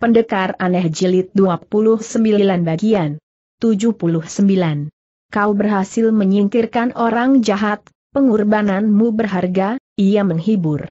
Pendekar aneh jilid 29 bagian 79. Kau berhasil menyingkirkan orang jahat, pengorbananmu berharga, ia menghibur.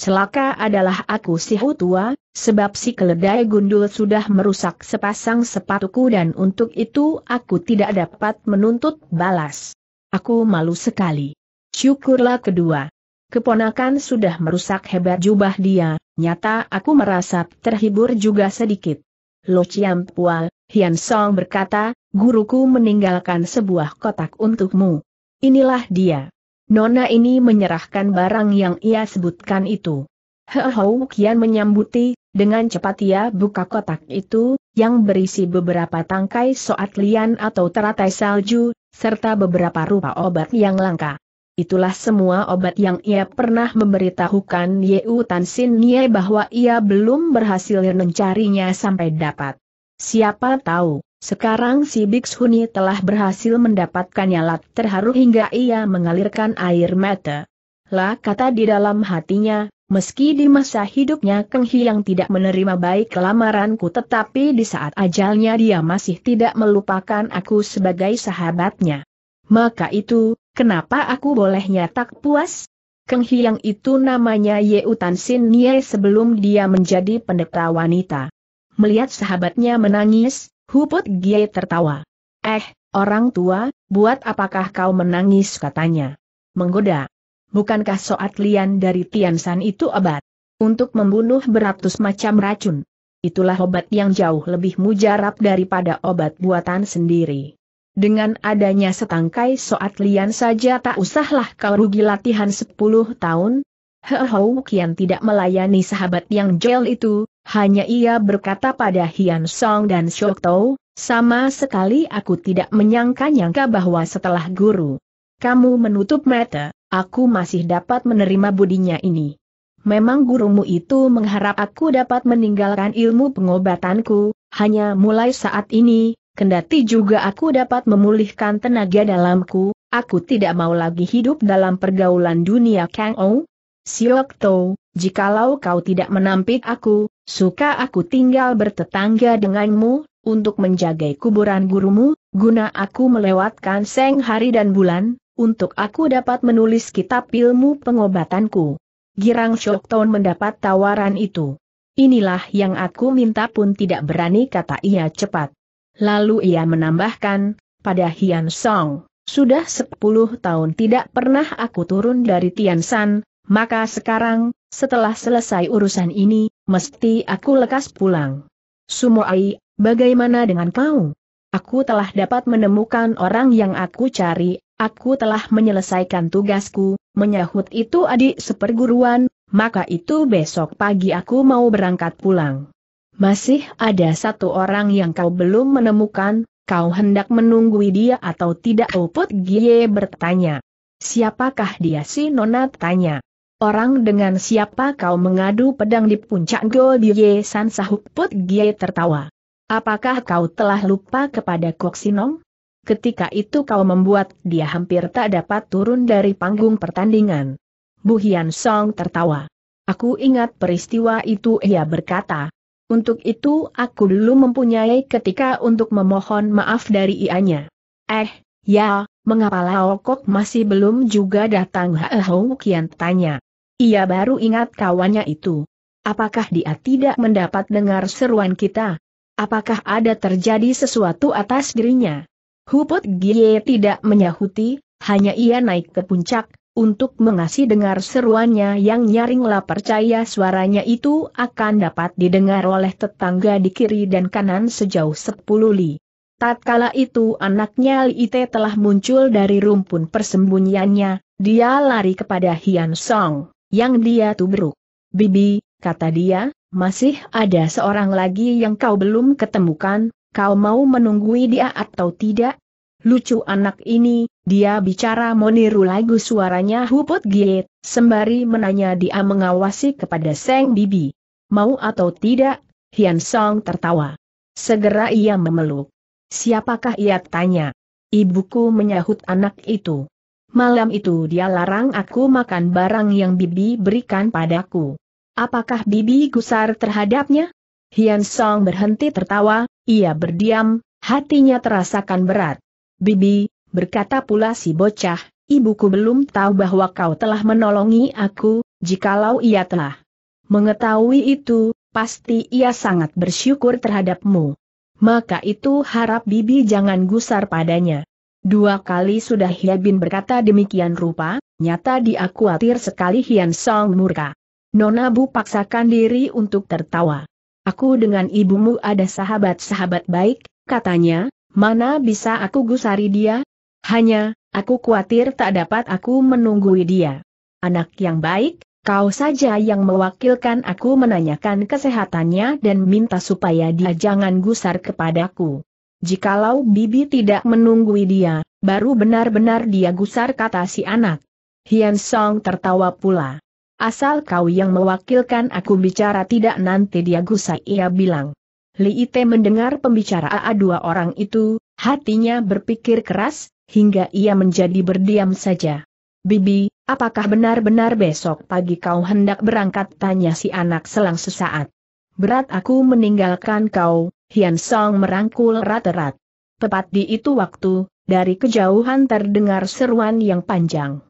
Celaka adalah aku si tua, sebab si keledai gundul sudah merusak sepasang sepatuku dan untuk itu aku tidak dapat menuntut balas. Aku malu sekali. Syukurlah kedua. Keponakan sudah merusak hebat jubah dia, Nyata aku merasa terhibur juga sedikit. Lo Chiam Pual, Hian Song berkata, guruku meninggalkan sebuah kotak untukmu. Inilah dia. Nona ini menyerahkan barang yang ia sebutkan itu. Hehou Kian menyambuti, dengan cepat ia buka kotak itu, yang berisi beberapa tangkai soat lian atau teratai salju, serta beberapa rupa obat yang langka. Itulah semua obat yang ia pernah memberitahukan U Tan Sin Nie bahwa ia belum berhasil mencarinya sampai dapat. Siapa tahu, sekarang si Bixhuni telah berhasil mendapatkannya Lat terharu hingga ia mengalirkan air mata. Lah kata di dalam hatinya, meski di masa hidupnya Keng yang tidak menerima baik lamaranku tetapi di saat ajalnya dia masih tidak melupakan aku sebagai sahabatnya. Maka itu, Kenapa aku bolehnya tak puas? Keng Hiang itu namanya Ye Utan Sin Nye sebelum dia menjadi pendeta wanita. Melihat sahabatnya menangis, Huput Gie tertawa. Eh, orang tua, buat apakah kau menangis katanya. Menggoda. Bukankah soat lian dari Tiansan itu obat? Untuk membunuh beratus macam racun. Itulah obat yang jauh lebih mujarab daripada obat buatan sendiri. Dengan adanya setangkai soat lian saja tak usahlah kau rugi latihan sepuluh tahun. Hehou Kian tidak melayani sahabat yang jel itu, hanya ia berkata pada Hian Song dan Shok Tau, sama sekali aku tidak menyangka-nyangka bahwa setelah guru kamu menutup mata, aku masih dapat menerima budinya ini. Memang gurumu itu mengharap aku dapat meninggalkan ilmu pengobatanku, hanya mulai saat ini, Kendati juga aku dapat memulihkan tenaga dalamku, aku tidak mau lagi hidup dalam pergaulan dunia Kang Ou. Siok Tou, jikalau kau tidak menampik aku, suka aku tinggal bertetangga denganmu, untuk menjaga kuburan gurumu, guna aku melewatkan seng hari dan bulan, untuk aku dapat menulis kitab ilmu pengobatanku. Girang Siok Tou mendapat tawaran itu. Inilah yang aku minta pun tidak berani kata ia cepat. Lalu ia menambahkan, pada Hian Song, sudah sepuluh tahun tidak pernah aku turun dari Tian San, maka sekarang, setelah selesai urusan ini, mesti aku lekas pulang. Sumoai, bagaimana dengan kau? Aku telah dapat menemukan orang yang aku cari, aku telah menyelesaikan tugasku, menyahut itu adik seperguruan, maka itu besok pagi aku mau berangkat pulang. Masih ada satu orang yang kau belum menemukan, kau hendak menunggui dia atau tidak Oput Gie bertanya. Siapakah dia si Nona tanya. Orang dengan siapa kau mengadu pedang di puncak go Goldie San Put Gie tertawa. Apakah kau telah lupa kepada Koksinong? Ketika itu kau membuat dia hampir tak dapat turun dari panggung pertandingan. Bu Hian Song tertawa. Aku ingat peristiwa itu ia berkata, untuk itu aku dulu mempunyai ketika untuk memohon maaf dari ianya. Eh, ya, mengapa Laokok masih belum juga datang? Hau Kian tanya. Ia baru ingat kawannya itu. Apakah dia tidak mendapat dengar seruan kita? Apakah ada terjadi sesuatu atas dirinya? Huput Gie tidak menyahuti, hanya ia naik ke puncak, untuk mengasih dengar seruannya yang nyaring lah percaya suaranya itu akan dapat didengar oleh tetangga di kiri dan kanan sejauh sepuluh li. Tatkala itu anaknya Li Lite telah muncul dari rumpun persembunyiannya, dia lari kepada Hian Song, yang dia tubruk. Bibi, kata dia, masih ada seorang lagi yang kau belum ketemukan, kau mau menunggui dia atau tidak? Lucu anak ini, dia bicara meniru lagu suaranya Huput Giet, sembari menanya dia mengawasi kepada Seng Bibi. Mau atau tidak, Hian Song tertawa. Segera ia memeluk. Siapakah ia tanya? Ibuku menyahut anak itu. Malam itu dia larang aku makan barang yang Bibi berikan padaku. Apakah Bibi gusar terhadapnya? Hian Song berhenti tertawa, ia berdiam, hatinya terasakan berat. Bibi, Berkata pula si bocah, ibuku belum tahu bahwa kau telah menolongi aku, jikalau ia telah mengetahui itu, pasti ia sangat bersyukur terhadapmu. Maka itu harap bibi jangan gusar padanya. Dua kali sudah Hia Bin berkata demikian rupa, nyata dia khawatir sekali Hian Song murka. Nona Bu paksakan diri untuk tertawa. Aku dengan ibumu ada sahabat-sahabat baik, katanya, mana bisa aku gusari dia, hanya, aku khawatir tak dapat aku menunggui dia. Anak yang baik, kau saja yang mewakilkan aku menanyakan kesehatannya dan minta supaya dia jangan gusar kepadaku. Jikalau Bibi tidak menunggui dia, baru benar-benar dia gusar kata si anak. Hian Song tertawa pula. Asal kau yang mewakilkan aku bicara tidak nanti dia gusar ia bilang. Li Ite mendengar pembicaraan dua orang itu, hatinya berpikir keras, hingga ia menjadi berdiam saja. Bibi, apakah benar-benar besok pagi kau hendak berangkat? Tanya si anak selang sesaat. Berat aku meninggalkan kau, Hian Song merangkul rat-rat. Tepat di itu waktu, dari kejauhan terdengar seruan yang panjang.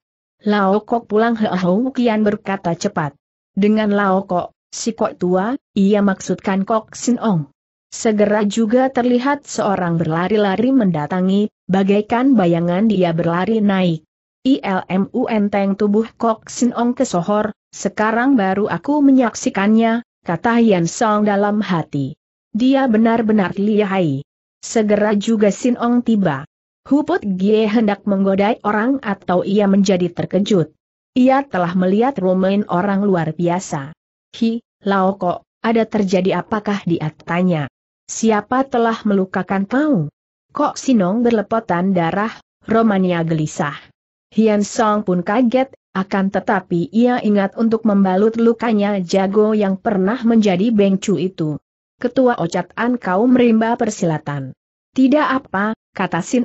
Lao Kok pulang Heo Kian berkata cepat. Dengan Lao Kok, si Kok tua, ia maksudkan Kok Sin Ong. Segera juga terlihat seorang berlari-lari mendatangi, bagaikan bayangan dia berlari naik. ILMU enteng tubuh Kok Sinong kesohor, sekarang baru aku menyaksikannya, kata Yan Song dalam hati. Dia benar-benar lihai. Segera juga Sinong tiba. Huput Gie hendak menggodai orang atau ia menjadi terkejut. Ia telah melihat romain orang luar biasa. Hi, Lao Kok, ada terjadi apakah dia tanya. Siapa telah melukakan kau? Kok Sinong berlepotan darah, Romania gelisah. Hian Song pun kaget, akan tetapi ia ingat untuk membalut lukanya jago yang pernah menjadi bengcu itu. Ketua Ocat An kau merimba persilatan. Tidak apa, kata Sin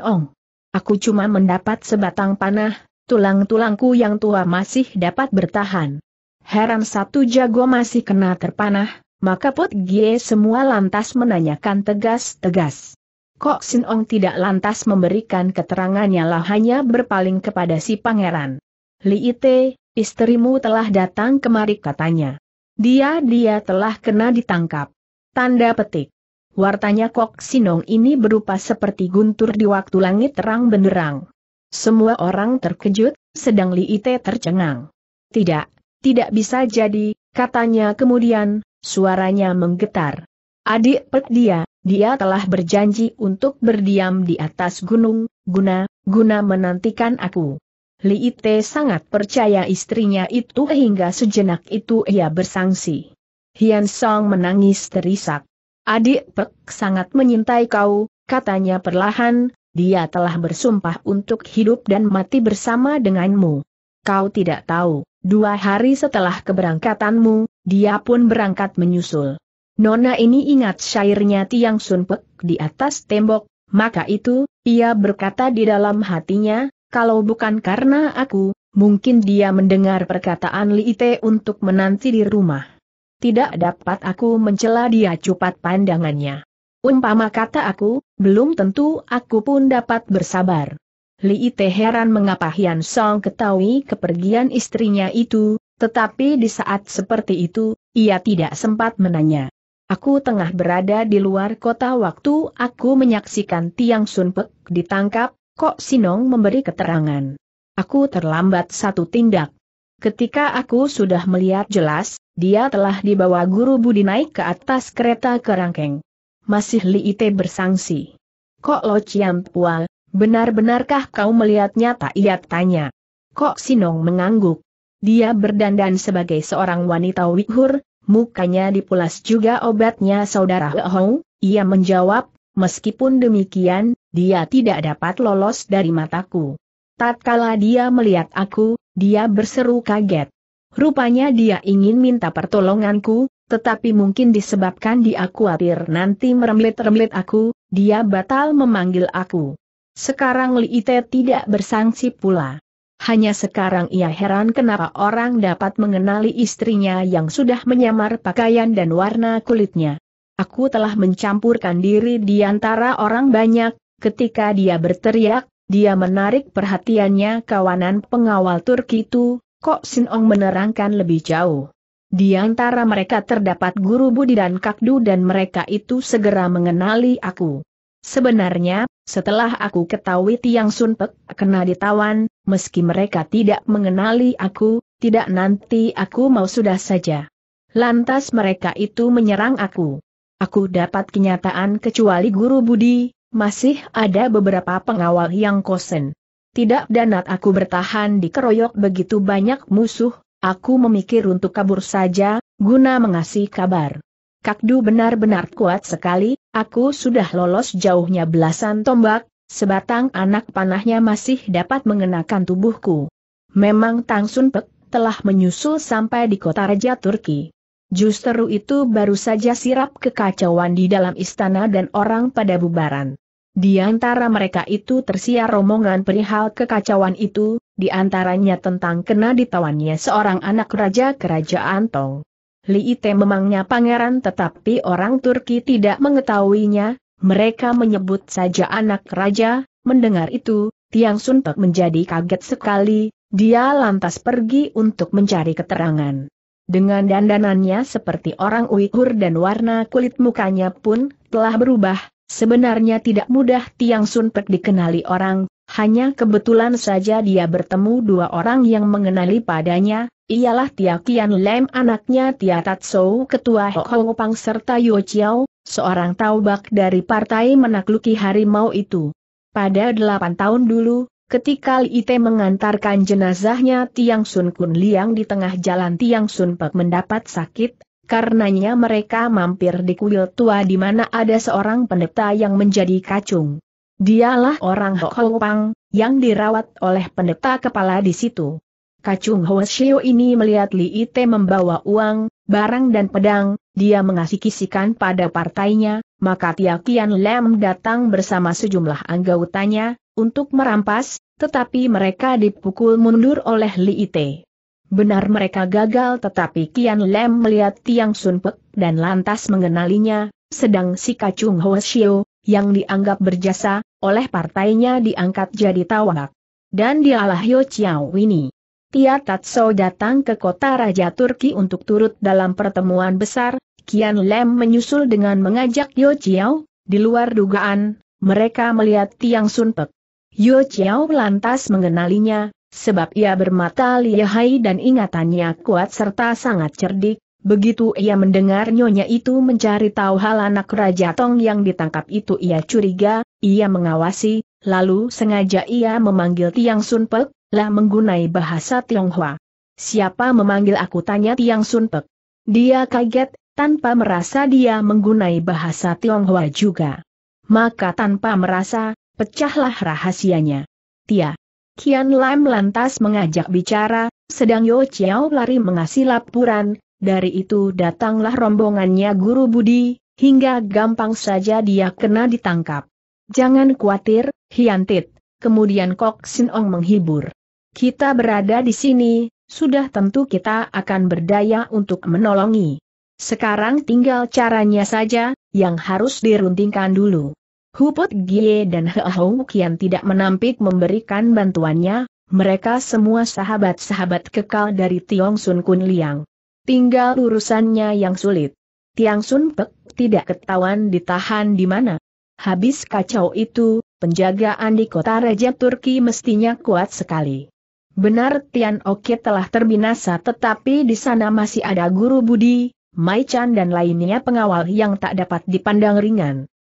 Aku cuma mendapat sebatang panah, tulang-tulangku yang tua masih dapat bertahan. Heran satu jago masih kena terpanah, maka Put Gie semua lantas menanyakan tegas-tegas. Kok Sin Ong tidak lantas memberikan keterangannya lah hanya berpaling kepada si pangeran. Li Ite, istrimu telah datang kemari katanya. Dia-dia telah kena ditangkap. Tanda petik. Wartanya Kok Sinong ini berupa seperti guntur di waktu langit terang benderang. Semua orang terkejut, sedang Li Ite tercengang. Tidak, tidak bisa jadi, katanya kemudian, Suaranya menggetar. Adik pet dia, dia telah berjanji untuk berdiam di atas gunung, guna, guna menantikan aku. Li Ite sangat percaya istrinya itu hingga sejenak itu ia bersangsi. Hian Song menangis terisak. Adik Pek sangat menyintai kau, katanya perlahan, dia telah bersumpah untuk hidup dan mati bersama denganmu. Kau tidak tahu. Dua hari setelah keberangkatanmu, dia pun berangkat menyusul. Nona ini ingat syairnya Tiang Sunpek di atas tembok, maka itu, ia berkata di dalam hatinya, kalau bukan karena aku, mungkin dia mendengar perkataan Li Ite untuk menanti di rumah. Tidak dapat aku mencela dia cupat pandangannya. Umpama kata aku, belum tentu aku pun dapat bersabar. Li Ite heran mengapa Hian Song ketahui kepergian istrinya itu, tetapi di saat seperti itu, ia tidak sempat menanya. Aku tengah berada di luar kota waktu aku menyaksikan Tiang Sun Pek ditangkap, kok Sinong memberi keterangan. Aku terlambat satu tindak. Ketika aku sudah melihat jelas, dia telah dibawa guru Budi naik ke atas kereta kerangkeng. Masih Li Ite bersangsi. Kok Lo Chiam Pual, Benar-benarkah kau melihat nyata ia tanya. Kok Sinong mengangguk? Dia berdandan sebagai seorang wanita wikhur, mukanya dipulas juga obatnya saudara Hong, ia menjawab, meskipun demikian, dia tidak dapat lolos dari mataku. Tatkala dia melihat aku, dia berseru kaget. Rupanya dia ingin minta pertolonganku, tetapi mungkin disebabkan dia khawatir nanti meremlet-remlet aku, dia batal memanggil aku. Sekarang Li Ite tidak bersangsi pula. Hanya sekarang ia heran kenapa orang dapat mengenali istrinya yang sudah menyamar pakaian dan warna kulitnya. Aku telah mencampurkan diri di antara orang banyak, ketika dia berteriak, dia menarik perhatiannya kawanan pengawal Turki itu, Kok Sinong menerangkan lebih jauh. Di antara mereka terdapat guru Budi dan Kakdu dan mereka itu segera mengenali aku. Sebenarnya, setelah aku ketahui Tiang Sunpek kena ditawan, meski mereka tidak mengenali aku, tidak nanti aku mau sudah saja. Lantas mereka itu menyerang aku. Aku dapat kenyataan kecuali guru budi, masih ada beberapa pengawal yang kosen. Tidak danat aku bertahan di keroyok begitu banyak musuh, aku memikir untuk kabur saja, guna mengasih kabar. Kakdu benar-benar kuat sekali, aku sudah lolos jauhnya belasan tombak, sebatang anak panahnya masih dapat mengenakan tubuhku. Memang Tang Sun Pek telah menyusul sampai di kota Raja Turki. Justru itu baru saja sirap kekacauan di dalam istana dan orang pada bubaran. Di antara mereka itu tersiar romongan perihal kekacauan itu, di antaranya tentang kena ditawannya seorang anak raja kerajaan Tong. Li Ite memangnya pangeran tetapi orang Turki tidak mengetahuinya, mereka menyebut saja anak raja, mendengar itu, Tiang Sunpek menjadi kaget sekali, dia lantas pergi untuk mencari keterangan. Dengan dandanannya seperti orang Uighur dan warna kulit mukanya pun telah berubah, sebenarnya tidak mudah Tiang Sunpek dikenali orang, hanya kebetulan saja dia bertemu dua orang yang mengenali padanya, ialah Tia Kian Lem anaknya Tia Tatsou ketua Ho Pang serta Yo Chiao, seorang taubak dari partai menakluki harimau itu. Pada delapan tahun dulu, Ketika Li Lite mengantarkan jenazahnya Tiang Sun Kun Liang di tengah jalan Tiang Sun Pek mendapat sakit, karenanya mereka mampir di kuil tua di mana ada seorang pendeta yang menjadi kacung. Dialah orang Pang yang dirawat oleh pendeta kepala di situ. Kacung Hoeshio ini melihat Li Ite membawa uang, barang dan pedang, dia mengasikisikan pada partainya, maka Tia Kian Lem datang bersama sejumlah anggotanya, untuk merampas, tetapi mereka dipukul mundur oleh Li Ite. Benar mereka gagal tetapi Kian Lem melihat Tiang Sun Pek dan lantas mengenalinya, sedang si Kacung Hoeshio, yang dianggap berjasa, oleh partainya diangkat jadi tawak Dan dialah Yo Chiao Winnie. Tia Tatso datang ke kota Raja Turki untuk turut dalam pertemuan besar, Kian Lem menyusul dengan mengajak Yo Chiao, di luar dugaan, mereka melihat Tiang Sun Pek. Yo Chiao lantas mengenalinya, sebab ia bermata lihai dan ingatannya kuat serta sangat cerdik, begitu ia mendengar nyonya itu mencari tahu hal anak Raja Tong yang ditangkap itu ia curiga, ia mengawasi, lalu sengaja ia memanggil Tiang Sun Pek, lah menggunai bahasa Tionghoa. Siapa memanggil aku tanya Tiang Sunpek. Dia kaget, tanpa merasa dia menggunai bahasa Tionghoa juga. Maka tanpa merasa, pecahlah rahasianya. Tia. Kian Lam lantas mengajak bicara, sedang Yo Chiao lari mengasih laporan, dari itu datanglah rombongannya Guru Budi, hingga gampang saja dia kena ditangkap. Jangan khawatir, Hiantit. Kemudian Kok Sin Ong menghibur. Kita berada di sini, sudah tentu kita akan berdaya untuk menolongi. Sekarang tinggal caranya saja, yang harus dirundingkan dulu. Huput Gie dan Hao Kian tidak menampik memberikan bantuannya, mereka semua sahabat-sahabat kekal dari Tiong Sun Kun Liang. Tinggal urusannya yang sulit. Tiang Sun Pek tidak ketahuan ditahan di mana. Habis kacau itu, penjagaan di kota Raja Turki mestinya kuat sekali. Benar Tian Oke telah terbinasa tetapi di sana masih ada guru budi, Mai Chan dan lainnya pengawal yang tak dapat dipandang ringan.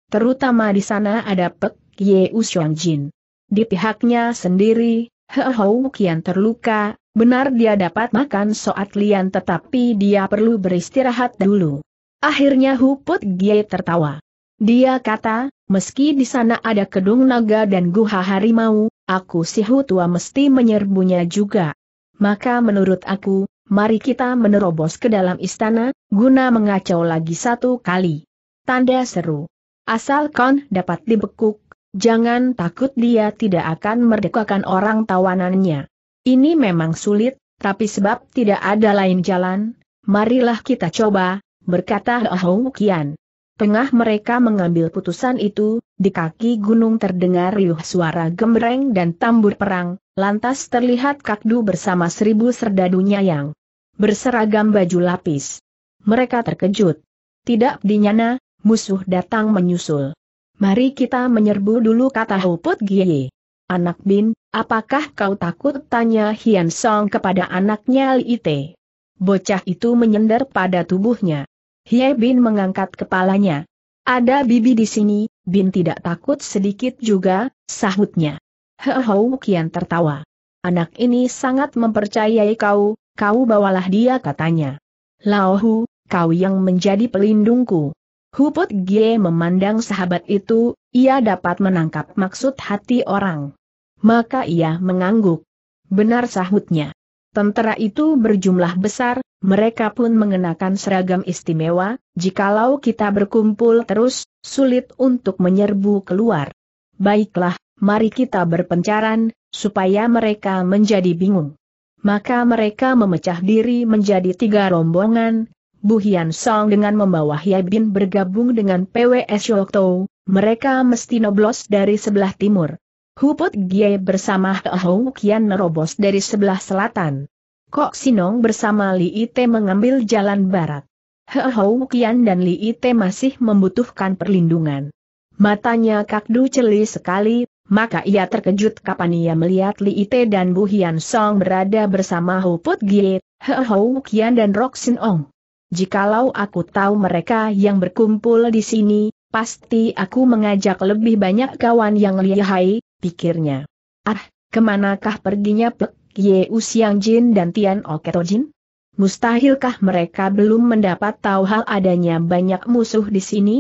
Terutama di sana ada Pek Ye Ushuang Jin. Di pihaknya sendiri, He Hou Kian terluka, benar dia dapat makan soat lian tetapi dia perlu beristirahat dulu. Akhirnya Hu Put Gye tertawa. Dia kata, meski di sana ada kedung naga dan guha harimau, aku si tua mesti menyerbunya juga. Maka menurut aku, mari kita menerobos ke dalam istana, guna mengacau lagi satu kali. Tanda seru. Asal kon dapat dibekuk, jangan takut dia tidak akan merdekakan orang tawanannya. Ini memang sulit, tapi sebab tidak ada lain jalan, marilah kita coba, berkata Hou Kian. Tengah mereka mengambil putusan itu, di kaki gunung terdengar riuh suara gemereng dan tambur perang, lantas terlihat kakdu bersama seribu serdadunya yang berseragam baju lapis. Mereka terkejut. Tidak dinyana, musuh datang menyusul. Mari kita menyerbu dulu kata Huput Gie. Anak Bin, apakah kau takut tanya Hian Song kepada anaknya Li Te. Bocah itu menyender pada tubuhnya. Hie Bin mengangkat kepalanya. Ada bibi di sini, Bin tidak takut sedikit juga, sahutnya. Heho kian tertawa. Anak ini sangat mempercayai kau, kau bawalah dia katanya. Laohu, kau yang menjadi pelindungku. Huput Gie memandang sahabat itu, ia dapat menangkap maksud hati orang. Maka ia mengangguk. Benar sahutnya. Tentara itu berjumlah besar, mereka pun mengenakan seragam istimewa, jikalau kita berkumpul terus, sulit untuk menyerbu keluar. Baiklah, mari kita berpencaran, supaya mereka menjadi bingung. Maka mereka memecah diri menjadi tiga rombongan, Bu Hian Song dengan membawa Hyabin bergabung dengan PWS Yokto, mereka mesti noblos dari sebelah timur. Huput Gie bersama Hou Kian merobos dari sebelah selatan. Kok Sinong bersama Li Ite mengambil jalan barat. Hou Kian dan Li Ite masih membutuhkan perlindungan. Matanya Kakdu celi sekali, maka ia terkejut kapan ia melihat Li Ite dan Bu Hian Song berada bersama Huput Gie, Hou Kian dan Rok Sinong. Jikalau aku tahu mereka yang berkumpul di sini, pasti aku mengajak lebih banyak kawan yang lihai, pikirnya. Ah, kemanakah perginya Pek Ye Siang Jin dan Tian Oketo Jin? Mustahilkah mereka belum mendapat tahu hal adanya banyak musuh di sini?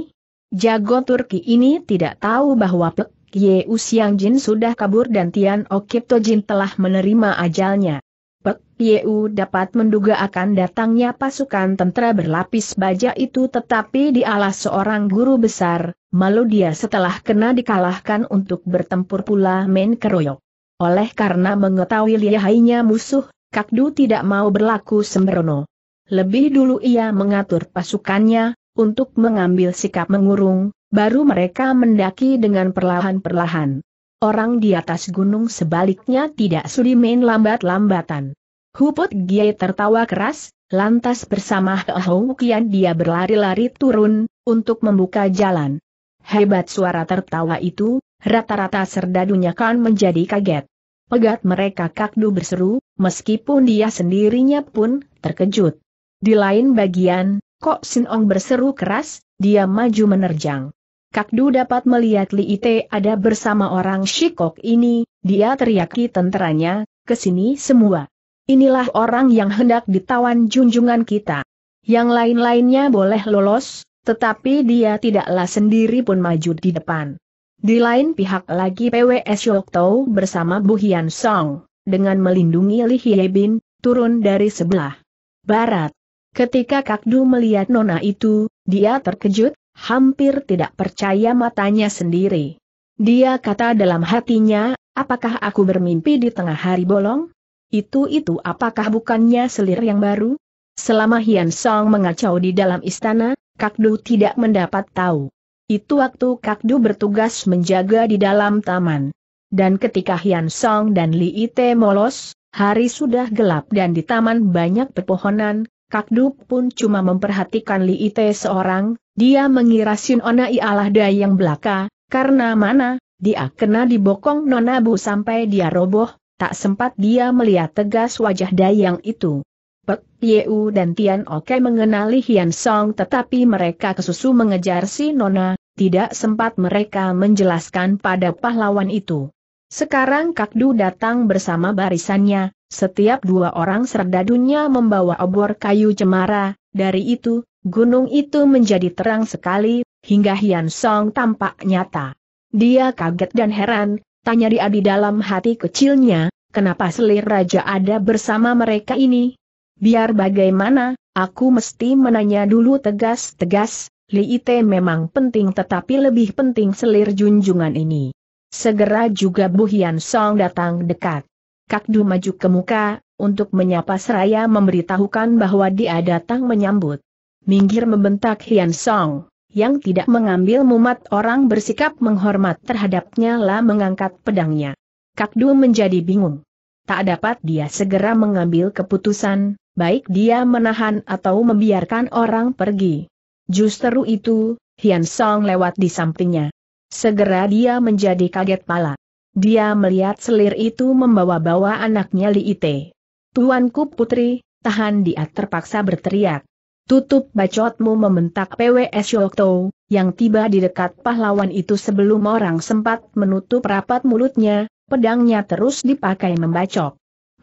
Jago Turki ini tidak tahu bahwa Pek Ye Siang Jin sudah kabur dan Tian Oketo Jin telah menerima ajalnya. Pek Yeu dapat menduga akan datangnya pasukan tentara berlapis baja itu tetapi dialah seorang guru besar, malu dia setelah kena dikalahkan untuk bertempur pula main keroyok. Oleh karena mengetahui lihainya musuh, Kakdu tidak mau berlaku sembrono. Lebih dulu ia mengatur pasukannya, untuk mengambil sikap mengurung, baru mereka mendaki dengan perlahan-perlahan. Orang di atas gunung sebaliknya tidak sudi main lambat-lambatan. Huput Giai tertawa keras, lantas bersama Hou Kian dia berlari-lari turun, untuk membuka jalan. Hebat suara tertawa itu, rata-rata serdadunya kan menjadi kaget. Pegat mereka kakdu berseru, meskipun dia sendirinya pun terkejut. Di lain bagian, Kok Sin Ong berseru keras, dia maju menerjang. Kakdu dapat melihat Li Ite ada bersama orang Shikok ini, dia teriaki tenteranya, kesini semua. Inilah orang yang hendak ditawan junjungan kita. Yang lain-lainnya boleh lolos, tetapi dia tidaklah sendiri pun maju di depan. Di lain pihak lagi PWS Tau bersama Bu Hian Song, dengan melindungi Li Hye Bin, turun dari sebelah barat. Ketika Kak Du melihat nona itu, dia terkejut, hampir tidak percaya matanya sendiri. Dia kata dalam hatinya, apakah aku bermimpi di tengah hari bolong? Itu-itu apakah bukannya selir yang baru? Selama Hian Song mengacau di dalam istana, Kakdu tidak mendapat tahu. Itu waktu Kakdu bertugas menjaga di dalam taman. Dan ketika Hian Song dan Li Ite molos, hari sudah gelap dan di taman banyak pepohonan, Kakdu pun cuma memperhatikan Li Ite seorang, dia mengira Sin Ona ialah dayang belaka, karena mana, dia kena dibokong Nonabu sampai dia roboh, tak sempat dia melihat tegas wajah dayang itu. Pek Yeu dan Tian Oke mengenali Hian Song tetapi mereka kesusu mengejar si Nona, tidak sempat mereka menjelaskan pada pahlawan itu. Sekarang Kak Du datang bersama barisannya, setiap dua orang serdadunya membawa obor kayu cemara, dari itu, gunung itu menjadi terang sekali, hingga Hian Song tampak nyata. Dia kaget dan heran, tanya dia di dalam hati kecilnya, kenapa selir raja ada bersama mereka ini? Biar bagaimana, aku mesti menanya dulu tegas-tegas, Li Ite memang penting tetapi lebih penting selir junjungan ini. Segera juga Bu Hian Song datang dekat. kak du maju ke muka, untuk menyapa seraya memberitahukan bahwa dia datang menyambut. Minggir membentak Hian Song, yang tidak mengambil mumat orang bersikap menghormat terhadapnya lah mengangkat pedangnya. kak du menjadi bingung. Tak dapat dia segera mengambil keputusan, baik dia menahan atau membiarkan orang pergi. Justru itu, Hian Song lewat di sampingnya. Segera dia menjadi kaget pala. Dia melihat selir itu membawa-bawa anaknya Li Ite. Tuanku putri, tahan dia terpaksa berteriak. Tutup bacotmu membentak PWS Yokto, yang tiba di dekat pahlawan itu sebelum orang sempat menutup rapat mulutnya, pedangnya terus dipakai membacok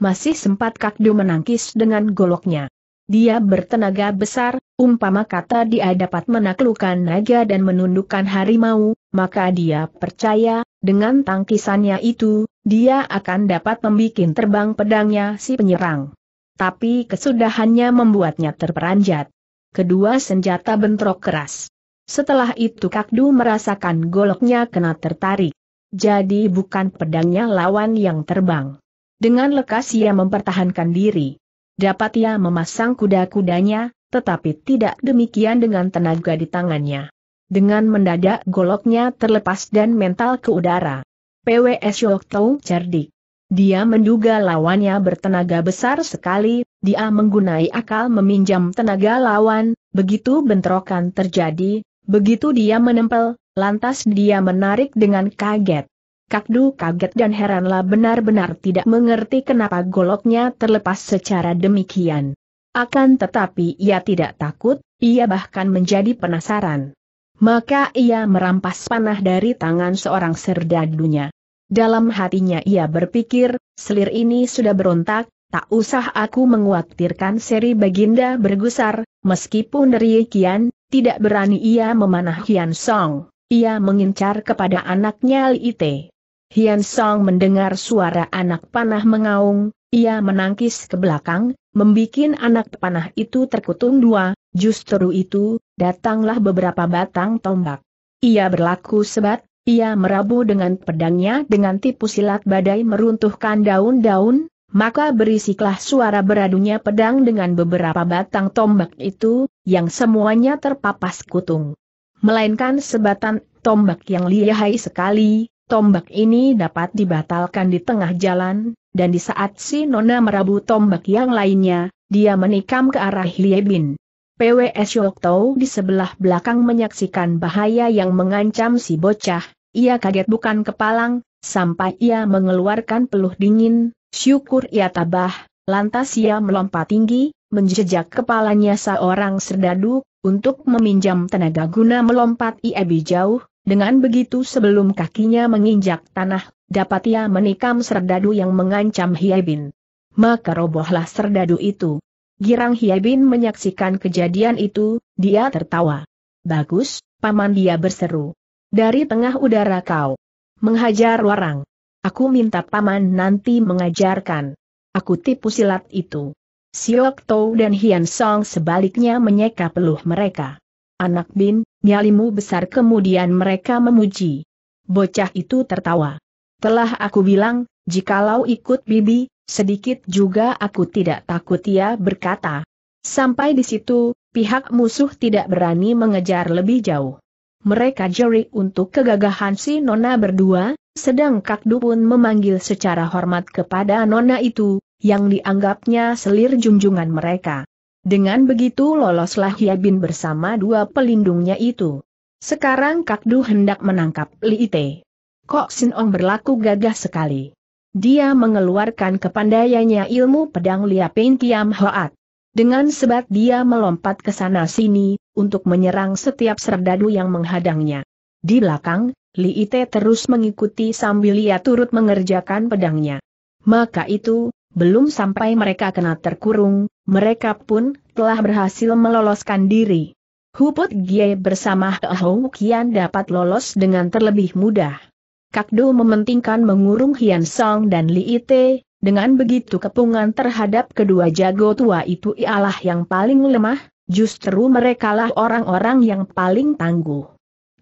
masih sempat Kakdu menangkis dengan goloknya. Dia bertenaga besar, umpama kata dia dapat menaklukkan naga dan menundukkan harimau, maka dia percaya, dengan tangkisannya itu, dia akan dapat membuat terbang pedangnya si penyerang. Tapi kesudahannya membuatnya terperanjat. Kedua senjata bentrok keras. Setelah itu Kakdu merasakan goloknya kena tertarik. Jadi bukan pedangnya lawan yang terbang. Dengan lekas ia mempertahankan diri. Dapat ia memasang kuda-kudanya, tetapi tidak demikian dengan tenaga di tangannya. Dengan mendadak goloknya terlepas dan mental ke udara. PWS Yokto cerdik. Dia menduga lawannya bertenaga besar sekali, dia menggunai akal meminjam tenaga lawan, begitu bentrokan terjadi, begitu dia menempel, lantas dia menarik dengan kaget. Kakdu kaget dan heranlah benar-benar tidak mengerti kenapa goloknya terlepas secara demikian. Akan tetapi ia tidak takut, ia bahkan menjadi penasaran. Maka ia merampas panah dari tangan seorang serdadunya. Dalam hatinya ia berpikir, selir ini sudah berontak, tak usah aku menguatirkan seri baginda bergusar, meskipun kian, tidak berani ia memanah Hian Song. Ia mengincar kepada anaknya Li Ite. Hian Song mendengar suara anak panah mengaung, ia menangkis ke belakang, membuat anak panah itu terkutung dua, justru itu, datanglah beberapa batang tombak. Ia berlaku sebat, ia merabu dengan pedangnya dengan tipu silat badai meruntuhkan daun-daun, maka berisiklah suara beradunya pedang dengan beberapa batang tombak itu, yang semuanya terpapas kutung. Melainkan sebatan tombak yang lihai sekali, tombak ini dapat dibatalkan di tengah jalan, dan di saat si Nona merabu tombak yang lainnya, dia menikam ke arah Liebin. PWS Yokto di sebelah belakang menyaksikan bahaya yang mengancam si bocah, ia kaget bukan kepalang, sampai ia mengeluarkan peluh dingin, syukur ia tabah, lantas ia melompat tinggi, menjejak kepalanya seorang serdadu, untuk meminjam tenaga guna melompat ia jauh, dengan begitu sebelum kakinya menginjak tanah, dapat ia menikam serdadu yang mengancam Hiebin. Maka robohlah serdadu itu. Girang Hiebin menyaksikan kejadian itu, dia tertawa. Bagus, paman dia berseru. Dari tengah udara kau. Menghajar warang. Aku minta paman nanti mengajarkan. Aku tipu silat itu. Siok Tou dan Hian Song sebaliknya menyeka peluh mereka. Anak bin, nyalimu besar kemudian mereka memuji. Bocah itu tertawa. Telah aku bilang, jikalau ikut bibi, sedikit juga aku tidak takut ia berkata. Sampai di situ, pihak musuh tidak berani mengejar lebih jauh. Mereka jerik untuk kegagahan si Nona berdua, sedang Kakdu pun memanggil secara hormat kepada Nona itu, yang dianggapnya selir junjungan mereka. Dengan begitu loloslah Yabin bersama dua pelindungnya itu. Sekarang Kakdu hendak menangkap Li Ite. Kok Sin Ong berlaku gagah sekali. Dia mengeluarkan kepandaiannya ilmu pedang Liapin Kiam Hoat. Dengan sebat dia melompat ke sana sini, untuk menyerang setiap serdadu yang menghadangnya. Di belakang, Li Ite terus mengikuti sambil ia turut mengerjakan pedangnya. Maka itu, belum sampai mereka kena terkurung, mereka pun telah berhasil meloloskan diri. Huput Gie bersama Hou Kian dapat lolos dengan terlebih mudah. Kakdo mementingkan mengurung Hian Song dan Li Ite, dengan begitu kepungan terhadap kedua jago tua itu ialah yang paling lemah, justru merekalah orang-orang yang paling tangguh.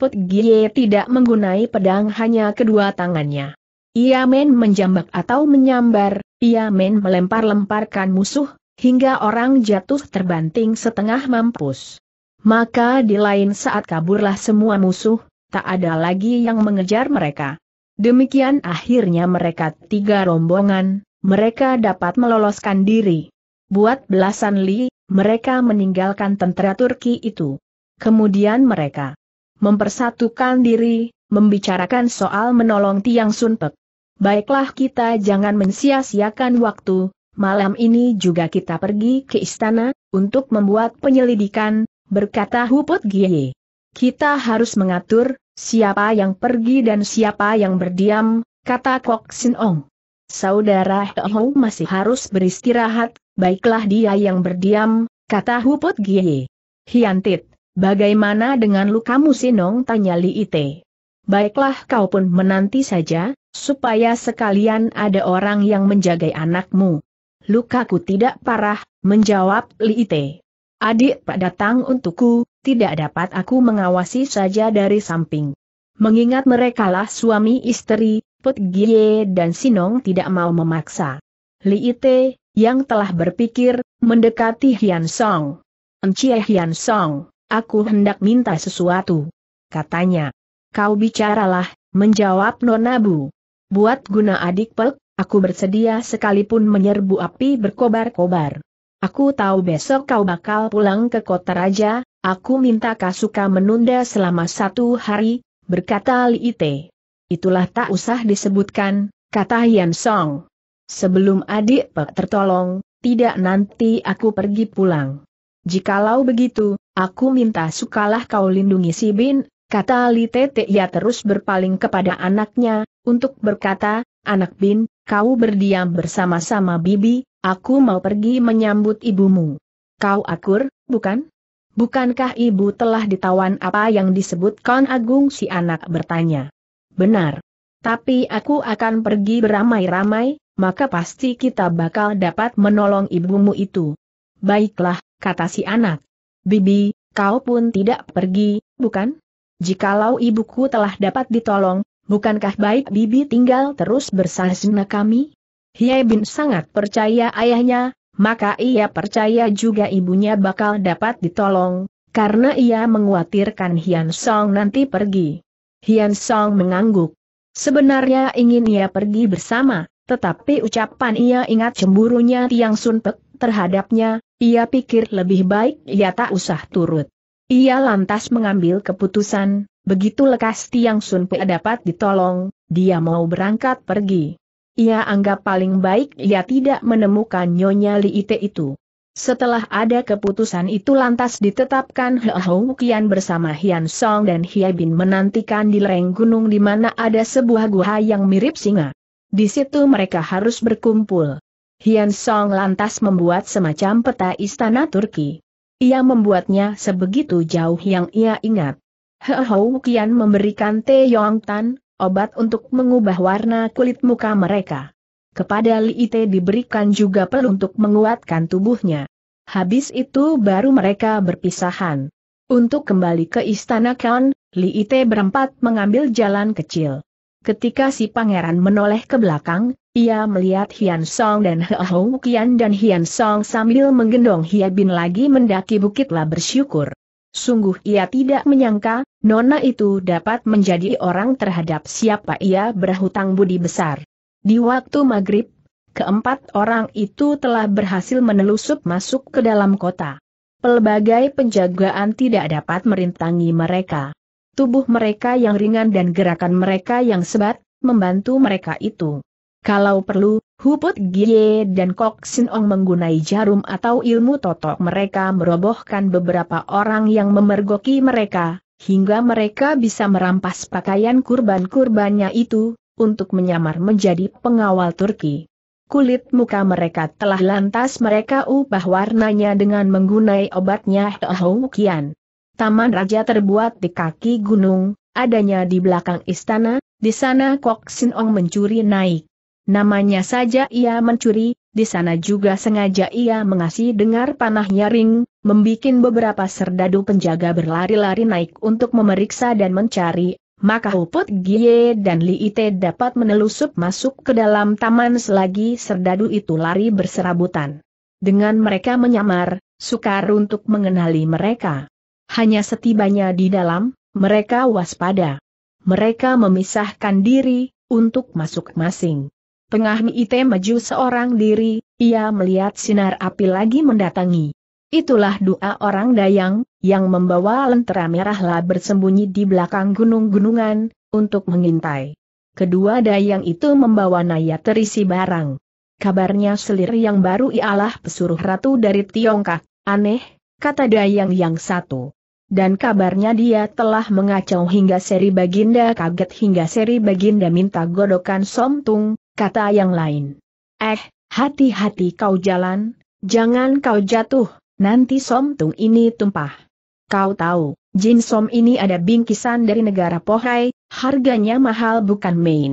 Put Gie tidak menggunai pedang hanya kedua tangannya. Ia men menjambak atau menyambar, ia main melempar-lemparkan musuh, hingga orang jatuh terbanting setengah mampus. Maka di lain saat kaburlah semua musuh, tak ada lagi yang mengejar mereka. Demikian akhirnya mereka tiga rombongan, mereka dapat meloloskan diri. Buat belasan li, mereka meninggalkan tentara Turki itu. Kemudian mereka mempersatukan diri, membicarakan soal menolong Tiang Sunpek. Baiklah kita jangan mensia-siakan waktu, malam ini juga kita pergi ke istana, untuk membuat penyelidikan, berkata Huput Gie. Kita harus mengatur, siapa yang pergi dan siapa yang berdiam, kata Kok Sin Ong. Saudara Hou masih harus beristirahat, baiklah dia yang berdiam, kata Huput Gie. Hiantit, bagaimana dengan lukamu Sinong tanya Li Ite baiklah kau pun menanti saja, supaya sekalian ada orang yang menjaga anakmu. Lukaku tidak parah, menjawab Li Ite. Adik Pak datang untukku, tidak dapat aku mengawasi saja dari samping. Mengingat merekalah suami istri, Put Gie dan Sinong tidak mau memaksa. Li Ite, yang telah berpikir, mendekati Hian Song. Encie Hian Song, aku hendak minta sesuatu. Katanya. Kau bicaralah, menjawab Nona Bu. Buat guna adik Pek, aku bersedia sekalipun menyerbu api berkobar-kobar. Aku tahu besok kau bakal pulang ke kota raja, aku minta Kasuka menunda selama satu hari, berkata Li Te. Itulah tak usah disebutkan, kata Yan Song. Sebelum adik Pek tertolong, tidak nanti aku pergi pulang. Jikalau begitu, aku minta sukalah kau lindungi si Bin Kata Li Tete ia terus berpaling kepada anaknya, untuk berkata, Anak Bin, kau berdiam bersama-sama Bibi, aku mau pergi menyambut ibumu. Kau akur, bukan? Bukankah ibu telah ditawan apa yang disebutkan Agung si anak bertanya? Benar. Tapi aku akan pergi beramai-ramai, maka pasti kita bakal dapat menolong ibumu itu. Baiklah, kata si anak. Bibi, kau pun tidak pergi, bukan? jikalau ibuku telah dapat ditolong, bukankah baik bibi tinggal terus bersahzna kami? Hiei Bin sangat percaya ayahnya, maka ia percaya juga ibunya bakal dapat ditolong, karena ia mengkhawatirkan Hian Song nanti pergi. Hian Song mengangguk. Sebenarnya ingin ia pergi bersama, tetapi ucapan ia ingat cemburunya Tiang Sun Pek terhadapnya, ia pikir lebih baik ia tak usah turut. Ia lantas mengambil keputusan, begitu lekas Tiang Sun Pe dapat ditolong, dia mau berangkat pergi. Ia anggap paling baik ia tidak menemukan Nyonya Li Ite itu. Setelah ada keputusan itu lantas ditetapkan He Hou Kian bersama Hian Song dan Hia Bin menantikan di lereng gunung di mana ada sebuah gua yang mirip singa. Di situ mereka harus berkumpul. Hian Song lantas membuat semacam peta istana Turki. Ia membuatnya sebegitu jauh yang ia ingat. He Hou Kian memberikan Te Yong Tan, obat untuk mengubah warna kulit muka mereka. Kepada Li Ite diberikan juga pel untuk menguatkan tubuhnya. Habis itu baru mereka berpisahan. Untuk kembali ke istana Kan, Li Ite berempat mengambil jalan kecil. Ketika si pangeran menoleh ke belakang, ia melihat Hian Song dan Hou Kian dan Hian Song sambil menggendong Hia Bin lagi mendaki bukitlah bersyukur. Sungguh ia tidak menyangka, Nona itu dapat menjadi orang terhadap siapa ia berhutang budi besar. Di waktu maghrib, keempat orang itu telah berhasil menelusup masuk ke dalam kota. Pelbagai penjagaan tidak dapat merintangi mereka. Tubuh mereka yang ringan dan gerakan mereka yang sebat, membantu mereka itu. Kalau perlu, Huput Gie dan Kok Sin Ong menggunai jarum atau ilmu totok mereka merobohkan beberapa orang yang memergoki mereka, hingga mereka bisa merampas pakaian kurban-kurbannya itu, untuk menyamar menjadi pengawal Turki. Kulit muka mereka telah lantas mereka ubah warnanya dengan menggunai obatnya Haukian. Taman Raja terbuat di kaki gunung, adanya di belakang istana, di sana Kok Sin Ong mencuri naik Namanya saja ia mencuri, di sana juga sengaja ia mengasih dengar panah nyaring, membuat beberapa serdadu penjaga berlari-lari naik untuk memeriksa dan mencari, maka Huput Gie dan Li Ite dapat menelusup masuk ke dalam taman selagi serdadu itu lari berserabutan. Dengan mereka menyamar, sukar untuk mengenali mereka. Hanya setibanya di dalam, mereka waspada. Mereka memisahkan diri, untuk masuk masing. Pengahmi Ite maju seorang diri, ia melihat sinar api lagi mendatangi. Itulah dua orang dayang, yang membawa lentera merahlah bersembunyi di belakang gunung-gunungan, untuk mengintai. Kedua dayang itu membawa naya terisi barang. Kabarnya selir yang baru ialah pesuruh ratu dari Tiongkok, aneh, kata dayang yang satu. Dan kabarnya dia telah mengacau hingga seri baginda kaget hingga seri baginda minta godokan somtung, kata yang lain. Eh, hati-hati kau jalan, jangan kau jatuh, nanti som somtung ini tumpah. Kau tahu, jin som ini ada bingkisan dari negara Pohai, harganya mahal bukan main.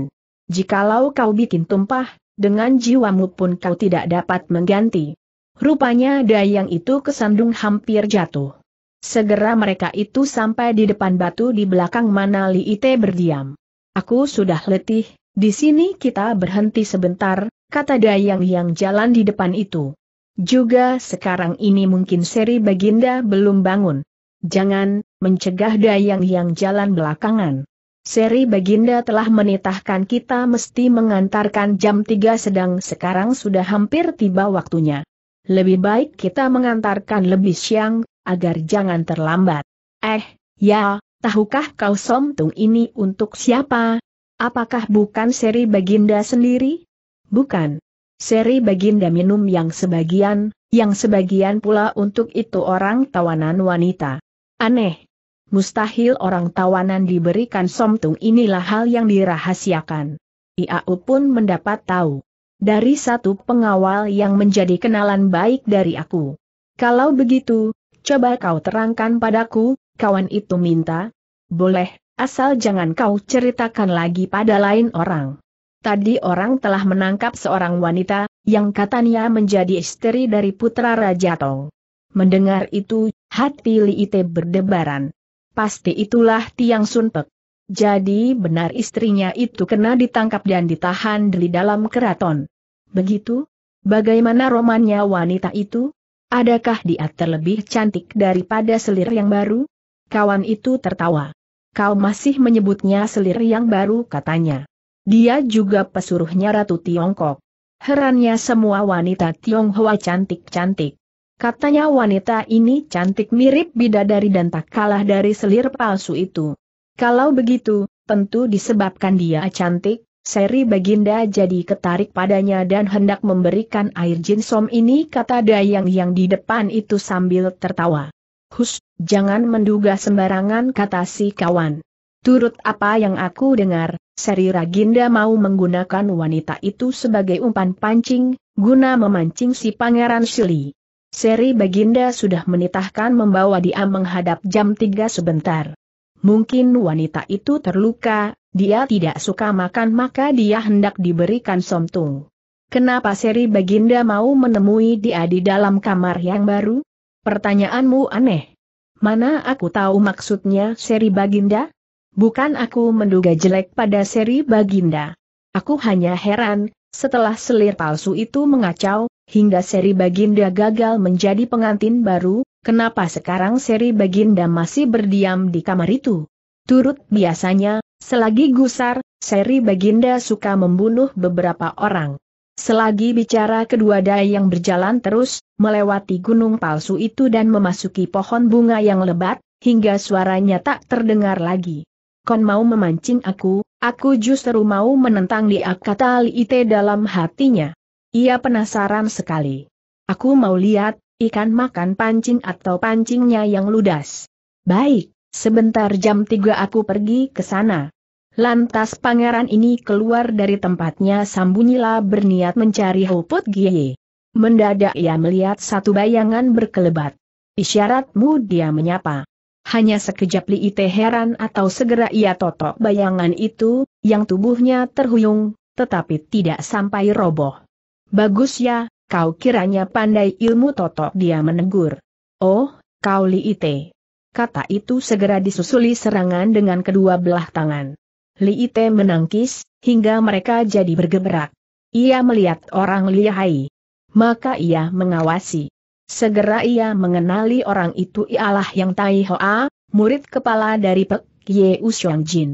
Jikalau kau bikin tumpah, dengan jiwamu pun kau tidak dapat mengganti. Rupanya dayang itu kesandung hampir jatuh. Segera mereka itu sampai di depan batu di belakang mana Li Ite berdiam. Aku sudah letih, di sini kita berhenti sebentar, kata Dayang yang jalan di depan itu. Juga sekarang ini mungkin seri Baginda belum bangun. Jangan, mencegah Dayang yang jalan belakangan. Seri Baginda telah menitahkan kita mesti mengantarkan jam 3 sedang sekarang sudah hampir tiba waktunya. Lebih baik kita mengantarkan lebih siang, agar jangan terlambat. Eh, ya, tahukah kau somtung ini untuk siapa? Apakah bukan seri Baginda sendiri? Bukan. Seri Baginda minum yang sebagian, yang sebagian pula untuk itu orang tawanan wanita. Aneh. Mustahil orang tawanan diberikan somtung inilah hal yang dirahasiakan. IAU pun mendapat tahu. Dari satu pengawal yang menjadi kenalan baik dari aku. Kalau begitu, coba kau terangkan padaku, kawan itu minta. Boleh, Asal jangan kau ceritakan lagi pada lain orang. Tadi orang telah menangkap seorang wanita, yang katanya menjadi istri dari putra Raja Tong. Mendengar itu, hati Li Ite berdebaran. Pasti itulah Tiang Sunpek. Jadi benar istrinya itu kena ditangkap dan ditahan di dalam keraton. Begitu? Bagaimana romannya wanita itu? Adakah dia terlebih cantik daripada selir yang baru? Kawan itu tertawa. Kau masih menyebutnya selir yang baru katanya. Dia juga pesuruhnya Ratu Tiongkok. Herannya semua wanita Tionghoa cantik-cantik. Katanya wanita ini cantik mirip bidadari dan tak kalah dari selir palsu itu. Kalau begitu, tentu disebabkan dia cantik, Seri Baginda jadi ketarik padanya dan hendak memberikan air jinsom ini kata Dayang yang di depan itu sambil tertawa. Hus, jangan menduga sembarangan kata si kawan. Turut apa yang aku dengar, Seri Raginda mau menggunakan wanita itu sebagai umpan pancing, guna memancing si Pangeran Sili. Seri Baginda sudah menitahkan membawa dia menghadap jam tiga sebentar. Mungkin wanita itu terluka, dia tidak suka makan maka dia hendak diberikan somtung. Kenapa Seri Baginda mau menemui dia di dalam kamar yang baru? Pertanyaanmu aneh. Mana aku tahu maksudnya seri Baginda? Bukan aku menduga jelek pada seri Baginda. Aku hanya heran, setelah selir palsu itu mengacau, hingga seri Baginda gagal menjadi pengantin baru, kenapa sekarang seri Baginda masih berdiam di kamar itu? Turut biasanya, selagi gusar, seri Baginda suka membunuh beberapa orang. Selagi bicara kedua dai yang berjalan terus, melewati gunung palsu itu dan memasuki pohon bunga yang lebat, hingga suaranya tak terdengar lagi. Kon mau memancing aku, aku justru mau menentang dia kata Ite dalam hatinya. Ia penasaran sekali. Aku mau lihat, ikan makan pancing atau pancingnya yang ludas. Baik, sebentar jam tiga aku pergi ke sana. Lantas pangeran ini keluar dari tempatnya sambunyilah berniat mencari Hoput Gie. Mendadak ia melihat satu bayangan berkelebat. Isyaratmu dia menyapa. Hanya sekejap Li Ite heran atau segera ia totok bayangan itu, yang tubuhnya terhuyung, tetapi tidak sampai roboh. Bagus ya, kau kiranya pandai ilmu totok dia menegur. Oh, kau Li Ite. Kata itu segera disusuli serangan dengan kedua belah tangan. Li Ite menangkis, hingga mereka jadi bergeberak. Ia melihat orang lihai. Maka ia mengawasi. Segera ia mengenali orang itu ialah yang Tai Hoa, murid kepala dari Pek Ye Usyong Jin.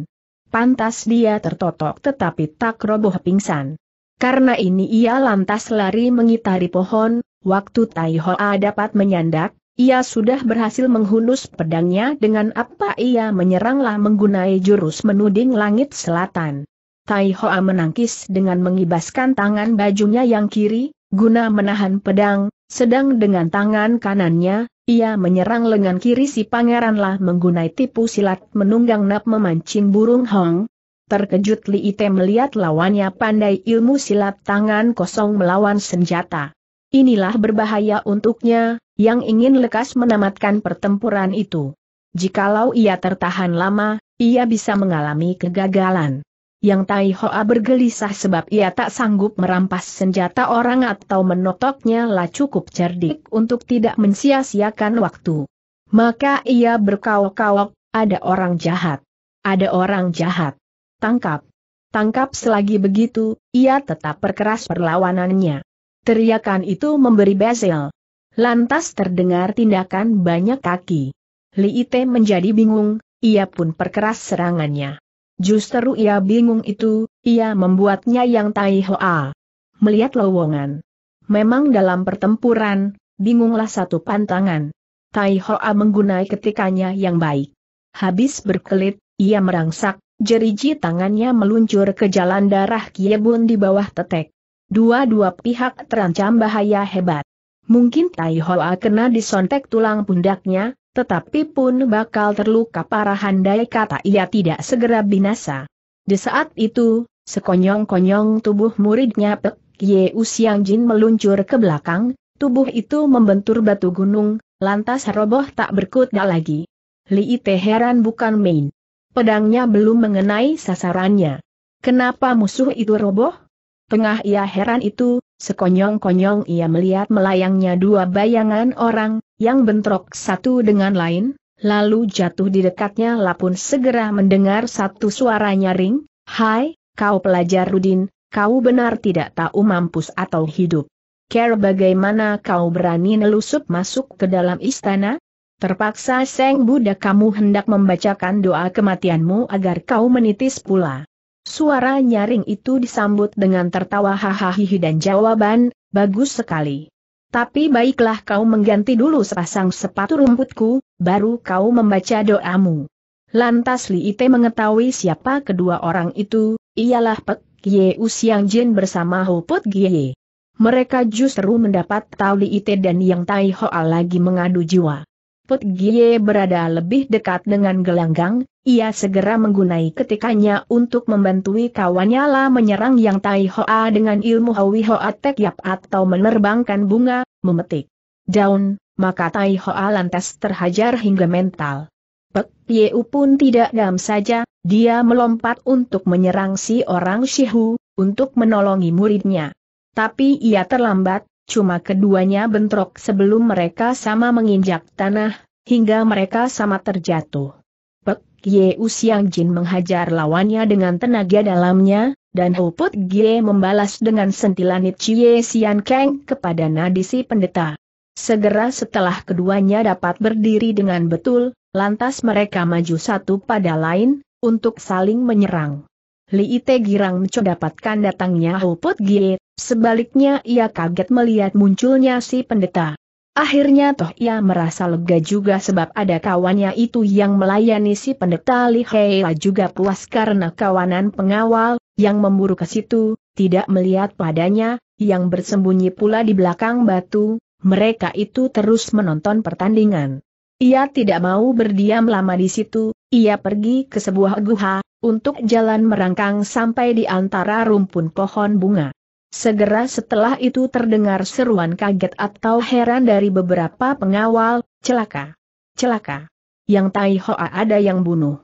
Pantas dia tertotok tetapi tak roboh pingsan. Karena ini ia lantas lari mengitari pohon, waktu Tai Hoa dapat menyandak, ia sudah berhasil menghunus pedangnya dengan apa ia menyeranglah menggunai jurus menuding langit selatan. Tai Hoa menangkis dengan mengibaskan tangan bajunya yang kiri, guna menahan pedang, sedang dengan tangan kanannya, ia menyerang lengan kiri si pangeranlah menggunai tipu silat menunggang nap memancing burung hong. Terkejut Li Ite melihat lawannya pandai ilmu silat tangan kosong melawan senjata. Inilah berbahaya untuknya, yang ingin lekas menamatkan pertempuran itu. Jikalau ia tertahan lama, ia bisa mengalami kegagalan. Yang Tai Hoa bergelisah sebab ia tak sanggup merampas senjata orang atau menotoknya lah cukup cerdik untuk tidak mensia-siakan waktu. Maka ia berkawok-kawok, ada orang jahat. Ada orang jahat. Tangkap. Tangkap selagi begitu, ia tetap perkeras perlawanannya. Teriakan itu memberi Basil. Lantas terdengar tindakan banyak kaki. Li Ite menjadi bingung, ia pun perkeras serangannya. Justru ia bingung itu, ia membuatnya yang tai hoa. Melihat lowongan. Memang dalam pertempuran, bingunglah satu pantangan. Tai Hoa menggunai ketikannya yang baik. Habis berkelit, ia merangsak, jeriji tangannya meluncur ke jalan darah Kiebun di bawah tetek. Dua-dua pihak terancam bahaya hebat. Mungkin Tai Hoa kena disontek tulang pundaknya, tetapi pun bakal terluka parah handai kata ia tidak segera binasa. Di saat itu, sekonyong-konyong tubuh muridnya Pek Ye Usiang Jin meluncur ke belakang, tubuh itu membentur batu gunung, lantas roboh tak berkutnya lagi. Li Ite heran bukan main. Pedangnya belum mengenai sasarannya. Kenapa musuh itu roboh? Tengah ia heran itu, sekonyong-konyong ia melihat melayangnya dua bayangan orang, yang bentrok satu dengan lain, lalu jatuh di dekatnya Lapun segera mendengar satu suara nyaring, Hai, kau pelajar Rudin, kau benar tidak tahu mampus atau hidup. Care bagaimana kau berani nelusup masuk ke dalam istana? Terpaksa Seng Buddha kamu hendak membacakan doa kematianmu agar kau menitis pula. Suara nyaring itu disambut dengan tertawa hahaha dan jawaban, bagus sekali. Tapi baiklah kau mengganti dulu sepasang sepatu rumputku, baru kau membaca doamu. Lantas Li Ite mengetahui siapa kedua orang itu, ialah Pek Ye Usiang Jin bersama Ho Put Mereka justru mendapat tahu Li Ite dan Yang Tai Hoa lagi mengadu jiwa. Put Gie berada lebih dekat dengan gelanggang, ia segera menggunai ketikannya untuk membantu kawannya lah menyerang yang Tai Hoa dengan ilmu Hawi Hoa Yap atau menerbangkan bunga, memetik daun, maka Tai Hoa lantas terhajar hingga mental. Pek Yeu pun tidak diam saja, dia melompat untuk menyerang si orang Shihu, untuk menolongi muridnya. Tapi ia terlambat, Cuma keduanya bentrok sebelum mereka sama menginjak tanah, hingga mereka sama terjatuh. Pek Ye Usiang Jin menghajar lawannya dengan tenaga dalamnya, dan Hoput Gie membalas dengan sentilanit Cie Sian Kang kepada Nadisi Pendeta. Segera setelah keduanya dapat berdiri dengan betul, lantas mereka maju satu pada lain, untuk saling menyerang. Li Ite girang mendapatkan datangnya Hupot Gie, sebaliknya ia kaget melihat munculnya si pendeta. Akhirnya toh ia merasa lega juga sebab ada kawannya itu yang melayani si pendeta Li Hei juga puas karena kawanan pengawal, yang memburu ke situ, tidak melihat padanya, yang bersembunyi pula di belakang batu, mereka itu terus menonton pertandingan. Ia tidak mau berdiam lama di situ, ia pergi ke sebuah guha, untuk jalan merangkang sampai di antara rumpun pohon bunga. Segera setelah itu terdengar seruan kaget atau heran dari beberapa pengawal, celaka, celaka. Yang Tai Hoa ada yang bunuh.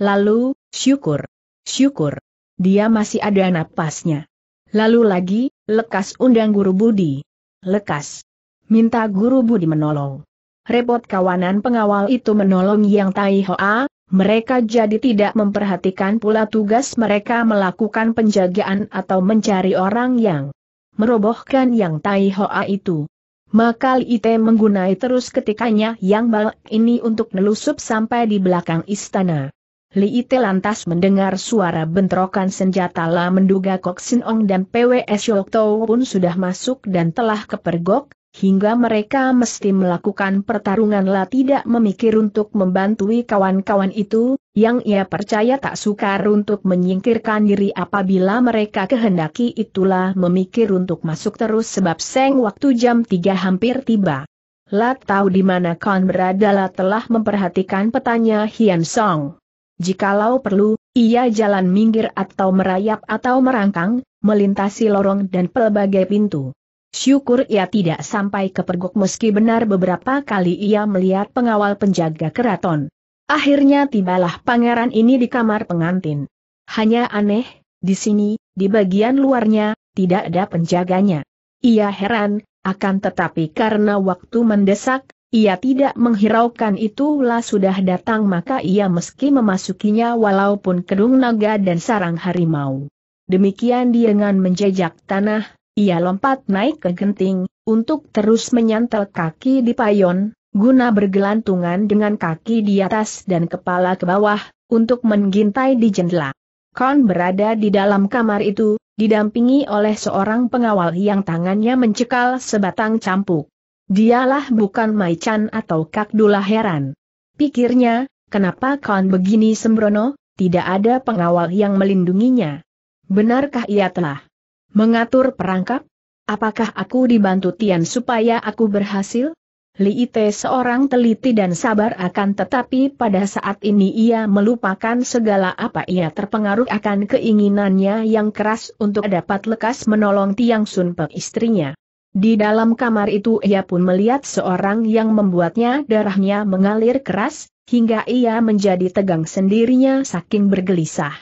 Lalu, syukur, syukur. Dia masih ada napasnya. Lalu lagi, lekas undang guru Budi. Lekas. Minta guru Budi menolong. Repot kawanan pengawal itu menolong Yang Tai Hoa, mereka jadi tidak memperhatikan pula tugas mereka melakukan penjagaan atau mencari orang yang merobohkan yang Tai Hoa itu. Maka Ite menggunai terus ketikanya yang bal ini untuk nelusup sampai di belakang istana. Li Ite lantas mendengar suara bentrokan senjata la menduga Kok Sin Ong dan PWS Yokto pun sudah masuk dan telah kepergok, hingga mereka mesti melakukan pertarungan lah tidak memikir untuk membantui kawan-kawan itu, yang ia percaya tak sukar untuk menyingkirkan diri apabila mereka kehendaki itulah memikir untuk masuk terus sebab seng waktu jam 3 hampir tiba. Lat tahu di mana kawan berada lah telah memperhatikan petanya Hian Song. Jikalau perlu, ia jalan minggir atau merayap atau merangkang, melintasi lorong dan pelbagai pintu. Syukur ia tidak sampai ke kepergok meski benar beberapa kali ia melihat pengawal penjaga keraton. Akhirnya tibalah pangeran ini di kamar pengantin. Hanya aneh, di sini, di bagian luarnya, tidak ada penjaganya. Ia heran, akan tetapi karena waktu mendesak, ia tidak menghiraukan itulah sudah datang maka ia meski memasukinya walaupun kedung naga dan sarang harimau. Demikian dia dengan menjejak tanah, ia lompat naik ke genting, untuk terus menyantel kaki di payon, guna bergelantungan dengan kaki di atas dan kepala ke bawah, untuk mengintai di jendela. Kon berada di dalam kamar itu, didampingi oleh seorang pengawal yang tangannya mencekal sebatang campuk. Dialah bukan Chan atau Kakdula heran. Pikirnya, kenapa Kon begini sembrono, tidak ada pengawal yang melindunginya. Benarkah ia telah Mengatur perangkap? Apakah aku dibantu Tian supaya aku berhasil? Li Ite seorang teliti dan sabar akan tetapi pada saat ini ia melupakan segala apa ia terpengaruh akan keinginannya yang keras untuk dapat lekas menolong Tiang Sun Pe istrinya. Di dalam kamar itu ia pun melihat seorang yang membuatnya darahnya mengalir keras, hingga ia menjadi tegang sendirinya saking bergelisah.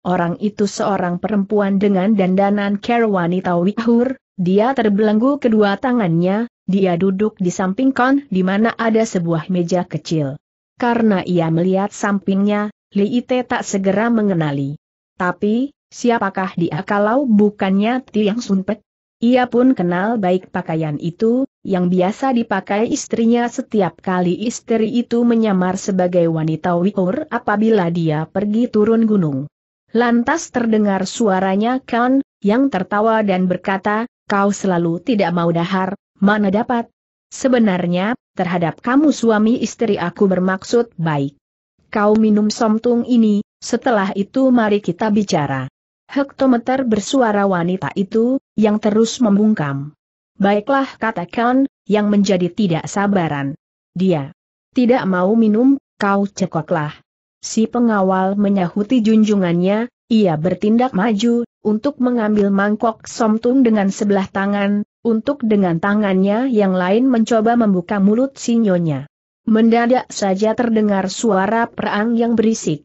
Orang itu seorang perempuan dengan dandanan care wanita wihur, dia terbelenggu kedua tangannya, dia duduk di samping kon di mana ada sebuah meja kecil. Karena ia melihat sampingnya, Li Ite tak segera mengenali. Tapi, siapakah dia kalau bukannya Tiang Sunpet? Ia pun kenal baik pakaian itu, yang biasa dipakai istrinya setiap kali istri itu menyamar sebagai wanita wihur apabila dia pergi turun gunung. Lantas terdengar suaranya Kan, yang tertawa dan berkata, kau selalu tidak mau dahar, mana dapat? Sebenarnya, terhadap kamu suami istri aku bermaksud baik. Kau minum somtung ini, setelah itu mari kita bicara. Hektometer bersuara wanita itu, yang terus membungkam. Baiklah katakan, yang menjadi tidak sabaran. Dia tidak mau minum, kau cekoklah. Si pengawal menyahuti junjungannya, ia bertindak maju, untuk mengambil mangkok somtung dengan sebelah tangan, untuk dengan tangannya yang lain mencoba membuka mulut sinyonya. Mendadak saja terdengar suara perang yang berisik.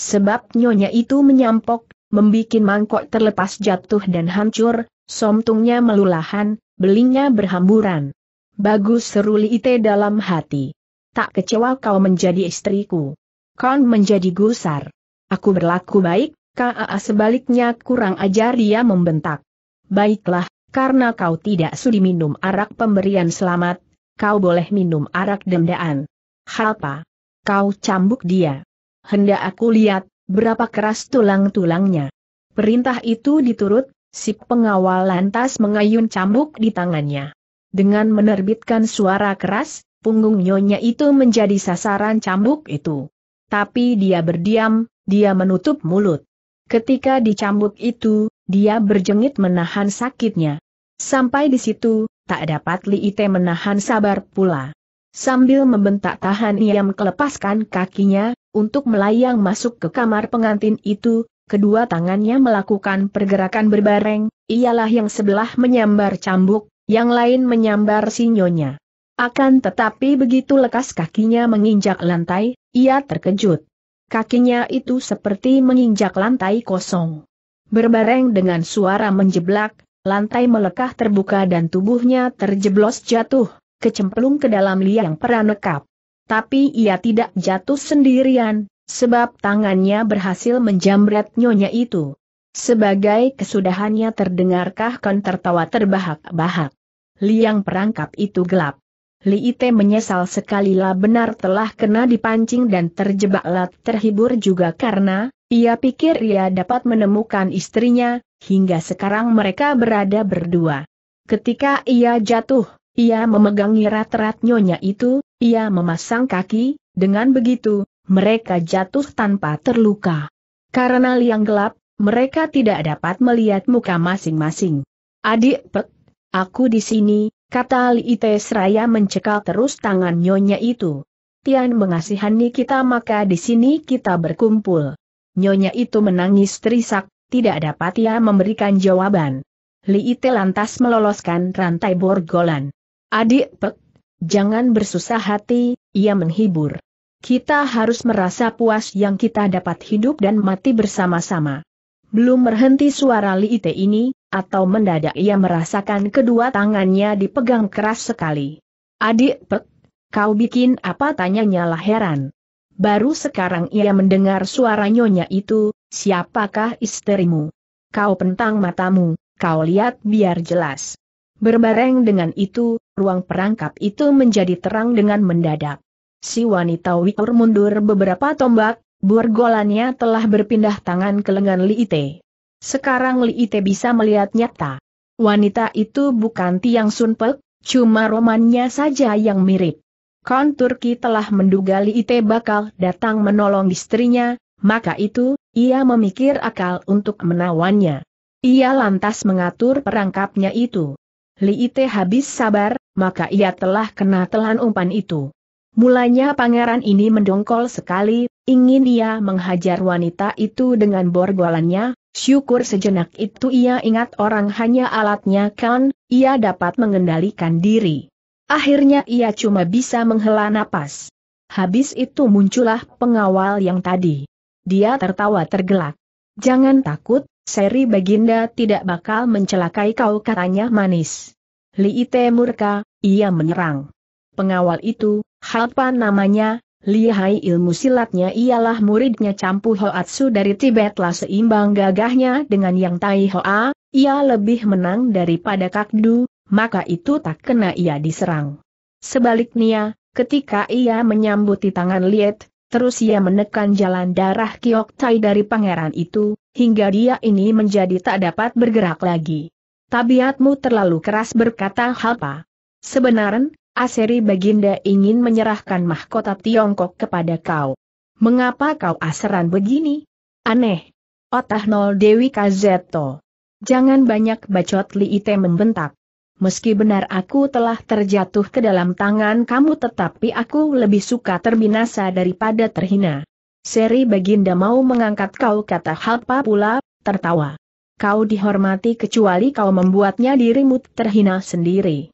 Sebab nyonya itu menyampok, membuat mangkok terlepas jatuh dan hancur, somtungnya melulahan, belingnya berhamburan. Bagus seruli Ite dalam hati. Tak kecewa kau menjadi istriku. Kon menjadi gusar. Aku berlaku baik, Kaa sebaliknya kurang ajar dia membentak. Baiklah, karena kau tidak sudi minum arak pemberian selamat, kau boleh minum arak dendaan. Halpa. Kau cambuk dia. Hendak aku lihat, berapa keras tulang-tulangnya. Perintah itu diturut, si pengawal lantas mengayun cambuk di tangannya. Dengan menerbitkan suara keras, punggung nyonya itu menjadi sasaran cambuk itu. Tapi dia berdiam, dia menutup mulut. Ketika dicambuk itu, dia berjengit menahan sakitnya. Sampai di situ, tak dapat Li Ite menahan sabar pula. Sambil membentak tahan ia melepaskan kakinya, untuk melayang masuk ke kamar pengantin itu, kedua tangannya melakukan pergerakan berbareng, ialah yang sebelah menyambar cambuk, yang lain menyambar sinyonya. Akan tetapi begitu lekas kakinya menginjak lantai, ia terkejut. Kakinya itu seperti menginjak lantai kosong. Berbareng dengan suara menjeblak, lantai melekah terbuka dan tubuhnya terjeblos jatuh, kecemplung ke dalam liang peranekap. Tapi ia tidak jatuh sendirian, sebab tangannya berhasil menjamret nyonya itu. Sebagai kesudahannya terdengarkah kan tertawa terbahak-bahak. Liang perangkap itu gelap. Li Ite menyesal sekali lah benar telah kena dipancing dan terjebak. terjebaklah terhibur juga karena, ia pikir ia dapat menemukan istrinya, hingga sekarang mereka berada berdua. Ketika ia jatuh, ia memegangi rat-rat nyonya itu, ia memasang kaki, dengan begitu, mereka jatuh tanpa terluka. Karena liang gelap, mereka tidak dapat melihat muka masing-masing. Adik Pek, aku di sini, Kata Li Ite seraya mencekal terus tangan nyonya itu. Tian mengasihani kita maka di sini kita berkumpul. Nyonya itu menangis terisak, tidak dapat ia memberikan jawaban. Li Ite lantas meloloskan rantai borgolan. Adik Pek, jangan bersusah hati, ia menghibur. Kita harus merasa puas yang kita dapat hidup dan mati bersama-sama. Belum berhenti suara Li Ite ini, atau mendadak ia merasakan kedua tangannya dipegang keras sekali. Adik Pek, kau bikin apa tanyanya lah heran. Baru sekarang ia mendengar suara nyonya itu, siapakah istrimu? Kau pentang matamu, kau lihat biar jelas. Berbareng dengan itu, ruang perangkap itu menjadi terang dengan mendadak. Si wanita Wikur mundur beberapa tombak, Burgolannya telah berpindah tangan ke lengan Li Ite. Sekarang Li Ite bisa melihat nyata. Wanita itu bukan Tiang Sunpek, cuma romannya saja yang mirip. Kon Turki telah menduga Li Ite bakal datang menolong istrinya, maka itu, ia memikir akal untuk menawannya. Ia lantas mengatur perangkapnya itu. Li Ite habis sabar, maka ia telah kena telan umpan itu. Mulanya pangeran ini mendongkol sekali, Ingin ia menghajar wanita itu dengan borgolannya, syukur sejenak itu ia ingat orang hanya alatnya kan, ia dapat mengendalikan diri. Akhirnya ia cuma bisa menghela napas. Habis itu muncullah pengawal yang tadi. Dia tertawa tergelak. Jangan takut, Seri Baginda tidak bakal mencelakai kau katanya manis. Ite murka, ia menyerang. Pengawal itu, Halpa namanya, Lihai ilmu silatnya ialah muridnya Campu Hoatsu dari Tibet Tibetlah seimbang gagahnya dengan yang Tai Hoa, ia lebih menang daripada Kakdu, maka itu tak kena ia diserang. Sebaliknya, ketika ia menyambuti tangan Liet, terus ia menekan jalan darah Kiok Tai dari pangeran itu, hingga dia ini menjadi tak dapat bergerak lagi. Tabiatmu terlalu keras berkata Halpa. Sebenarnya, Aseri Baginda ingin menyerahkan mahkota Tiongkok kepada kau. Mengapa kau aseran begini? Aneh. Otah nol Dewi Kazeto. Jangan banyak bacot Li Ite membentak. Meski benar aku telah terjatuh ke dalam tangan kamu tetapi aku lebih suka terbinasa daripada terhina. Seri Baginda mau mengangkat kau kata Halpa pula, tertawa. Kau dihormati kecuali kau membuatnya dirimu terhina sendiri.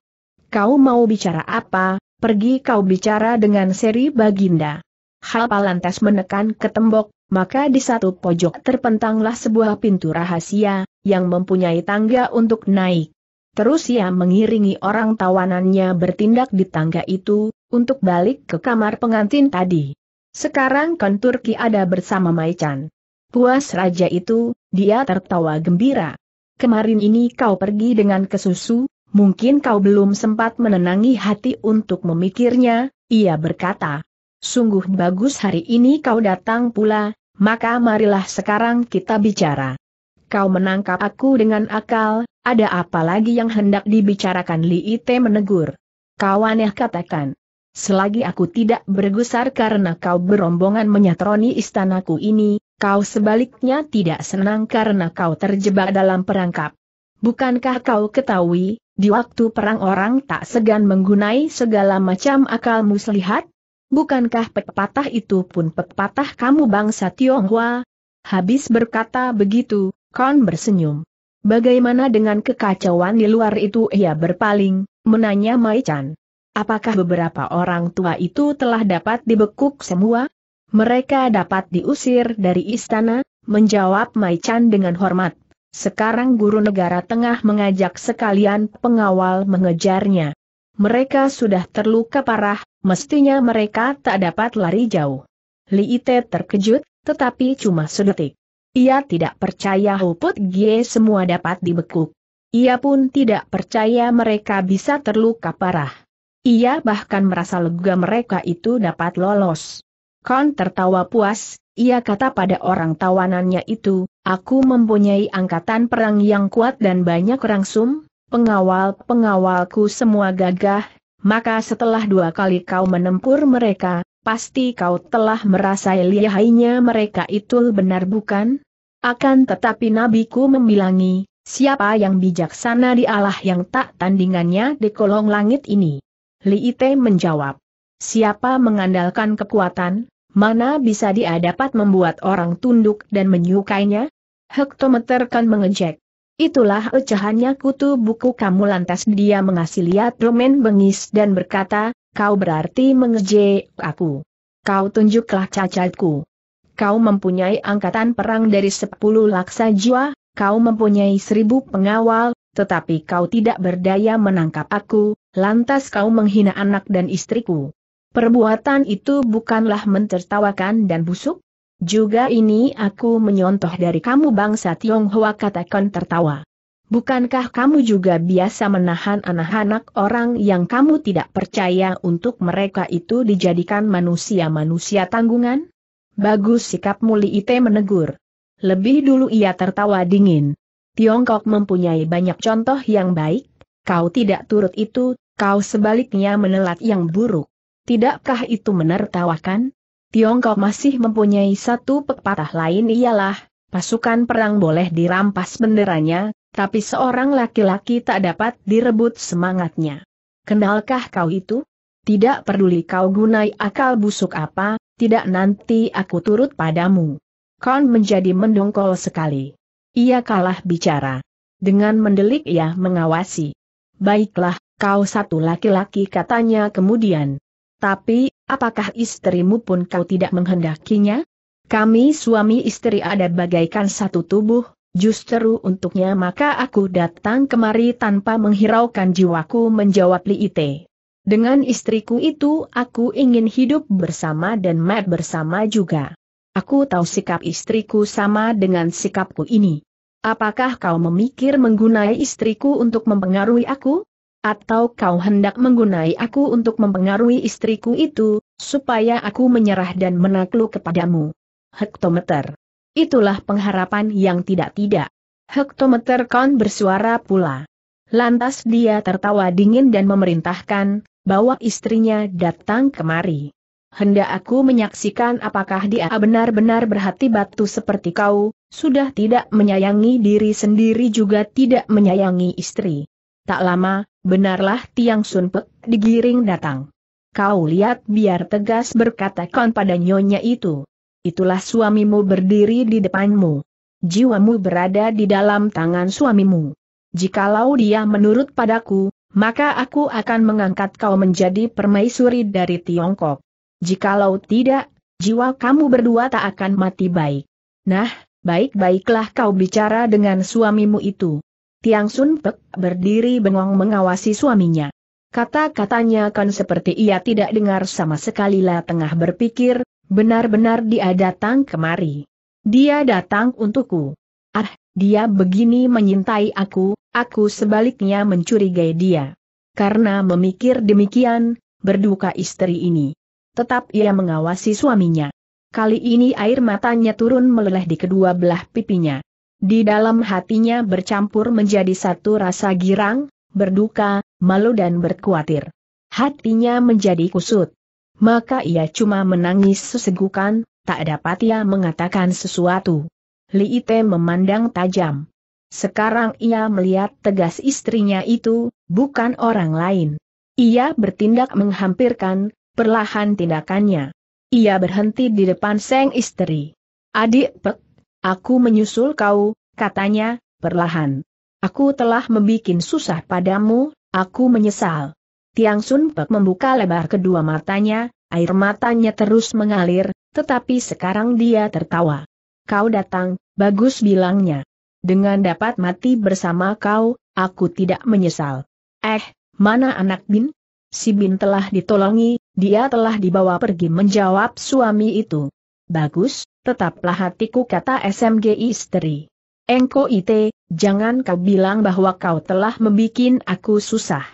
Kau mau bicara apa, pergi kau bicara dengan seri baginda. Hal Palantas menekan ke tembok, maka di satu pojok terpentanglah sebuah pintu rahasia, yang mempunyai tangga untuk naik. Terus ia mengiringi orang tawanannya bertindak di tangga itu, untuk balik ke kamar pengantin tadi. Sekarang kan Turki ada bersama Maican. Puas raja itu, dia tertawa gembira. Kemarin ini kau pergi dengan kesusu, mungkin kau belum sempat menenangi hati untuk memikirnya, ia berkata. Sungguh bagus hari ini kau datang pula, maka marilah sekarang kita bicara. Kau menangkap aku dengan akal, ada apa lagi yang hendak dibicarakan Li Ite menegur. Kau aneh katakan. Selagi aku tidak bergusar karena kau berombongan menyatroni istanaku ini, kau sebaliknya tidak senang karena kau terjebak dalam perangkap. Bukankah kau ketahui, di waktu perang orang tak segan menggunai segala macam akal muslihat? Bukankah pepatah itu pun pepatah kamu bangsa Tionghoa? Habis berkata begitu, Kon bersenyum. Bagaimana dengan kekacauan di luar itu ia berpaling, menanya Mai Chan. Apakah beberapa orang tua itu telah dapat dibekuk semua? Mereka dapat diusir dari istana, menjawab Mai Chan dengan hormat. Sekarang guru negara tengah mengajak sekalian pengawal mengejarnya. Mereka sudah terluka parah, mestinya mereka tak dapat lari jauh. Li Ite terkejut, tetapi cuma sedetik. Ia tidak percaya Huput Gie semua dapat dibekuk. Ia pun tidak percaya mereka bisa terluka parah. Ia bahkan merasa lega mereka itu dapat lolos. Kon tertawa puas, ia kata pada orang tawanannya itu, Aku mempunyai angkatan perang yang kuat dan banyak rangsum, pengawal-pengawalku semua gagah, maka setelah dua kali kau menempur mereka, pasti kau telah merasai lihainya mereka itu benar bukan? Akan tetapi nabiku membilangi, siapa yang bijaksana di Allah yang tak tandingannya di kolong langit ini? Li Ite menjawab, siapa mengandalkan kekuatan, mana bisa dia dapat membuat orang tunduk dan menyukainya? Hektometer kan mengejek. Itulah ecahannya kutu buku kamu lantas dia mengasih lihat Roman bengis dan berkata, kau berarti mengejek aku. Kau tunjuklah cacatku. Kau mempunyai angkatan perang dari sepuluh laksa jiwa, kau mempunyai seribu pengawal, tetapi kau tidak berdaya menangkap aku, lantas kau menghina anak dan istriku. Perbuatan itu bukanlah mentertawakan dan busuk? Juga ini aku menyontoh dari kamu bangsa Tionghoa katakan tertawa. Bukankah kamu juga biasa menahan anak-anak orang yang kamu tidak percaya untuk mereka itu dijadikan manusia-manusia tanggungan? Bagus sikap Muli Ite menegur. Lebih dulu ia tertawa dingin. Tiongkok mempunyai banyak contoh yang baik, kau tidak turut itu, kau sebaliknya menelat yang buruk. Tidakkah itu menertawakan? Tiongkok masih mempunyai satu pepatah lain ialah, pasukan perang boleh dirampas benderanya, tapi seorang laki-laki tak dapat direbut semangatnya. Kenalkah kau itu? Tidak peduli kau gunai akal busuk apa, tidak nanti aku turut padamu. Kon menjadi mendongkol sekali. Ia kalah bicara. Dengan mendelik ia mengawasi. Baiklah, kau satu laki-laki katanya kemudian. Tapi, Apakah istrimu pun kau tidak menghendakinya? Kami suami istri ada bagaikan satu tubuh, justru untuknya maka aku datang kemari tanpa menghiraukan jiwaku menjawab Li ite. Dengan istriku itu aku ingin hidup bersama dan mat bersama juga. Aku tahu sikap istriku sama dengan sikapku ini. Apakah kau memikir menggunai istriku untuk mempengaruhi aku? Atau kau hendak menggunai aku untuk mempengaruhi istriku itu, supaya aku menyerah dan menakluk kepadamu. Hektometer. Itulah pengharapan yang tidak-tidak. Hektometer Kon bersuara pula. Lantas dia tertawa dingin dan memerintahkan, bahwa istrinya datang kemari. Hendak aku menyaksikan apakah dia benar-benar berhati batu seperti kau, sudah tidak menyayangi diri sendiri juga tidak menyayangi istri. Tak lama, Benarlah Tiang Sun Pe, digiring datang. Kau lihat biar tegas berkata kon pada nyonya itu. Itulah suamimu berdiri di depanmu. Jiwamu berada di dalam tangan suamimu. Jikalau dia menurut padaku, maka aku akan mengangkat kau menjadi permaisuri dari Tiongkok. Jikalau tidak, jiwa kamu berdua tak akan mati baik. Nah, baik-baiklah kau bicara dengan suamimu itu. Tiang Sun Pek berdiri bengong mengawasi suaminya. Kata-katanya kan seperti ia tidak dengar sama sekali lah tengah berpikir, benar-benar dia datang kemari. Dia datang untukku. Ah, dia begini menyintai aku, aku sebaliknya mencurigai dia. Karena memikir demikian, berduka istri ini. Tetap ia mengawasi suaminya. Kali ini air matanya turun meleleh di kedua belah pipinya. Di dalam hatinya bercampur menjadi satu rasa girang, berduka, malu dan berkuatir. Hatinya menjadi kusut. Maka ia cuma menangis sesegukan, tak dapat ia mengatakan sesuatu. Li Ite memandang tajam. Sekarang ia melihat tegas istrinya itu, bukan orang lain. Ia bertindak menghampirkan, perlahan tindakannya. Ia berhenti di depan seng istri. Adik Pek, Aku menyusul kau, katanya, perlahan. Aku telah membuat susah padamu, aku menyesal. Tiang Sun Pek membuka lebar kedua matanya, air matanya terus mengalir, tetapi sekarang dia tertawa. Kau datang, bagus bilangnya. Dengan dapat mati bersama kau, aku tidak menyesal. Eh, mana anak Bin? Si Bin telah ditolongi, dia telah dibawa pergi menjawab suami itu. Bagus, Tetaplah hatiku kata SMG istri. Engko ite, jangan kau bilang bahwa kau telah membikin aku susah.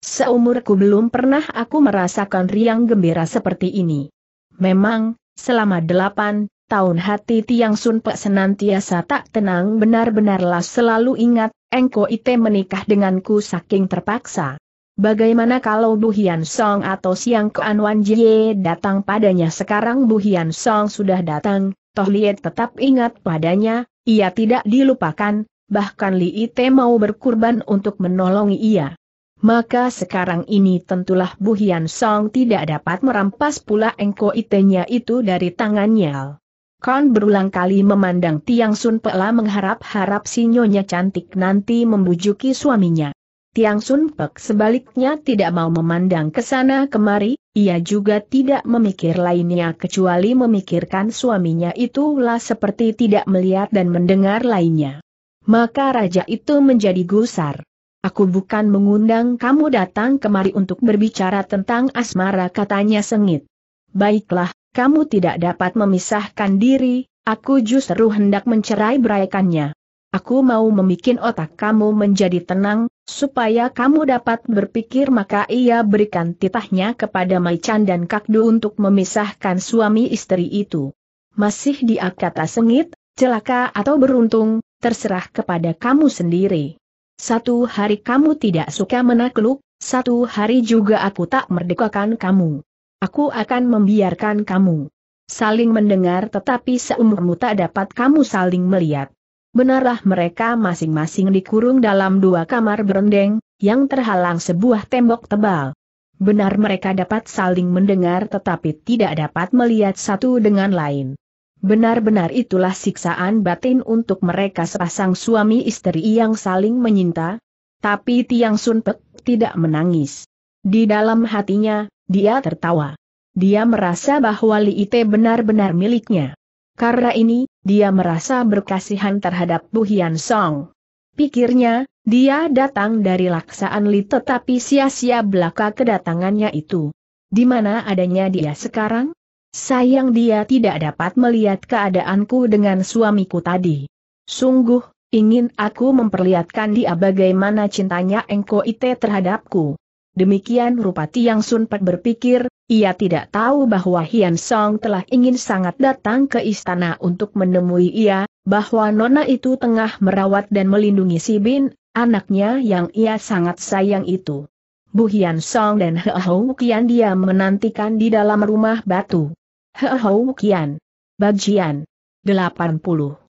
Seumurku belum pernah aku merasakan riang gembira seperti ini. Memang, selama delapan tahun hati Tiang Sun pe senantiasa tak tenang benar-benarlah selalu ingat, Engko Ite menikah denganku saking terpaksa. Bagaimana kalau Bu Hian Song atau Siang Kuan Wan Jie datang padanya sekarang Bu Hian Song sudah datang, Toh Liet tetap ingat padanya, ia tidak dilupakan, bahkan Li Ite mau berkurban untuk menolong ia. Maka sekarang ini tentulah Bu Hian Song tidak dapat merampas pula engko itenya itu dari tangannya. Kon berulang kali memandang Tiang Sun Pela mengharap-harap si nyonya cantik nanti membujuki suaminya. Tiang Sun Pek sebaliknya tidak mau memandang ke sana kemari, ia juga tidak memikir lainnya kecuali memikirkan suaminya itulah seperti tidak melihat dan mendengar lainnya. Maka raja itu menjadi gusar. Aku bukan mengundang kamu datang kemari untuk berbicara tentang asmara katanya sengit. Baiklah, kamu tidak dapat memisahkan diri, aku justru hendak mencerai beraikannya. Aku mau memikin otak kamu menjadi tenang, supaya kamu dapat berpikir maka ia berikan titahnya kepada Mai Chan dan Kakdu untuk memisahkan suami istri itu. Masih di kata sengit, celaka atau beruntung, terserah kepada kamu sendiri. Satu hari kamu tidak suka menakluk, satu hari juga aku tak merdekakan kamu. Aku akan membiarkan kamu saling mendengar tetapi seumurmu tak dapat kamu saling melihat. Benarlah mereka masing-masing dikurung dalam dua kamar berendeng, yang terhalang sebuah tembok tebal. Benar mereka dapat saling mendengar tetapi tidak dapat melihat satu dengan lain. Benar-benar itulah siksaan batin untuk mereka sepasang suami istri yang saling menyinta. Tapi Tiang Sunpek tidak menangis. Di dalam hatinya, dia tertawa. Dia merasa bahwa Li Ite benar-benar miliknya. Karena ini, dia merasa berkasihan terhadap Bu Hian Song. Pikirnya, dia datang dari Laksaan Li tetapi sia-sia belaka kedatangannya itu. Di mana adanya dia sekarang? Sayang dia tidak dapat melihat keadaanku dengan suamiku tadi. Sungguh, ingin aku memperlihatkan dia bagaimana cintanya Engko Ite terhadapku. Demikian rupa Tiang Sun Sunpet berpikir, ia tidak tahu bahwa Hian Song telah ingin sangat datang ke istana untuk menemui ia, bahwa Nona itu tengah merawat dan melindungi si Bin, anaknya yang ia sangat sayang itu. Bu Hian Song dan He Hou Kian dia menantikan di dalam rumah batu. He Hou Kian. Bajian 80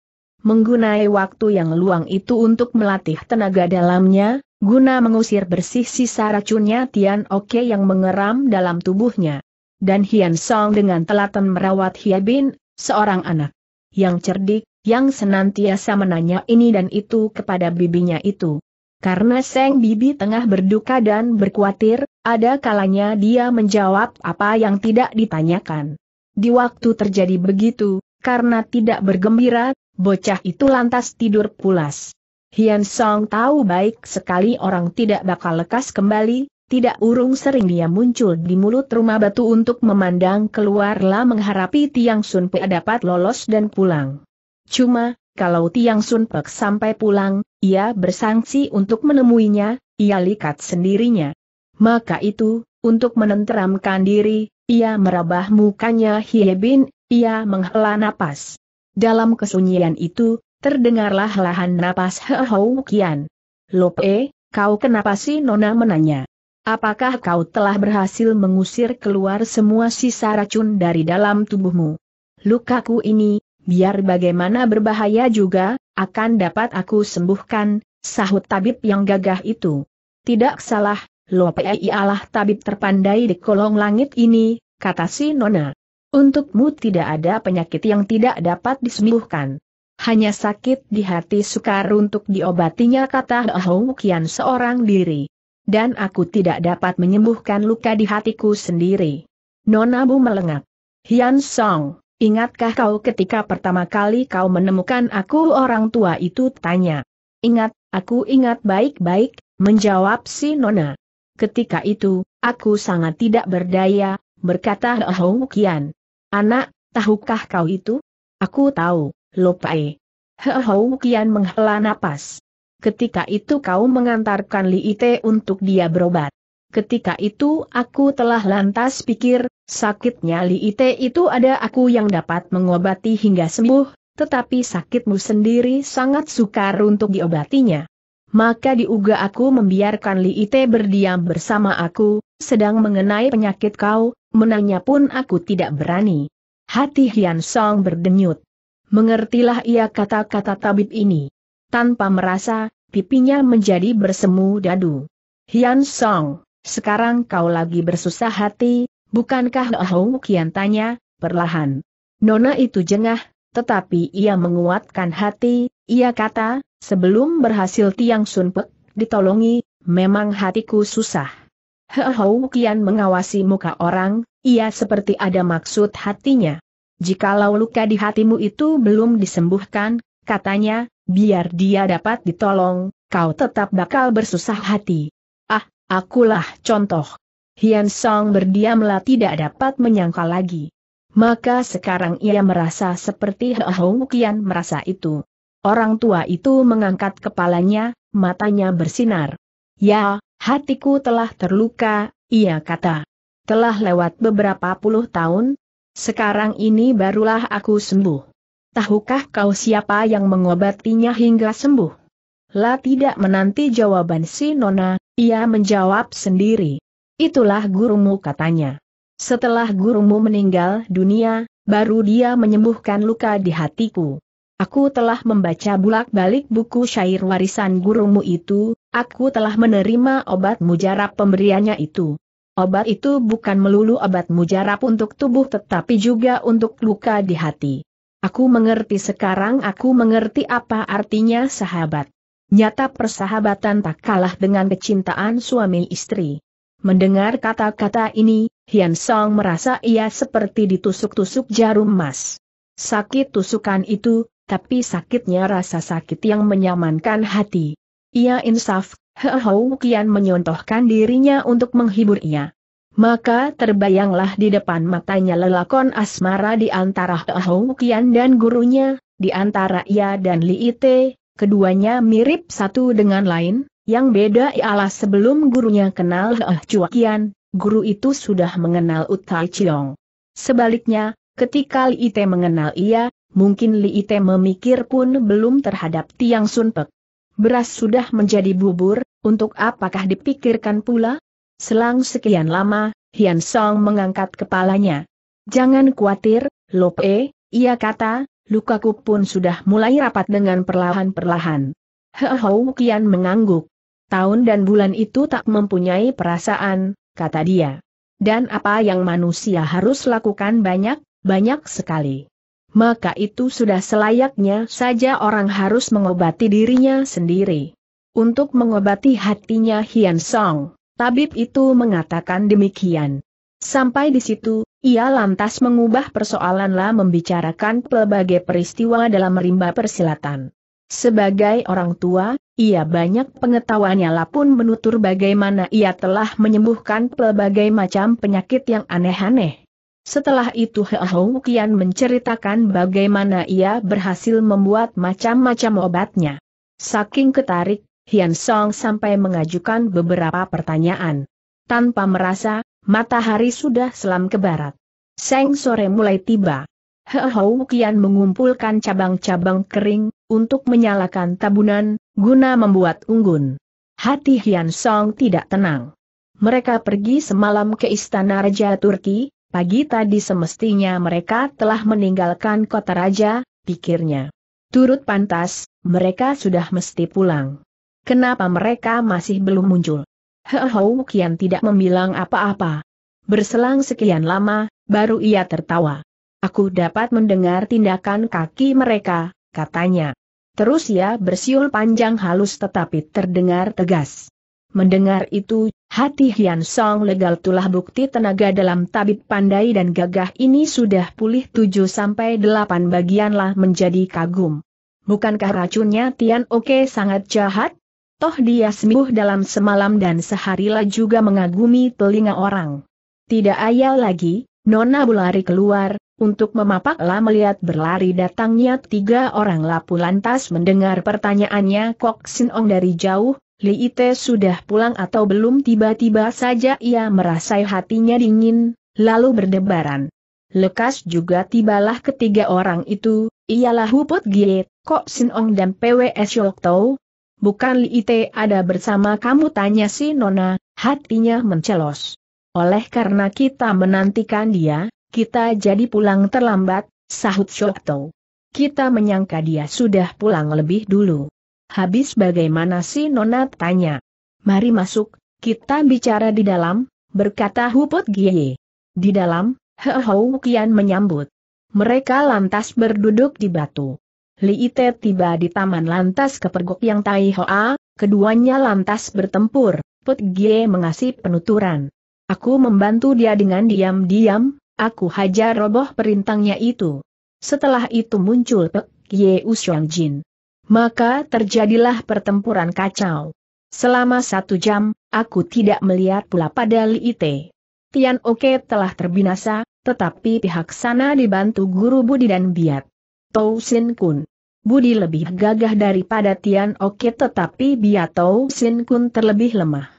menggunai waktu yang luang itu untuk melatih tenaga dalamnya, guna mengusir bersih sisa racunnya Tian Oke yang mengeram dalam tubuhnya. Dan Hian Song dengan telaten merawat Hia Bin, seorang anak yang cerdik, yang senantiasa menanya ini dan itu kepada bibinya itu. Karena Seng Bibi tengah berduka dan berkuatir, ada kalanya dia menjawab apa yang tidak ditanyakan. Di waktu terjadi begitu, karena tidak bergembira, Bocah itu lantas tidur pulas. Hian Song tahu baik sekali orang tidak bakal lekas kembali, tidak urung sering dia muncul di mulut rumah batu untuk memandang keluarlah mengharapi Tiang Sun Pe dapat lolos dan pulang. Cuma, kalau Tiang Sun Pe sampai pulang, ia bersangsi untuk menemuinya, ia likat sendirinya. Maka itu, untuk menenteramkan diri, ia merabah mukanya Hie Bin, ia menghela napas. Dalam kesunyian itu, terdengarlah lahan napas Hou Kian. Lope, kau kenapa sih Nona menanya? Apakah kau telah berhasil mengusir keluar semua sisa racun dari dalam tubuhmu? Lukaku ini, biar bagaimana berbahaya juga, akan dapat aku sembuhkan, sahut tabib yang gagah itu. Tidak salah, Lope ialah tabib terpandai di kolong langit ini, kata si Nona. Untukmu tidak ada penyakit yang tidak dapat disembuhkan. Hanya sakit di hati sukar untuk diobatinya kata Hou Kian seorang diri. Dan aku tidak dapat menyembuhkan luka di hatiku sendiri. Nona Bu melengak. Hian Song, ingatkah kau ketika pertama kali kau menemukan aku orang tua itu tanya. Ingat, aku ingat baik-baik, menjawab si Nona. Ketika itu, aku sangat tidak berdaya, berkata Hou Kian. Anak, tahukah kau itu? Aku tahu, Lopai. hau Kian menghela napas. Ketika itu kau mengantarkan Li Ite untuk dia berobat. Ketika itu aku telah lantas pikir, sakitnya Li Ite itu ada aku yang dapat mengobati hingga sembuh, tetapi sakitmu sendiri sangat sukar untuk diobatinya. Maka diuga aku membiarkan Li Ite berdiam bersama aku, sedang mengenai penyakit kau, menanya pun aku tidak berani. Hati Hian Song berdenyut. Mengertilah ia kata-kata tabib ini. Tanpa merasa, pipinya menjadi bersemu dadu. Hian Song, sekarang kau lagi bersusah hati, bukankah Hou Kian tanya, perlahan. Nona itu jengah, tetapi ia menguatkan hati, ia kata, sebelum berhasil Tiang Sunpek ditolongi, memang hatiku susah. Hou Kian mengawasi muka orang, ia seperti ada maksud hatinya. Jikalau luka di hatimu itu belum disembuhkan, katanya, biar dia dapat ditolong, kau tetap bakal bersusah hati. Ah, akulah contoh. Hian Song berdiamlah tidak dapat menyangka lagi. Maka sekarang ia merasa seperti Hou Kian merasa itu. Orang tua itu mengangkat kepalanya, matanya bersinar. Ya, Hatiku telah terluka, ia kata. Telah lewat beberapa puluh tahun, sekarang ini barulah aku sembuh. Tahukah kau siapa yang mengobatinya hingga sembuh? La tidak menanti jawaban si Nona, ia menjawab sendiri. Itulah gurumu katanya. Setelah gurumu meninggal dunia, baru dia menyembuhkan luka di hatiku. Aku telah membaca bulak-balik buku syair warisan gurumu itu, aku telah menerima obat mujarab pemberiannya itu. Obat itu bukan melulu obat mujarab untuk tubuh tetapi juga untuk luka di hati. Aku mengerti sekarang aku mengerti apa artinya sahabat. Nyata persahabatan tak kalah dengan kecintaan suami istri. Mendengar kata-kata ini, Hian Song merasa ia seperti ditusuk-tusuk jarum emas. Sakit tusukan itu, tapi sakitnya rasa sakit yang menyamankan hati. Ia insaf, Hou Kian menyontohkan dirinya untuk menghibur ia. Maka terbayanglah di depan matanya lelakon asmara di antara Hou Kian dan gurunya, di antara ia dan Li Ite, keduanya mirip satu dengan lain, yang beda ialah sebelum gurunya kenal Heh kian, guru itu sudah mengenal Utai Chiong. Sebaliknya, ketika Li Ite mengenal ia, mungkin Li Ite memikir pun belum terhadap Tiang Sunpek. Beras sudah menjadi bubur, untuk apakah dipikirkan pula? Selang sekian lama, Hian Song mengangkat kepalanya. Jangan khawatir, Lope, ia kata, lukaku pun sudah mulai rapat dengan perlahan-perlahan. Ho Kian mengangguk. Tahun dan bulan itu tak mempunyai perasaan, kata dia. Dan apa yang manusia harus lakukan banyak, banyak sekali maka itu sudah selayaknya saja orang harus mengobati dirinya sendiri. Untuk mengobati hatinya Hian Song, tabib itu mengatakan demikian. Sampai di situ, ia lantas mengubah persoalanlah membicarakan pelbagai peristiwa dalam rimba persilatan. Sebagai orang tua, ia banyak pengetahuannya lah pun menutur bagaimana ia telah menyembuhkan pelbagai macam penyakit yang aneh-aneh. Setelah itu Hao Kian menceritakan bagaimana ia berhasil membuat macam-macam obatnya. Saking ketarik, Hian Song sampai mengajukan beberapa pertanyaan. Tanpa merasa, matahari sudah selam ke barat. Seng sore mulai tiba. Hao Kian mengumpulkan cabang-cabang kering, untuk menyalakan tabunan, guna membuat unggun. Hati Hian Song tidak tenang. Mereka pergi semalam ke istana Raja Turki, pagi tadi semestinya mereka telah meninggalkan kota raja, pikirnya. Turut pantas, mereka sudah mesti pulang. Kenapa mereka masih belum muncul? Hehou Kian tidak membilang apa-apa. Berselang sekian lama, baru ia tertawa. Aku dapat mendengar tindakan kaki mereka, katanya. Terus ia bersiul panjang halus tetapi terdengar tegas. Mendengar itu, hati Hian Song legal tulah bukti tenaga dalam tabib pandai dan gagah ini sudah pulih 7-8 bagianlah menjadi kagum. Bukankah racunnya Tian Oke sangat jahat? Toh dia sembuh dalam semalam dan seharilah juga mengagumi telinga orang. Tidak ayal lagi, Nona berlari keluar, untuk memapaklah melihat berlari datangnya tiga orang lapu lantas mendengar pertanyaannya Kok Sin Ong dari jauh, Li Ite sudah pulang atau belum tiba-tiba saja ia merasai hatinya dingin, lalu berdebaran. Lekas juga tibalah ketiga orang itu, ialah Huput Gie, Kok Sin Ong dan PWS Yok Tau. Bukan Li Ite ada bersama kamu tanya si Nona, hatinya mencelos. Oleh karena kita menantikan dia, kita jadi pulang terlambat, sahut Shokto. Kita menyangka dia sudah pulang lebih dulu. Habis bagaimana sih? Nona tanya. Mari masuk, kita bicara di dalam, berkata Huput Gie. Di dalam, Heo Kian menyambut. Mereka lantas berduduk di batu. Li Ite tiba di taman lantas kepergok yang Tai Hoa, keduanya lantas bertempur, Put Gie mengasih penuturan. Aku membantu dia dengan diam-diam, aku hajar roboh perintangnya itu. Setelah itu muncul Pek Ye Usuang Jin maka terjadilah pertempuran kacau. Selama satu jam, aku tidak melihat pula pada Li Ite. Tian Oke telah terbinasa, tetapi pihak sana dibantu guru Budi dan Biat. Tau Sin Kun. Budi lebih gagah daripada Tian Oke tetapi Tau Sin Kun terlebih lemah.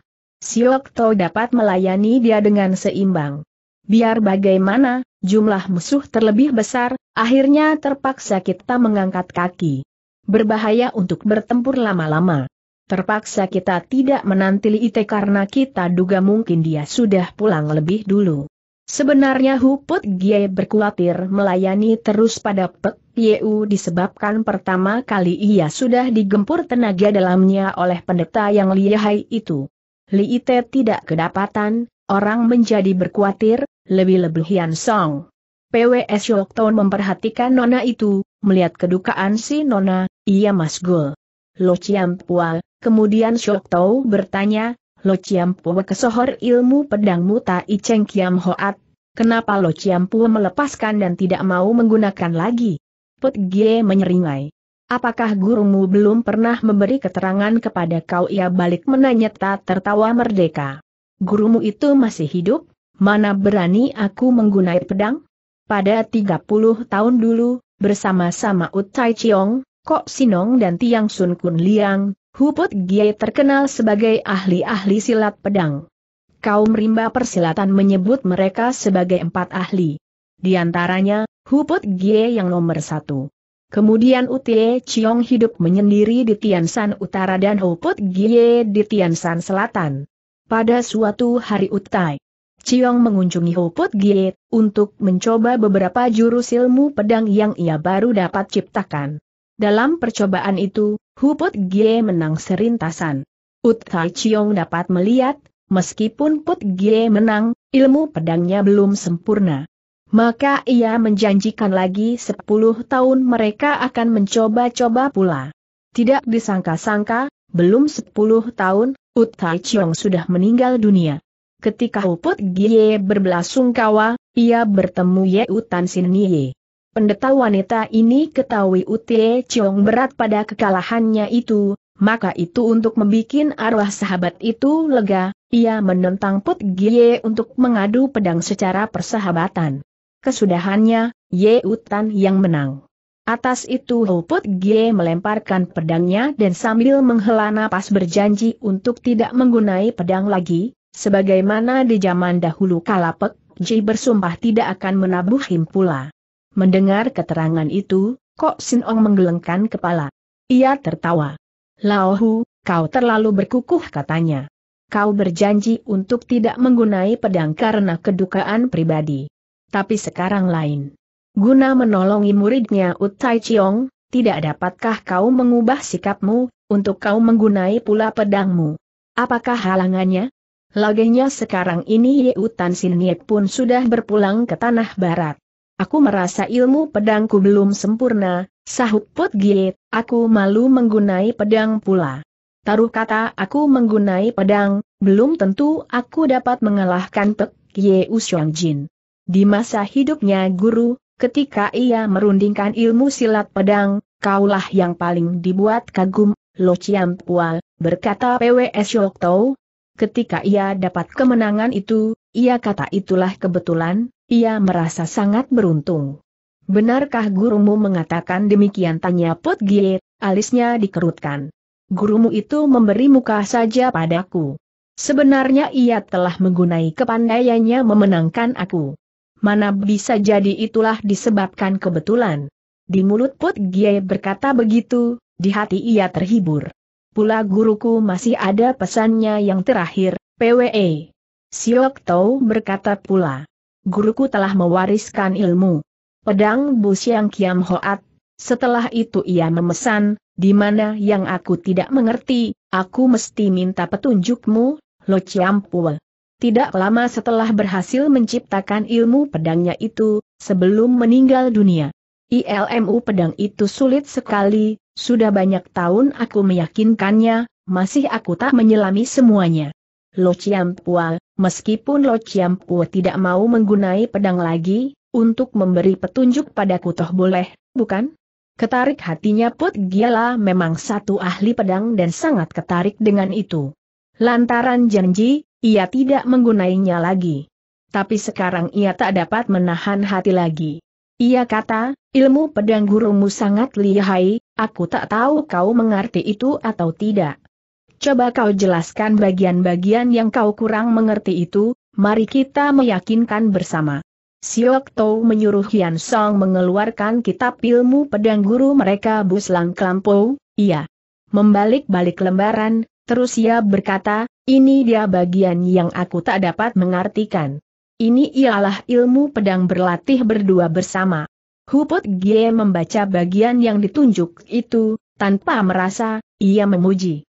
Siok Tau dapat melayani dia dengan seimbang. Biar bagaimana, jumlah musuh terlebih besar, akhirnya terpaksa kita mengangkat kaki. Berbahaya untuk bertempur lama-lama. Terpaksa kita tidak menanti Liite karena kita duga mungkin dia sudah pulang lebih dulu. Sebenarnya Huput Gie berkuatir melayani terus pada Pek Yeu disebabkan pertama kali ia sudah digempur tenaga dalamnya oleh pendeta yang lihai itu. Li Liite tidak kedapatan, orang menjadi berkuatir, lebih-lebih Hian Song. PWS Yokton memperhatikan Nona itu, melihat kedukaan si Nona, Iya Mas Gul. Lo Chiampua, kemudian Shok Tau bertanya, Lo Chiampua kesohor ilmu pedangmu Tai Cheng Kiam Hoat, kenapa Lo Chiampua melepaskan dan tidak mau menggunakan lagi? Put Gie menyeringai. Apakah gurumu belum pernah memberi keterangan kepada kau? Ia balik menanya tak tertawa merdeka. Gurumu itu masih hidup? Mana berani aku menggunai pedang? Pada 30 tahun dulu, bersama-sama Utai Chiong, Kok Sinong dan Tiang Sun Kun Liang, Huput Gie terkenal sebagai ahli-ahli silat pedang. Kaum rimba persilatan menyebut mereka sebagai empat ahli. Di antaranya, Huput Gie yang nomor satu. Kemudian Utie Chiong hidup menyendiri di Tiansan Utara dan Huput Gie di Tiansan Selatan. Pada suatu hari Utai, Chiong mengunjungi Huput Gie untuk mencoba beberapa jurus ilmu pedang yang ia baru dapat ciptakan. Dalam percobaan itu, Huput Gie menang serintasan. Ut Tai Chiong dapat melihat, meskipun Put Gie menang, ilmu pedangnya belum sempurna. Maka ia menjanjikan lagi sepuluh tahun mereka akan mencoba-coba pula. Tidak disangka-sangka, belum sepuluh tahun, Ut Tai Chiong sudah meninggal dunia. Ketika Huput Gie berbelasungkawa, ia bertemu Ye Utan Sin Nie pendeta wanita ini ketahui Utie Chong berat pada kekalahannya itu, maka itu untuk membuat arwah sahabat itu lega, ia menentang Put Gie untuk mengadu pedang secara persahabatan. Kesudahannya, Ye Utan yang menang. Atas itu Put Gie melemparkan pedangnya dan sambil menghela napas berjanji untuk tidak menggunai pedang lagi, sebagaimana di zaman dahulu kala Pek Ji bersumpah tidak akan menabuh himpula. Mendengar keterangan itu, Kok Sin Ong menggelengkan kepala. Ia tertawa. Lao Hu, kau terlalu berkukuh katanya. Kau berjanji untuk tidak menggunai pedang karena kedukaan pribadi. Tapi sekarang lain. Guna menolongi muridnya Utai Chiong, tidak dapatkah kau mengubah sikapmu, untuk kau menggunai pula pedangmu? Apakah halangannya? Lagenya sekarang ini Ye Utan Sin Niek pun sudah berpulang ke tanah barat. Aku merasa ilmu pedangku belum sempurna, sahut Pot Giet, aku malu menggunai pedang pula. Taruh kata aku menggunai pedang, belum tentu aku dapat mengalahkan Pek Ye Usyong Jin. Di masa hidupnya guru, ketika ia merundingkan ilmu silat pedang, kaulah yang paling dibuat kagum, Lo Chiam Pual, berkata PWS Yokto. Ketika ia dapat kemenangan itu, ia kata itulah kebetulan, ia merasa sangat beruntung. Benarkah gurumu mengatakan demikian tanya Put Gie, alisnya dikerutkan. Gurumu itu memberi muka saja padaku. Sebenarnya ia telah menggunai kepandaiannya memenangkan aku. Mana bisa jadi itulah disebabkan kebetulan. Di mulut Put Gie berkata begitu, di hati ia terhibur. Pula guruku masih ada pesannya yang terakhir, PWE. Siok Tau berkata pula guruku telah mewariskan ilmu. Pedang Bu Siang Kiam Hoat, setelah itu ia memesan, di mana yang aku tidak mengerti, aku mesti minta petunjukmu, Lo Ciampul. Tidak lama setelah berhasil menciptakan ilmu pedangnya itu, sebelum meninggal dunia. ILMU pedang itu sulit sekali, sudah banyak tahun aku meyakinkannya, masih aku tak menyelami semuanya. Lo Pual, Meskipun Lo tidak mau menggunai pedang lagi, untuk memberi petunjuk pada kutoh boleh, bukan? Ketarik hatinya Put Giala memang satu ahli pedang dan sangat ketarik dengan itu. Lantaran janji, ia tidak menggunainya lagi. Tapi sekarang ia tak dapat menahan hati lagi. Ia kata, ilmu pedang gurumu sangat lihai, aku tak tahu kau mengerti itu atau tidak. Coba kau jelaskan bagian-bagian yang kau kurang mengerti itu, mari kita meyakinkan bersama. Siok Tou menyuruh Hian Song mengeluarkan kitab ilmu pedang guru mereka Buslang Kelampau, iya. Membalik-balik lembaran, terus ia berkata, ini dia bagian yang aku tak dapat mengartikan. Ini ialah ilmu pedang berlatih berdua bersama. Huput Gie membaca bagian yang ditunjuk itu, tanpa merasa, ia memuji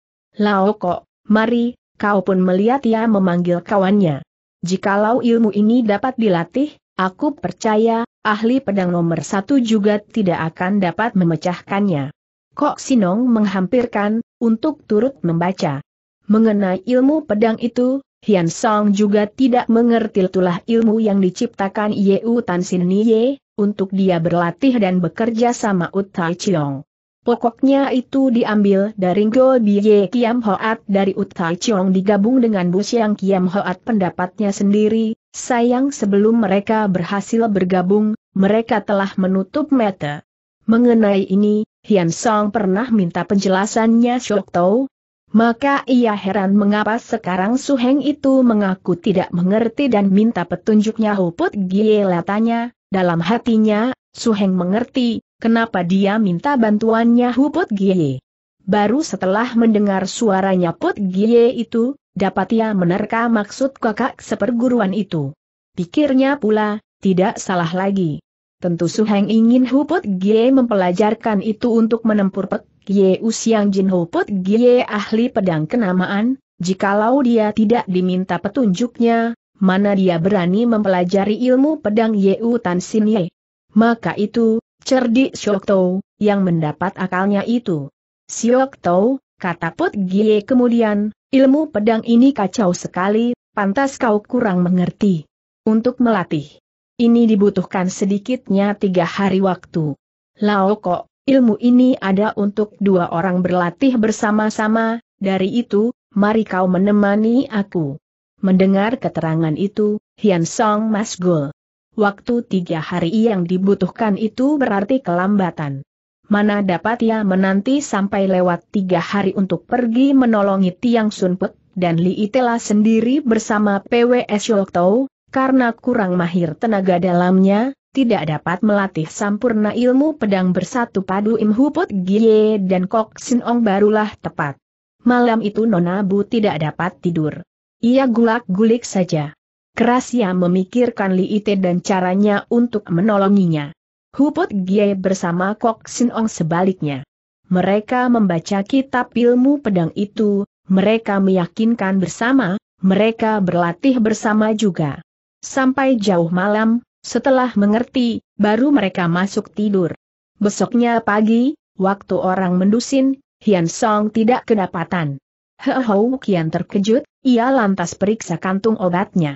kok, mari, kau pun melihat ia memanggil kawannya. Jikalau ilmu ini dapat dilatih, aku percaya, ahli pedang nomor satu juga tidak akan dapat memecahkannya. Kok Sinong menghampirkan, untuk turut membaca. Mengenai ilmu pedang itu, Hian Song juga tidak mengerti itulah ilmu yang diciptakan Yeu Tan Sin Nie, untuk dia berlatih dan bekerja sama Utai Chiong. Pokoknya itu diambil dari Go Biye Kiam Hoat dari Utai Chong digabung dengan Bu Siang Kiam Hoat pendapatnya sendiri, sayang sebelum mereka berhasil bergabung, mereka telah menutup mata. Mengenai ini, Hian Song pernah minta penjelasannya Shok Tau, maka ia heran mengapa sekarang Su Heng itu mengaku tidak mengerti dan minta petunjuknya Huput Gie latanya, dalam hatinya, Su Heng mengerti, kenapa dia minta bantuannya Huput Gie. Baru setelah mendengar suaranya Put Gie itu, dapat ia menerka maksud kakak seperguruan itu. Pikirnya pula, tidak salah lagi. Tentu Su Suheng ingin Huput Gie mempelajarkan itu untuk menempuh Pek Gie Usiang Jin Huput Gie ahli pedang kenamaan, jikalau dia tidak diminta petunjuknya, mana dia berani mempelajari ilmu pedang Yeu Tan Sin Ye. Maka itu, Cerdik Siok Tau, yang mendapat akalnya itu. Siok Tau, kata Put Gie kemudian, ilmu pedang ini kacau sekali, pantas kau kurang mengerti. Untuk melatih. Ini dibutuhkan sedikitnya tiga hari waktu. Lao kok, ilmu ini ada untuk dua orang berlatih bersama-sama, dari itu, mari kau menemani aku. Mendengar keterangan itu, Hian Song masgul. Waktu tiga hari yang dibutuhkan itu berarti kelambatan. Mana dapat ia menanti sampai lewat tiga hari untuk pergi menolongi Tiang Sunpek dan Li Itela sendiri bersama PWS Yolktou, karena kurang mahir tenaga dalamnya, tidak dapat melatih sampurna ilmu pedang bersatu padu Im Huput Gie dan Kok Sin Ong barulah tepat. Malam itu Nona Bu tidak dapat tidur. Ia gulak-gulik saja. Keras ia memikirkan Li Ite dan caranya untuk menolonginya. Huput Gie bersama Kok Sin Ong sebaliknya. Mereka membaca kitab ilmu pedang itu, mereka meyakinkan bersama, mereka berlatih bersama juga. Sampai jauh malam, setelah mengerti, baru mereka masuk tidur. Besoknya pagi, waktu orang mendusin, Hian Song tidak kedapatan. He Hou Kian terkejut, ia lantas periksa kantung obatnya.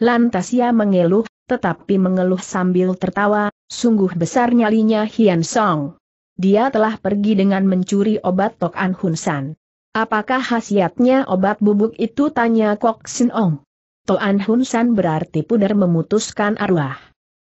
Lantas ia mengeluh, tetapi mengeluh sambil tertawa, sungguh besar nyalinya Hian Song. Dia telah pergi dengan mencuri obat Tok An Hun San. Apakah khasiatnya obat bubuk itu tanya Kok Sin Ong. Tok An Hun San berarti pudar memutuskan arwah.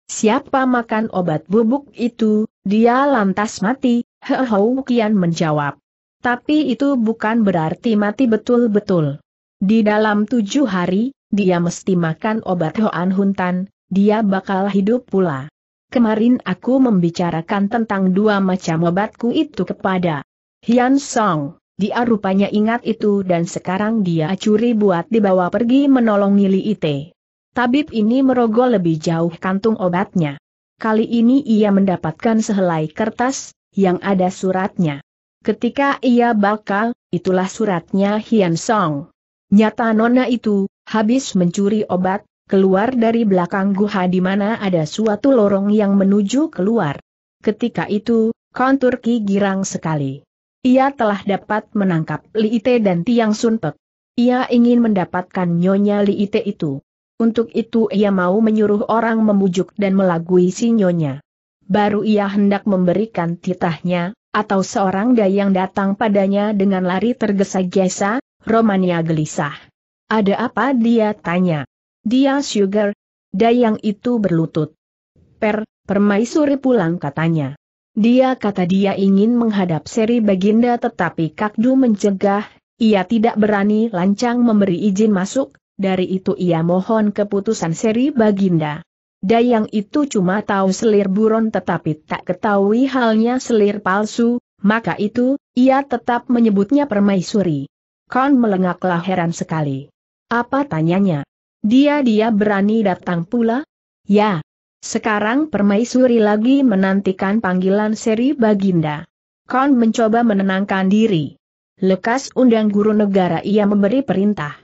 Siapa makan obat bubuk itu, dia lantas mati, Heo Kian menjawab. Tapi itu bukan berarti mati betul-betul. Di dalam tujuh hari, dia mesti makan obat Hoan Huntan, dia bakal hidup pula. Kemarin aku membicarakan tentang dua macam obatku itu kepada Hian Song, dia rupanya ingat itu dan sekarang dia curi buat dibawa pergi menolong Nili Ite. Tabib ini merogol lebih jauh kantung obatnya. Kali ini ia mendapatkan sehelai kertas, yang ada suratnya. Ketika ia bakal, itulah suratnya Hian Song. Nyata nona itu, Habis mencuri obat, keluar dari belakang guha di mana ada suatu lorong yang menuju keluar. Ketika itu, kontur Ki girang sekali. Ia telah dapat menangkap Liite dan Tiang Sunpek. Ia ingin mendapatkan nyonya Liite itu. Untuk itu ia mau menyuruh orang memujuk dan melagui si nyonya. Baru ia hendak memberikan titahnya, atau seorang dayang datang padanya dengan lari tergesa-gesa, Romania gelisah. Ada apa dia tanya? Dia sugar. Dayang itu berlutut. Per, permaisuri pulang katanya. Dia kata dia ingin menghadap seri baginda tetapi Kakdu mencegah, ia tidak berani lancang memberi izin masuk, dari itu ia mohon keputusan seri baginda. Dayang itu cuma tahu selir buron tetapi tak ketahui halnya selir palsu, maka itu, ia tetap menyebutnya permaisuri. Kon melengaklah heran sekali. Apa tanyanya? Dia-dia berani datang pula? Ya. Sekarang permaisuri lagi menantikan panggilan seri baginda. Kon mencoba menenangkan diri. Lekas undang guru negara ia memberi perintah.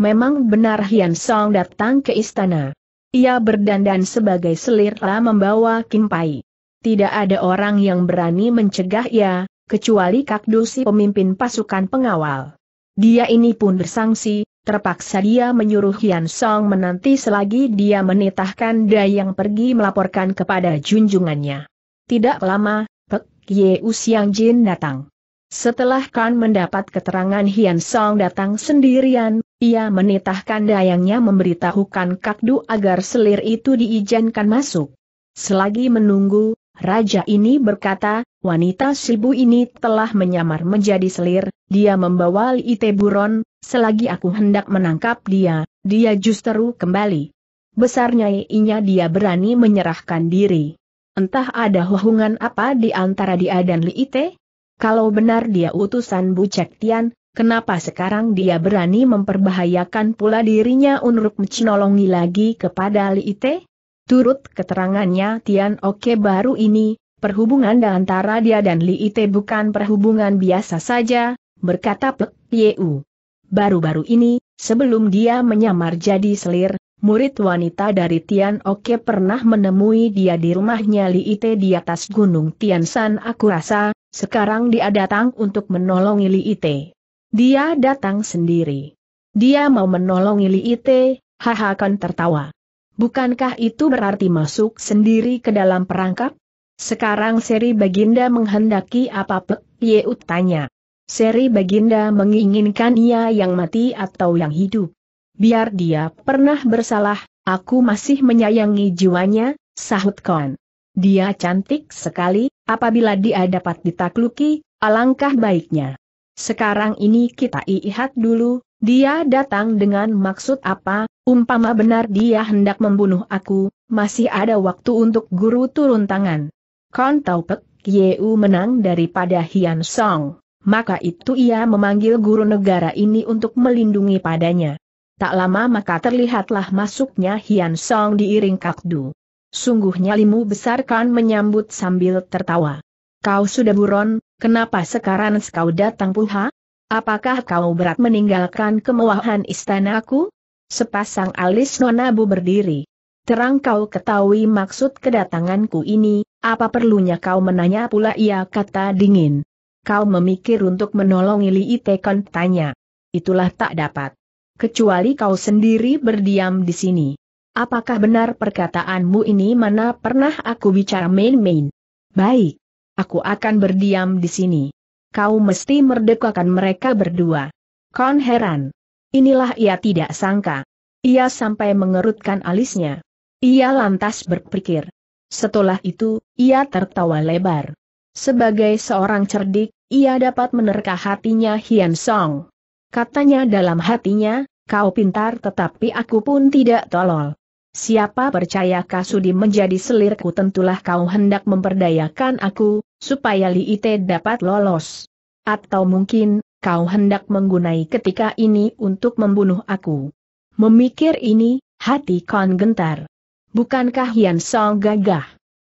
Memang benar Hian Song datang ke istana. Ia berdandan sebagai selirlah membawa kimpai. Tidak ada orang yang berani mencegah ia, kecuali kakdusi pemimpin pasukan pengawal. Dia ini pun bersangsi, Terpaksa dia menyuruh Hian Song menanti selagi dia menitahkan Dai yang pergi melaporkan kepada junjungannya. Tidak lama, Pek Ye Usiang Jin datang. Setelah Kan mendapat keterangan Hian Song datang sendirian, ia menitahkan dayangnya memberitahukan Kakdu agar selir itu diizinkan masuk. Selagi menunggu, raja ini berkata, wanita sibu ini telah menyamar menjadi selir, dia membawa Ite Buron, Selagi aku hendak menangkap dia, dia justru kembali. Besarnya inya dia berani menyerahkan diri. Entah ada hubungan apa di antara dia dan Li Ite? Kalau benar dia utusan Bu Cek Tian, kenapa sekarang dia berani memperbahayakan pula dirinya untuk mencinolongi lagi kepada Li Ite? Turut keterangannya Tian Oke baru ini, perhubungan antara dia dan Li Ite bukan perhubungan biasa saja, berkata Pek Yeu. Baru-baru ini, sebelum dia menyamar jadi selir, murid wanita dari Tian Oke pernah menemui dia di rumahnya Li Ite di atas gunung Tian San aku rasa, sekarang dia datang untuk menolong Li Ite. Dia datang sendiri. Dia mau menolong Li Ite, haha kan tertawa. Bukankah itu berarti masuk sendiri ke dalam perangkap? Sekarang seri Baginda menghendaki apa Pek Ye tanya. Seri Baginda menginginkan ia yang mati atau yang hidup. Biar dia pernah bersalah, aku masih menyayangi jiwanya, sahut Kon. Dia cantik sekali, apabila dia dapat ditakluki, alangkah baiknya. Sekarang ini kita lihat dulu, dia datang dengan maksud apa, umpama benar dia hendak membunuh aku, masih ada waktu untuk guru turun tangan. Kon Taupek, Yeu menang daripada Hian Song maka itu ia memanggil guru negara ini untuk melindungi padanya. Tak lama maka terlihatlah masuknya Hian Song diiring Kakdu. Sungguhnya limu besar kan menyambut sambil tertawa. Kau sudah buron, kenapa sekarang kau datang puha? Apakah kau berat meninggalkan kemewahan istanaku? Sepasang alis nonabu berdiri. Terang kau ketahui maksud kedatanganku ini, apa perlunya kau menanya pula ia kata dingin. Kau memikir untuk menolong Li Itekon? tanya. Itulah tak dapat. Kecuali kau sendiri berdiam di sini. Apakah benar perkataanmu ini mana pernah aku bicara main-main? Baik. Aku akan berdiam di sini. Kau mesti merdekakan mereka berdua. Kon heran. Inilah ia tidak sangka. Ia sampai mengerutkan alisnya. Ia lantas berpikir. Setelah itu, ia tertawa lebar. Sebagai seorang cerdik, ia dapat menerka hatinya Hian Song. Katanya dalam hatinya, kau pintar tetapi aku pun tidak tolol. Siapa percaya Kasudi menjadi selirku tentulah kau hendak memperdayakan aku, supaya Li Ite dapat lolos. Atau mungkin, kau hendak menggunai ketika ini untuk membunuh aku. Memikir ini, hati Kon gentar. Bukankah Hian Song gagah?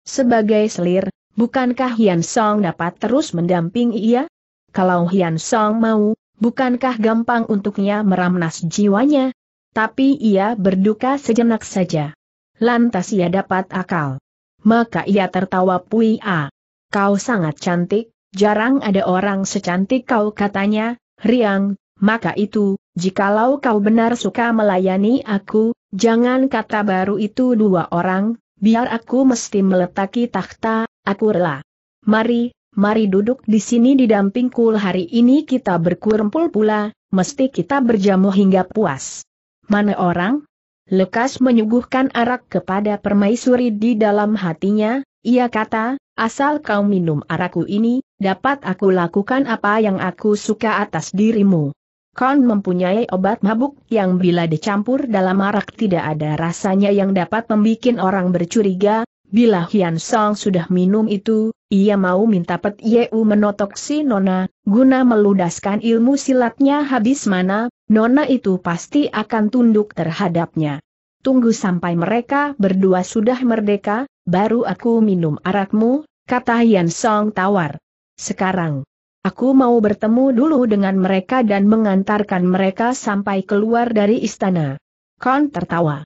Sebagai selir, Bukankah Hian Song dapat terus mendampingi ia? Kalau Hian Song mau, bukankah gampang untuknya meramnas jiwanya? Tapi ia berduka sejenak saja. Lantas ia dapat akal. Maka ia tertawa pui a. Kau sangat cantik, jarang ada orang secantik kau katanya, Riang, maka itu, jikalau kau benar suka melayani aku, jangan kata baru itu dua orang, biar aku mesti meletaki takhta Aku rela. Mari, mari duduk di sini di damping kul. hari ini kita berkumpul pula, mesti kita berjamu hingga puas. Mana orang? Lekas menyuguhkan arak kepada permaisuri di dalam hatinya, ia kata, asal kau minum arakku ini, dapat aku lakukan apa yang aku suka atas dirimu. Kon mempunyai obat mabuk yang bila dicampur dalam arak tidak ada rasanya yang dapat membuat orang bercuriga, Bila Hian Song sudah minum itu, ia mau minta Pet Yeu menotok si Nona, guna meludaskan ilmu silatnya habis mana, Nona itu pasti akan tunduk terhadapnya. Tunggu sampai mereka berdua sudah merdeka, baru aku minum arakmu, kata Hian Song tawar. Sekarang, aku mau bertemu dulu dengan mereka dan mengantarkan mereka sampai keluar dari istana. Kon tertawa.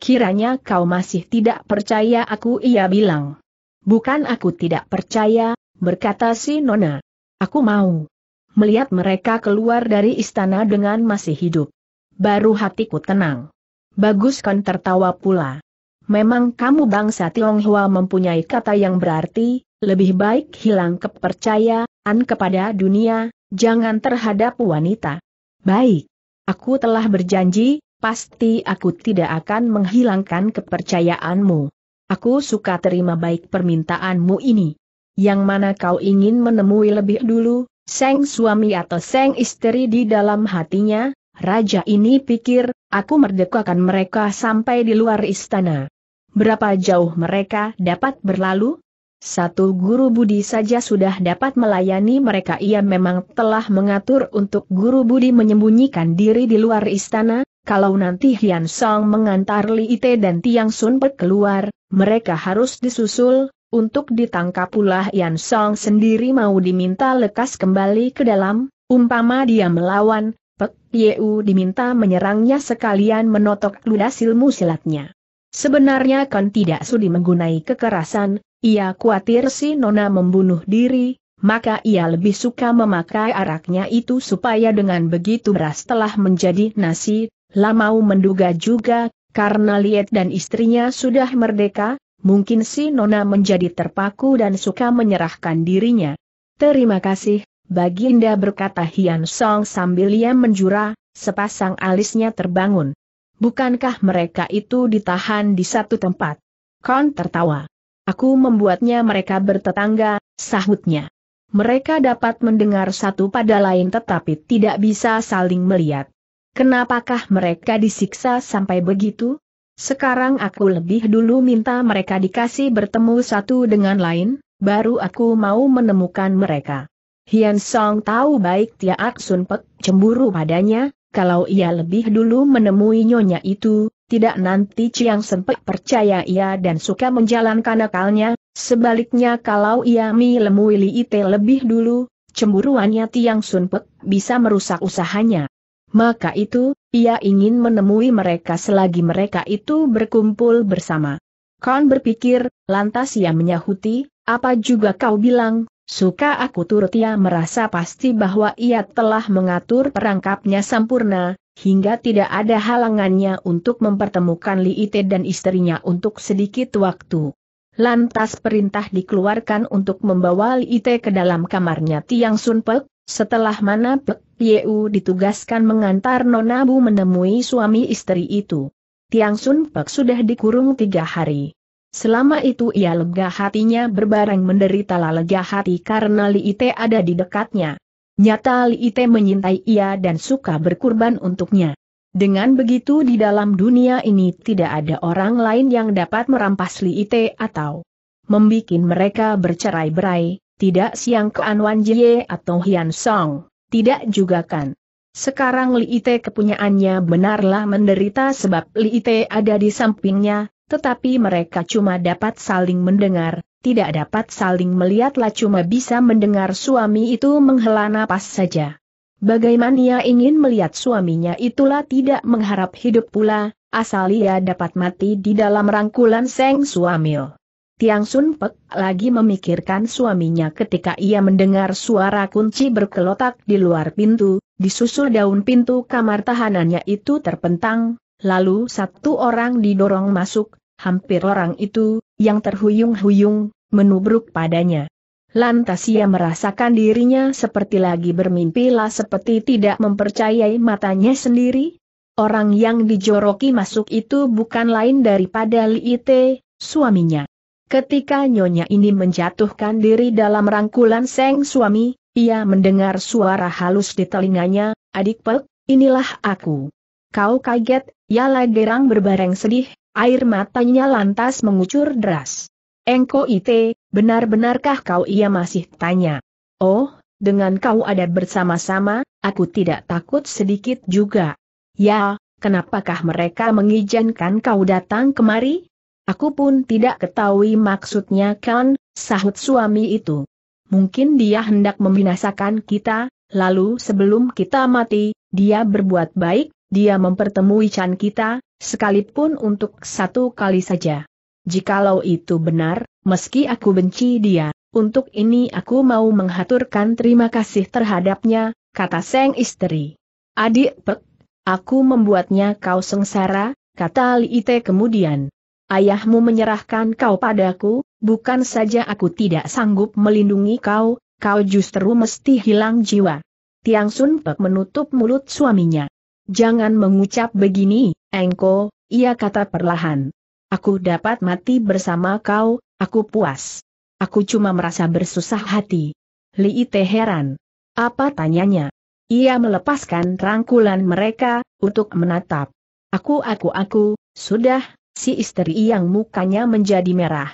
Kiranya kau masih tidak percaya aku ia bilang. Bukan aku tidak percaya, berkata si Nona. Aku mau melihat mereka keluar dari istana dengan masih hidup. Baru hatiku tenang. Bagus kan tertawa pula. Memang kamu bangsa Tionghoa mempunyai kata yang berarti, lebih baik hilang kepercayaan kepada dunia, jangan terhadap wanita. Baik. Aku telah berjanji, pasti aku tidak akan menghilangkan kepercayaanmu. Aku suka terima baik permintaanmu ini. Yang mana kau ingin menemui lebih dulu, seng suami atau seng istri di dalam hatinya, raja ini pikir, aku merdekakan mereka sampai di luar istana. Berapa jauh mereka dapat berlalu? Satu guru budi saja sudah dapat melayani mereka ia memang telah mengatur untuk guru budi menyembunyikan diri di luar istana, kalau nanti Hian Song mengantar Li Ite dan Tiang Sun Pek keluar, mereka harus disusul, untuk ditangkap pula Hian Song sendiri mau diminta lekas kembali ke dalam, umpama dia melawan, Pek Yeu diminta menyerangnya sekalian menotok ludas ilmu silatnya. Sebenarnya kan tidak sudi menggunai kekerasan, ia khawatir si Nona membunuh diri, maka ia lebih suka memakai araknya itu supaya dengan begitu beras telah menjadi nasi, Lamau menduga juga, karena Liet dan istrinya sudah merdeka, mungkin si Nona menjadi terpaku dan suka menyerahkan dirinya. Terima kasih, Baginda berkata Hian Song sambil ia menjura, sepasang alisnya terbangun. Bukankah mereka itu ditahan di satu tempat? Kon tertawa. Aku membuatnya mereka bertetangga, sahutnya. Mereka dapat mendengar satu pada lain tetapi tidak bisa saling melihat. Kenapakah mereka disiksa sampai begitu? Sekarang aku lebih dulu minta mereka dikasih bertemu satu dengan lain, baru aku mau menemukan mereka. Hian Song tahu baik Tia Ak Sun Pek cemburu padanya, kalau ia lebih dulu menemui nyonya itu, tidak nanti Chiang Pek percaya ia dan suka menjalankan akalnya, sebaliknya kalau ia lemui Li Ite lebih dulu, cemburuannya Tiang Sun Pek bisa merusak usahanya. Maka itu, ia ingin menemui mereka selagi mereka itu berkumpul bersama. Kon berpikir, lantas ia menyahuti, apa juga kau bilang, suka aku turut ia merasa pasti bahwa ia telah mengatur perangkapnya sempurna, hingga tidak ada halangannya untuk mempertemukan Li Ite dan istrinya untuk sedikit waktu. Lantas perintah dikeluarkan untuk membawa Li Ite ke dalam kamarnya Tiang Sun Sunpek, setelah mana Pek Yeu ditugaskan mengantar Nona Bu menemui suami istri itu. Tiang Sun Pek sudah dikurung tiga hari. Selama itu ia lega hatinya berbareng menderita lega hati karena Li Ite ada di dekatnya. Nyata Li Ite menyintai ia dan suka berkurban untuknya. Dengan begitu di dalam dunia ini tidak ada orang lain yang dapat merampas Li Ite atau membuat mereka bercerai-berai, tidak siang ke Anwan Jie atau Hian Song. Tidak juga kan. Sekarang Li Liite kepunyaannya benarlah menderita sebab Li Liite ada di sampingnya, tetapi mereka cuma dapat saling mendengar, tidak dapat saling melihatlah cuma bisa mendengar suami itu menghela napas saja. Bagaimana ia ingin melihat suaminya itulah tidak mengharap hidup pula, asal ia dapat mati di dalam rangkulan Seng Suamil. Tiang Sun Pek lagi memikirkan suaminya ketika ia mendengar suara kunci berkelotak di luar pintu, disusul daun pintu kamar tahanannya itu terpentang, lalu satu orang didorong masuk, hampir orang itu, yang terhuyung-huyung, menubruk padanya. Lantas ia merasakan dirinya seperti lagi bermimpilah seperti tidak mempercayai matanya sendiri. Orang yang dijoroki masuk itu bukan lain daripada Li Ite, suaminya. Ketika nyonya ini menjatuhkan diri dalam rangkulan seng suami, ia mendengar suara halus di telinganya, adik pek, inilah aku. Kau kaget, Yala Gerang berbareng sedih, air matanya lantas mengucur deras. Engko ite, benar-benarkah kau ia masih tanya. Oh, dengan kau ada bersama-sama, aku tidak takut sedikit juga. Ya, kenapakah mereka mengizinkan kau datang kemari? Aku pun tidak ketahui maksudnya kan, sahut suami itu. Mungkin dia hendak membinasakan kita, lalu sebelum kita mati, dia berbuat baik, dia mempertemui Chan kita, sekalipun untuk satu kali saja. Jikalau itu benar, meski aku benci dia, untuk ini aku mau menghaturkan terima kasih terhadapnya, kata Seng istri. Adik Pek, aku membuatnya kau sengsara, kata Li Ite kemudian ayahmu menyerahkan kau padaku, bukan saja aku tidak sanggup melindungi kau, kau justru mesti hilang jiwa. Tiang Sun Pek menutup mulut suaminya. Jangan mengucap begini, Engko, ia kata perlahan. Aku dapat mati bersama kau, aku puas. Aku cuma merasa bersusah hati. Li Ite heran. Apa tanyanya? Ia melepaskan rangkulan mereka, untuk menatap. Aku aku aku, sudah, si istri yang mukanya menjadi merah.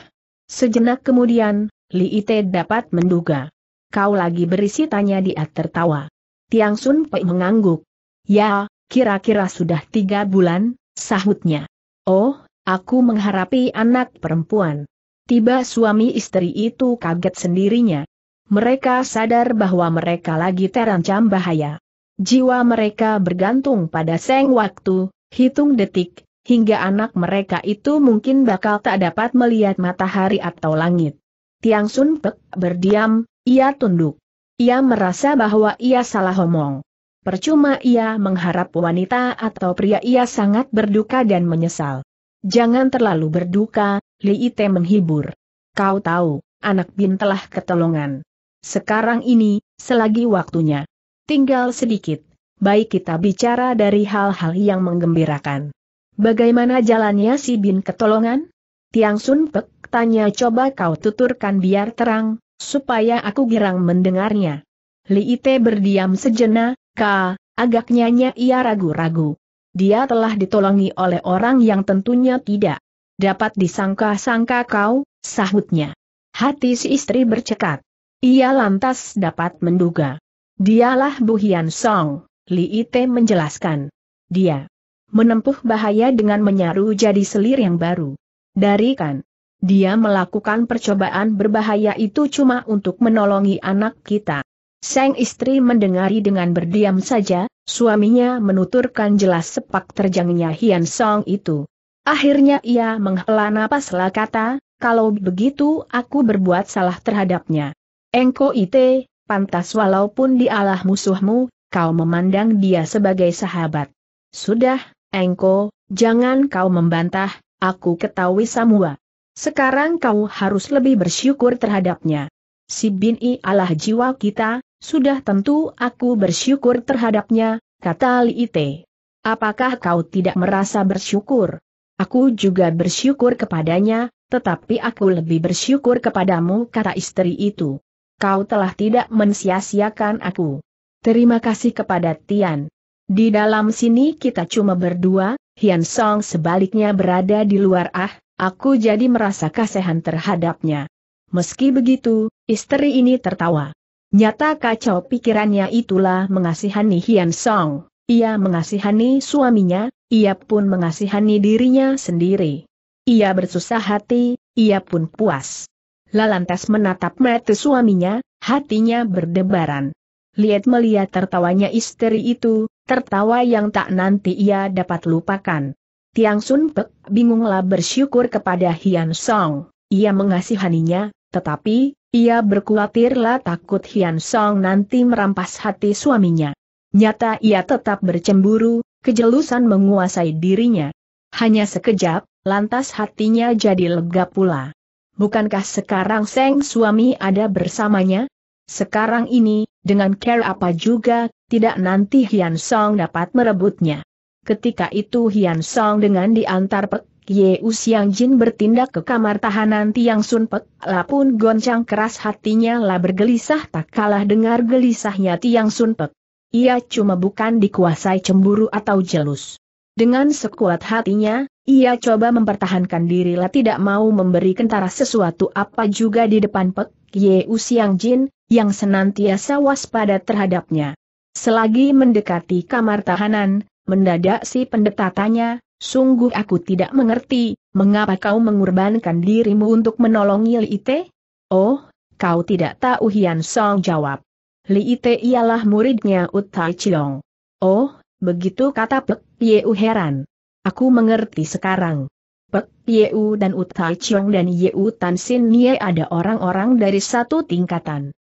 Sejenak kemudian, Li Ite dapat menduga. Kau lagi berisi tanya dia tertawa. Tiang Sun Pei mengangguk. Ya, kira-kira sudah tiga bulan, sahutnya. Oh, aku mengharapi anak perempuan. Tiba suami istri itu kaget sendirinya. Mereka sadar bahwa mereka lagi terancam bahaya. Jiwa mereka bergantung pada seng waktu, hitung detik, hingga anak mereka itu mungkin bakal tak dapat melihat matahari atau langit. Tiang Sun Pek berdiam, ia tunduk. Ia merasa bahwa ia salah omong. Percuma ia mengharap wanita atau pria ia sangat berduka dan menyesal. Jangan terlalu berduka, Li Ite menghibur. Kau tahu, anak Bin telah ketolongan. Sekarang ini, selagi waktunya. Tinggal sedikit, baik kita bicara dari hal-hal yang menggembirakan. Bagaimana jalannya si Bin ketolongan? Tiang Sun Pek tanya coba kau tuturkan biar terang, supaya aku girang mendengarnya. Li Ite berdiam sejenak. ka, agaknya ia ragu-ragu. Dia telah ditolongi oleh orang yang tentunya tidak dapat disangka-sangka kau, sahutnya. Hati si istri bercekat. Ia lantas dapat menduga. Dialah Bu Hian Song, Li Ite menjelaskan. Dia menempuh bahaya dengan menyaru jadi selir yang baru. Dari kan, dia melakukan percobaan berbahaya itu cuma untuk menolongi anak kita. Sang istri mendengari dengan berdiam saja, suaminya menuturkan jelas sepak terjangnya Hian Song itu. Akhirnya ia menghela napas lah kata, kalau begitu aku berbuat salah terhadapnya. Engko ite, pantas walaupun dialah musuhmu, kau memandang dia sebagai sahabat. Sudah, Engko, jangan kau membantah, aku ketahui semua. Sekarang kau harus lebih bersyukur terhadapnya. Si Bin I Allah jiwa kita, sudah tentu aku bersyukur terhadapnya, kata Li Ite. Apakah kau tidak merasa bersyukur? Aku juga bersyukur kepadanya, tetapi aku lebih bersyukur kepadamu kata istri itu. Kau telah tidak mensia-siakan aku. Terima kasih kepada Tian. Di dalam sini kita cuma berdua, Hian Song sebaliknya berada di luar ah, aku jadi merasa kasihan terhadapnya. Meski begitu, istri ini tertawa. Nyata kacau pikirannya itulah mengasihani Hian Song. Ia mengasihani suaminya, ia pun mengasihani dirinya sendiri. Ia bersusah hati, ia pun puas. Lalantas menatap mata suaminya, hatinya berdebaran. Liet melihat tertawanya istri itu, tertawa yang tak nanti ia dapat lupakan. Tiang Sun Pek bingunglah bersyukur kepada Hian Song. Ia mengasihaninya, tetapi, ia berkhawatirlah takut Hian Song nanti merampas hati suaminya. Nyata ia tetap bercemburu, kejelusan menguasai dirinya. Hanya sekejap, lantas hatinya jadi lega pula. Bukankah sekarang Seng suami ada bersamanya? Sekarang ini, dengan care apa juga, tidak nanti Hian Song dapat merebutnya. Ketika itu Hian Song dengan diantar Pek Ye Usiang Jin bertindak ke kamar tahanan Tiang Sun Pek La pun goncang keras hatinya lah bergelisah tak kalah dengar gelisahnya Tiang Sun Pek. Ia cuma bukan dikuasai cemburu atau jelus. Dengan sekuat hatinya, ia coba mempertahankan dirilah tidak mau memberi kentara sesuatu apa juga di depan Pek Ye Usiang Jin, yang senantiasa waspada terhadapnya. Selagi mendekati kamar tahanan, mendadak si pendeta tanya, sungguh aku tidak mengerti, mengapa kau mengorbankan dirimu untuk menolong Li Ite? Oh, kau tidak tahu Hian Song jawab. Li Ite ialah muridnya Utai Chilong. Oh, begitu kata Pek Yeu heran. Aku mengerti sekarang. Pek Yeu dan Utai Chilong dan Yeu Tan Sin Nie ada orang-orang dari satu tingkatan.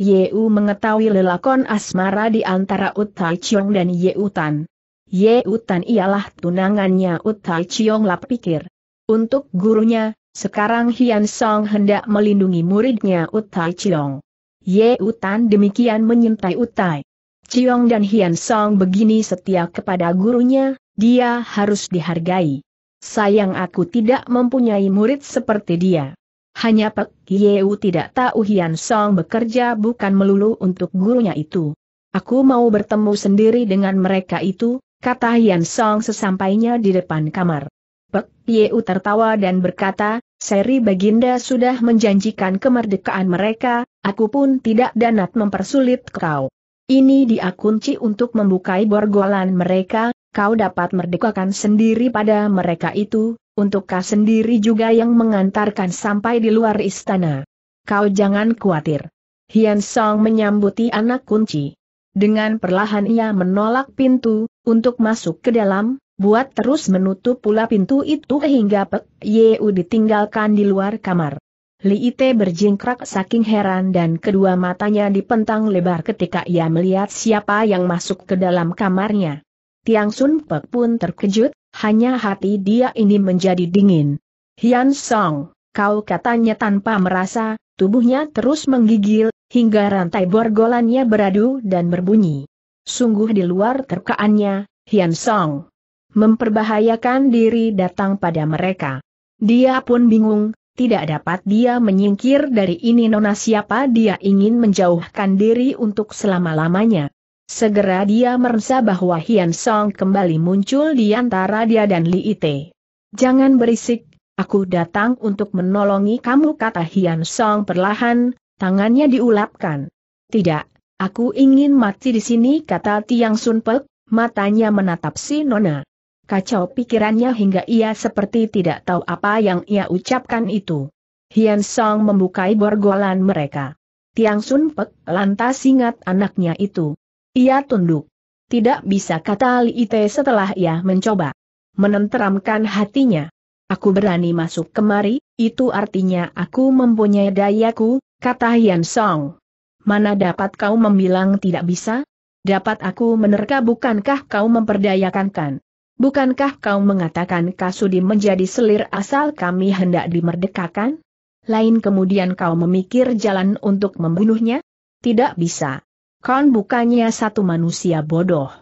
Yeu mengetahui lelakon asmara di antara Utai Chiong dan Yeu Tan. Yeu Tan ialah tunangannya Utai Chiong lapikir. pikir. Untuk gurunya, sekarang Hian Song hendak melindungi muridnya Utai Chiong. Yeu Tan demikian menyintai Utai. Chiong dan Hian Song begini setia kepada gurunya, dia harus dihargai. Sayang aku tidak mempunyai murid seperti dia. Hanya Pek Yeu tidak tahu Hian Song bekerja bukan melulu untuk gurunya itu. Aku mau bertemu sendiri dengan mereka itu, kata Hian Song sesampainya di depan kamar. Pek Yeu tertawa dan berkata, Seri Baginda sudah menjanjikan kemerdekaan mereka, aku pun tidak danat mempersulit kau. Ini diakunci kunci untuk membukai borgolan mereka, kau dapat merdekakan sendiri pada mereka itu, untuk kau sendiri juga yang mengantarkan sampai di luar istana. Kau jangan khawatir. Hian Song menyambuti anak kunci. Dengan perlahan ia menolak pintu, untuk masuk ke dalam, buat terus menutup pula pintu itu hingga Pek Yeu ditinggalkan di luar kamar. Li Ite berjingkrak saking heran dan kedua matanya dipentang lebar ketika ia melihat siapa yang masuk ke dalam kamarnya. Tiang Sun Pek pun terkejut, hanya hati dia ini menjadi dingin. Hian Song, kau katanya tanpa merasa, tubuhnya terus menggigil, hingga rantai borgolannya beradu dan berbunyi. Sungguh di luar terkaannya, Hian Song. Memperbahayakan diri datang pada mereka. Dia pun bingung, tidak dapat dia menyingkir dari ini nona siapa dia ingin menjauhkan diri untuk selama-lamanya. Segera dia merasa bahwa Hian Song kembali muncul di antara dia dan Li Ite. Jangan berisik, aku datang untuk menolongi kamu kata Hian Song perlahan, tangannya diulapkan. Tidak, aku ingin mati di sini kata Tiang Sun Pek, matanya menatap si Nona. Kacau pikirannya hingga ia seperti tidak tahu apa yang ia ucapkan itu. Hian Song membukai borgolan mereka. Tiang Sun Pek lantas ingat anaknya itu. Ia tunduk. Tidak bisa kata Li Ite setelah ia mencoba menenteramkan hatinya. Aku berani masuk kemari, itu artinya aku mempunyai dayaku, kata Yan Song. Mana dapat kau membilang tidak bisa? Dapat aku menerka bukankah kau memperdayakan Bukankah kau mengatakan Kasudi menjadi selir asal kami hendak dimerdekakan? Lain kemudian kau memikir jalan untuk membunuhnya? Tidak bisa. Kan bukannya satu manusia bodoh.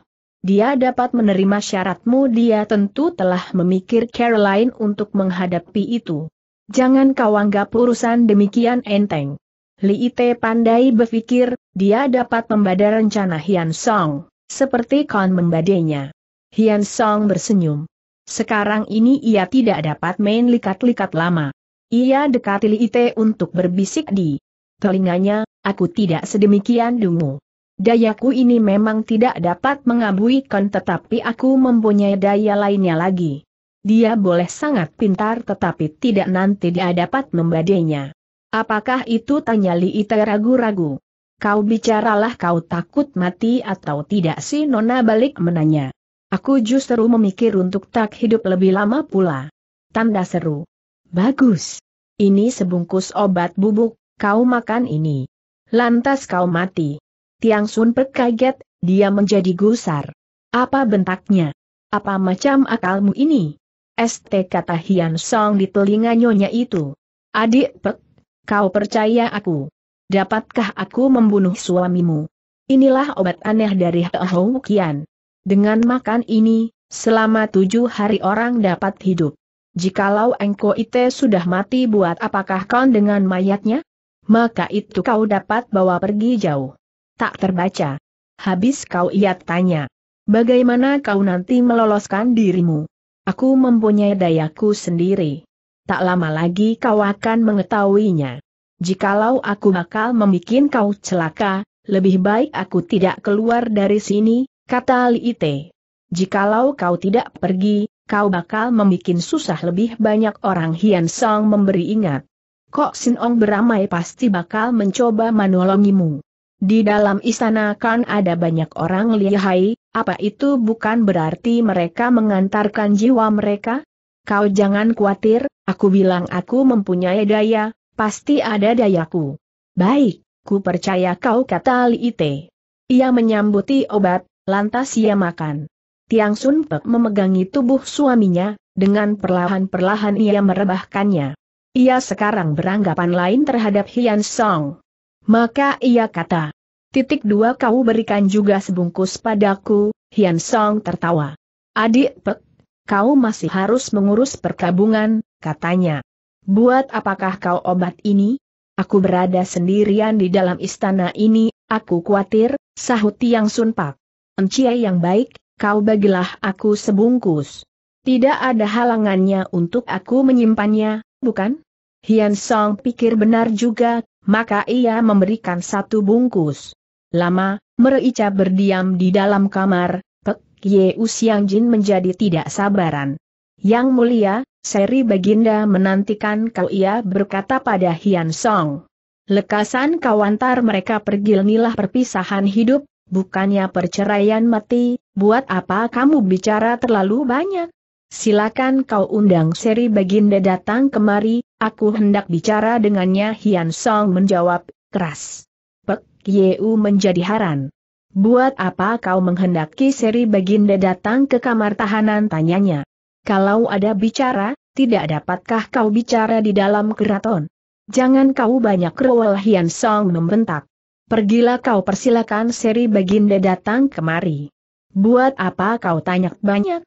Dia dapat menerima syaratmu dia tentu telah memikir Caroline untuk menghadapi itu. Jangan kau anggap urusan demikian enteng. Li Ite pandai berpikir, dia dapat membada rencana Hian Song, seperti kan membadainya. Hian Song bersenyum. Sekarang ini ia tidak dapat main likat-likat lama. Ia dekati Li Ite untuk berbisik di telinganya, aku tidak sedemikian dungu. Dayaku ini memang tidak dapat mengabuikan tetapi aku mempunyai daya lainnya lagi. Dia boleh sangat pintar tetapi tidak nanti dia dapat membadainya. Apakah itu tanya Li Ita ragu-ragu? Kau bicaralah kau takut mati atau tidak si Nona balik menanya. Aku justru memikir untuk tak hidup lebih lama pula. Tanda seru. Bagus. Ini sebungkus obat bubuk, kau makan ini. Lantas kau mati. Tiang Sun Pek kaget, dia menjadi gusar. Apa bentaknya? Apa macam akalmu ini? ST kata Hian Song di telinga nyonya itu. Adik Pek, kau percaya aku? Dapatkah aku membunuh suamimu? Inilah obat aneh dari Hou Kian. Dengan makan ini, selama tujuh hari orang dapat hidup. Jikalau Engko Ite sudah mati buat apakah kau dengan mayatnya? Maka itu kau dapat bawa pergi jauh. Tak terbaca. Habis kau ia tanya. Bagaimana kau nanti meloloskan dirimu? Aku mempunyai dayaku sendiri. Tak lama lagi kau akan mengetahuinya. Jikalau aku bakal membuat kau celaka, lebih baik aku tidak keluar dari sini, kata Liite. Jikalau kau tidak pergi, kau bakal membuat susah lebih banyak orang Hian Song memberi ingat. Kok Sin Ong beramai pasti bakal mencoba menolongimu. Di dalam istana kan ada banyak orang lihai, apa itu bukan berarti mereka mengantarkan jiwa mereka? Kau jangan khawatir, aku bilang aku mempunyai daya, pasti ada dayaku. Baik, ku percaya kau kata Liite. Ia menyambuti obat, lantas ia makan. Tiang Sun Pe memegangi tubuh suaminya, dengan perlahan-perlahan ia merebahkannya. Ia sekarang beranggapan lain terhadap Hian Song. Maka ia kata, titik dua kau berikan juga sebungkus padaku, Hian Song tertawa. Adik Pek, kau masih harus mengurus perkabungan, katanya. Buat apakah kau obat ini? Aku berada sendirian di dalam istana ini, aku khawatir, sahut Tiang Pak. Enciai yang baik, kau bagilah aku sebungkus. Tidak ada halangannya untuk aku menyimpannya, bukan? Hian Song pikir benar juga, maka ia memberikan satu bungkus. Lama, Mereica berdiam di dalam kamar, Pek Ye Usiang Jin menjadi tidak sabaran. Yang mulia, Seri Baginda menantikan kau ia berkata pada Hian Song. Lekasan kawantar mereka pergi nilah perpisahan hidup, bukannya perceraian mati, buat apa kamu bicara terlalu banyak? Silakan kau undang Seri Baginda datang kemari, aku hendak bicara dengannya Hian Song menjawab, keras. Pek Yeu menjadi haran. Buat apa kau menghendaki Seri Baginda datang ke kamar tahanan tanyanya. Kalau ada bicara, tidak dapatkah kau bicara di dalam keraton? Jangan kau banyak rewel Hian Song membentak. Pergilah kau persilakan seri baginda datang kemari. Buat apa kau tanya banyak?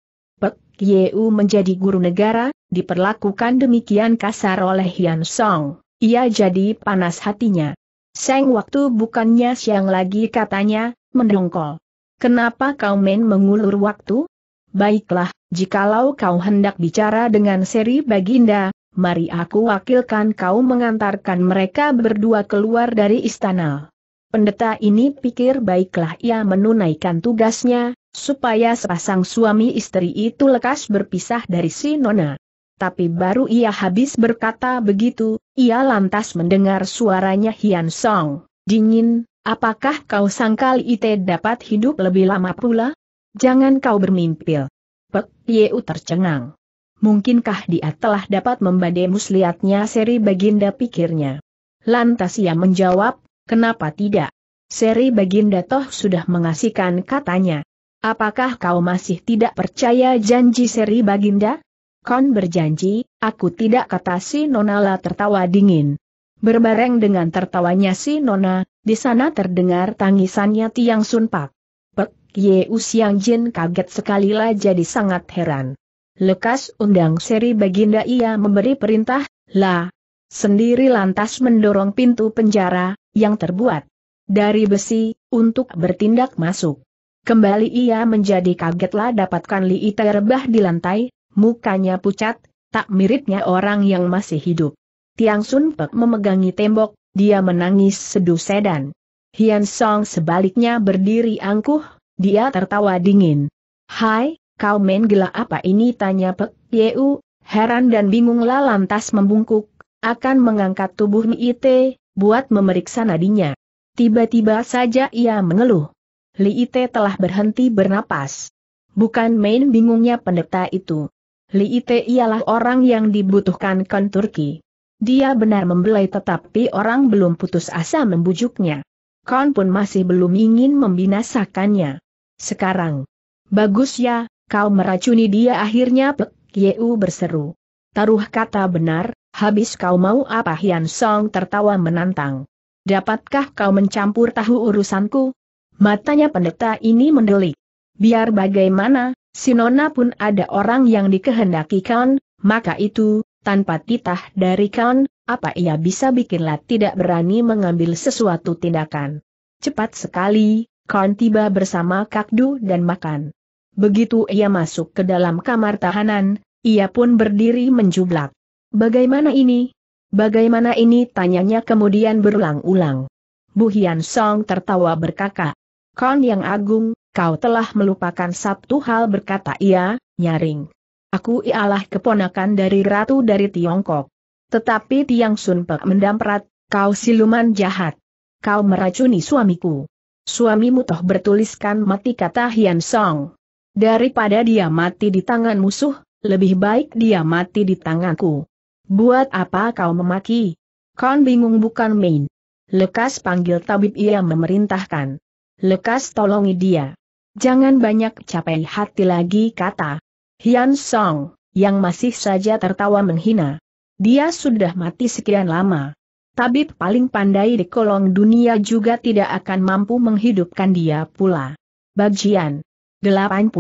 Yeu menjadi guru negara, diperlakukan demikian kasar oleh Hian Song. Ia jadi panas hatinya. Seng waktu bukannya siang lagi katanya, mendongkol. Kenapa kau main mengulur waktu? Baiklah, jikalau kau hendak bicara dengan seri baginda, mari aku wakilkan kau mengantarkan mereka berdua keluar dari istana. Pendeta ini pikir baiklah ia menunaikan tugasnya, supaya sepasang suami istri itu lekas berpisah dari si Nona. Tapi baru ia habis berkata begitu, ia lantas mendengar suaranya Hian Song, dingin, apakah kau sangkal ite dapat hidup lebih lama pula? Jangan kau bermimpil. Pek Yeu tercengang. Mungkinkah dia telah dapat membadai muslihatnya seri baginda pikirnya? Lantas ia menjawab, Kenapa tidak? Seri Baginda Toh sudah mengasihkan katanya. Apakah kau masih tidak percaya janji Seri Baginda? Kon berjanji, aku tidak kata si Nonala tertawa dingin. Berbareng dengan tertawanya si Nona, di sana terdengar tangisannya Tiang Sunpak. Pek Ye Usiang Jin kaget sekali lah jadi sangat heran. Lekas undang seri baginda ia memberi perintah, lah. Sendiri lantas mendorong pintu penjara, yang terbuat dari besi, untuk bertindak masuk. Kembali ia menjadi kagetlah dapatkan Li rebah di lantai, mukanya pucat, tak miripnya orang yang masih hidup. Tiang Sun Pek memegangi tembok, dia menangis seduh sedan. Hian Song sebaliknya berdiri angkuh, dia tertawa dingin. Hai, kau main gila apa ini tanya Pek Yeu, heran dan bingunglah lantas membungkuk, akan mengangkat tubuh Li Ite, buat memeriksa nadinya. Tiba-tiba saja ia mengeluh. Li Ite telah berhenti bernapas. Bukan main bingungnya pendeta itu. Li Ite ialah orang yang dibutuhkan Kon Turki. Dia benar membelai tetapi orang belum putus asa membujuknya. Kon pun masih belum ingin membinasakannya. Sekarang. Bagus ya, kau meracuni dia akhirnya Pek Yeu berseru. Taruh kata benar, Habis kau mau apa Hian Song tertawa menantang. Dapatkah kau mencampur tahu urusanku? Matanya pendeta ini mendelik. Biar bagaimana, si Nona pun ada orang yang dikehendaki kan, maka itu, tanpa titah dari kan, apa ia bisa bikinlah tidak berani mengambil sesuatu tindakan. Cepat sekali, kan tiba bersama Kakdu dan makan. Begitu ia masuk ke dalam kamar tahanan, ia pun berdiri menjublak. Bagaimana ini? Bagaimana ini? Tanyanya kemudian berulang-ulang. Bu Hian Song tertawa berkata, Kon yang agung, kau telah melupakan satu hal berkata ia, nyaring. Aku ialah keponakan dari ratu dari Tiongkok. Tetapi Tiang Sun Pek mendamprat, kau siluman jahat. Kau meracuni suamiku. Suamimu toh bertuliskan mati kata Hian Song. Daripada dia mati di tangan musuh, lebih baik dia mati di tanganku. Buat apa kau memaki? kau bingung bukan main. Lekas panggil tabib ia memerintahkan. Lekas tolongi dia. Jangan banyak capai hati lagi kata. Hian Song, yang masih saja tertawa menghina. Dia sudah mati sekian lama. Tabib paling pandai di kolong dunia juga tidak akan mampu menghidupkan dia pula. Bagian 81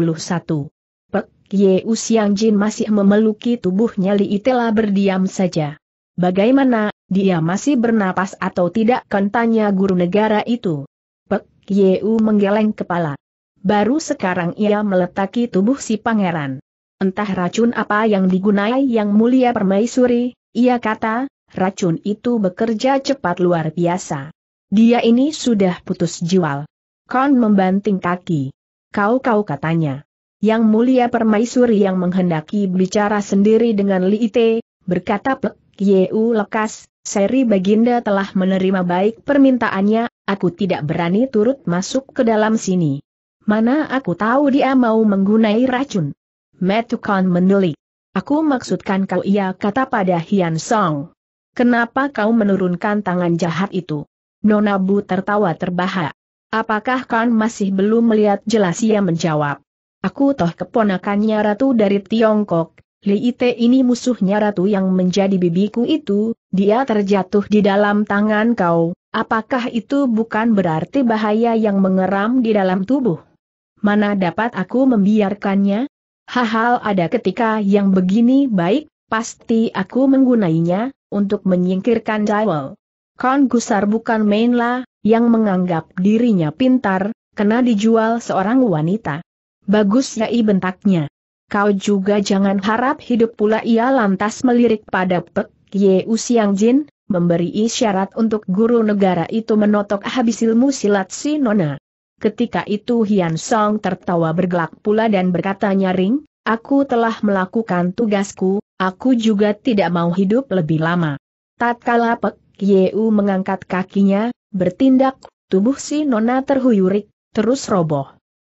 Ye Usiang Jin masih memeluki tubuhnya Li Itela berdiam saja. Bagaimana, dia masih bernapas atau tidak kan guru negara itu. Pek Yeu menggeleng kepala. Baru sekarang ia meletaki tubuh si pangeran. Entah racun apa yang digunai yang mulia permaisuri, ia kata, racun itu bekerja cepat luar biasa. Dia ini sudah putus jual. Kon membanting kaki. Kau-kau katanya. Yang mulia permaisuri yang menghendaki bicara sendiri dengan Li Ite, berkata Pek Yeu lekas, Seri Baginda telah menerima baik permintaannya, aku tidak berani turut masuk ke dalam sini. Mana aku tahu dia mau menggunai racun. Metukan menelik. Aku maksudkan kau ia kata pada Hian Song. Kenapa kau menurunkan tangan jahat itu? Nona Bu tertawa terbahak. Apakah kau masih belum melihat jelas ia menjawab? Aku toh keponakannya ratu dari Tiongkok, Li Ite ini musuhnya ratu yang menjadi bibiku itu, dia terjatuh di dalam tangan kau, apakah itu bukan berarti bahaya yang mengeram di dalam tubuh? Mana dapat aku membiarkannya? Hal-hal ada ketika yang begini baik, pasti aku menggunainya, untuk menyingkirkan Dawel. Kon Gusar bukan mainlah, yang menganggap dirinya pintar, kena dijual seorang wanita. Bagus Yai bentaknya. Kau juga jangan harap hidup pula ia lantas melirik pada Pek Ye Usiang Jin, memberi isyarat untuk guru negara itu menotok habis ilmu silat si Nona. Ketika itu Hian Song tertawa bergelak pula dan berkata nyaring, Aku telah melakukan tugasku, aku juga tidak mau hidup lebih lama. Tatkala Pek U mengangkat kakinya, bertindak, tubuh si Nona terhuyurik, terus roboh.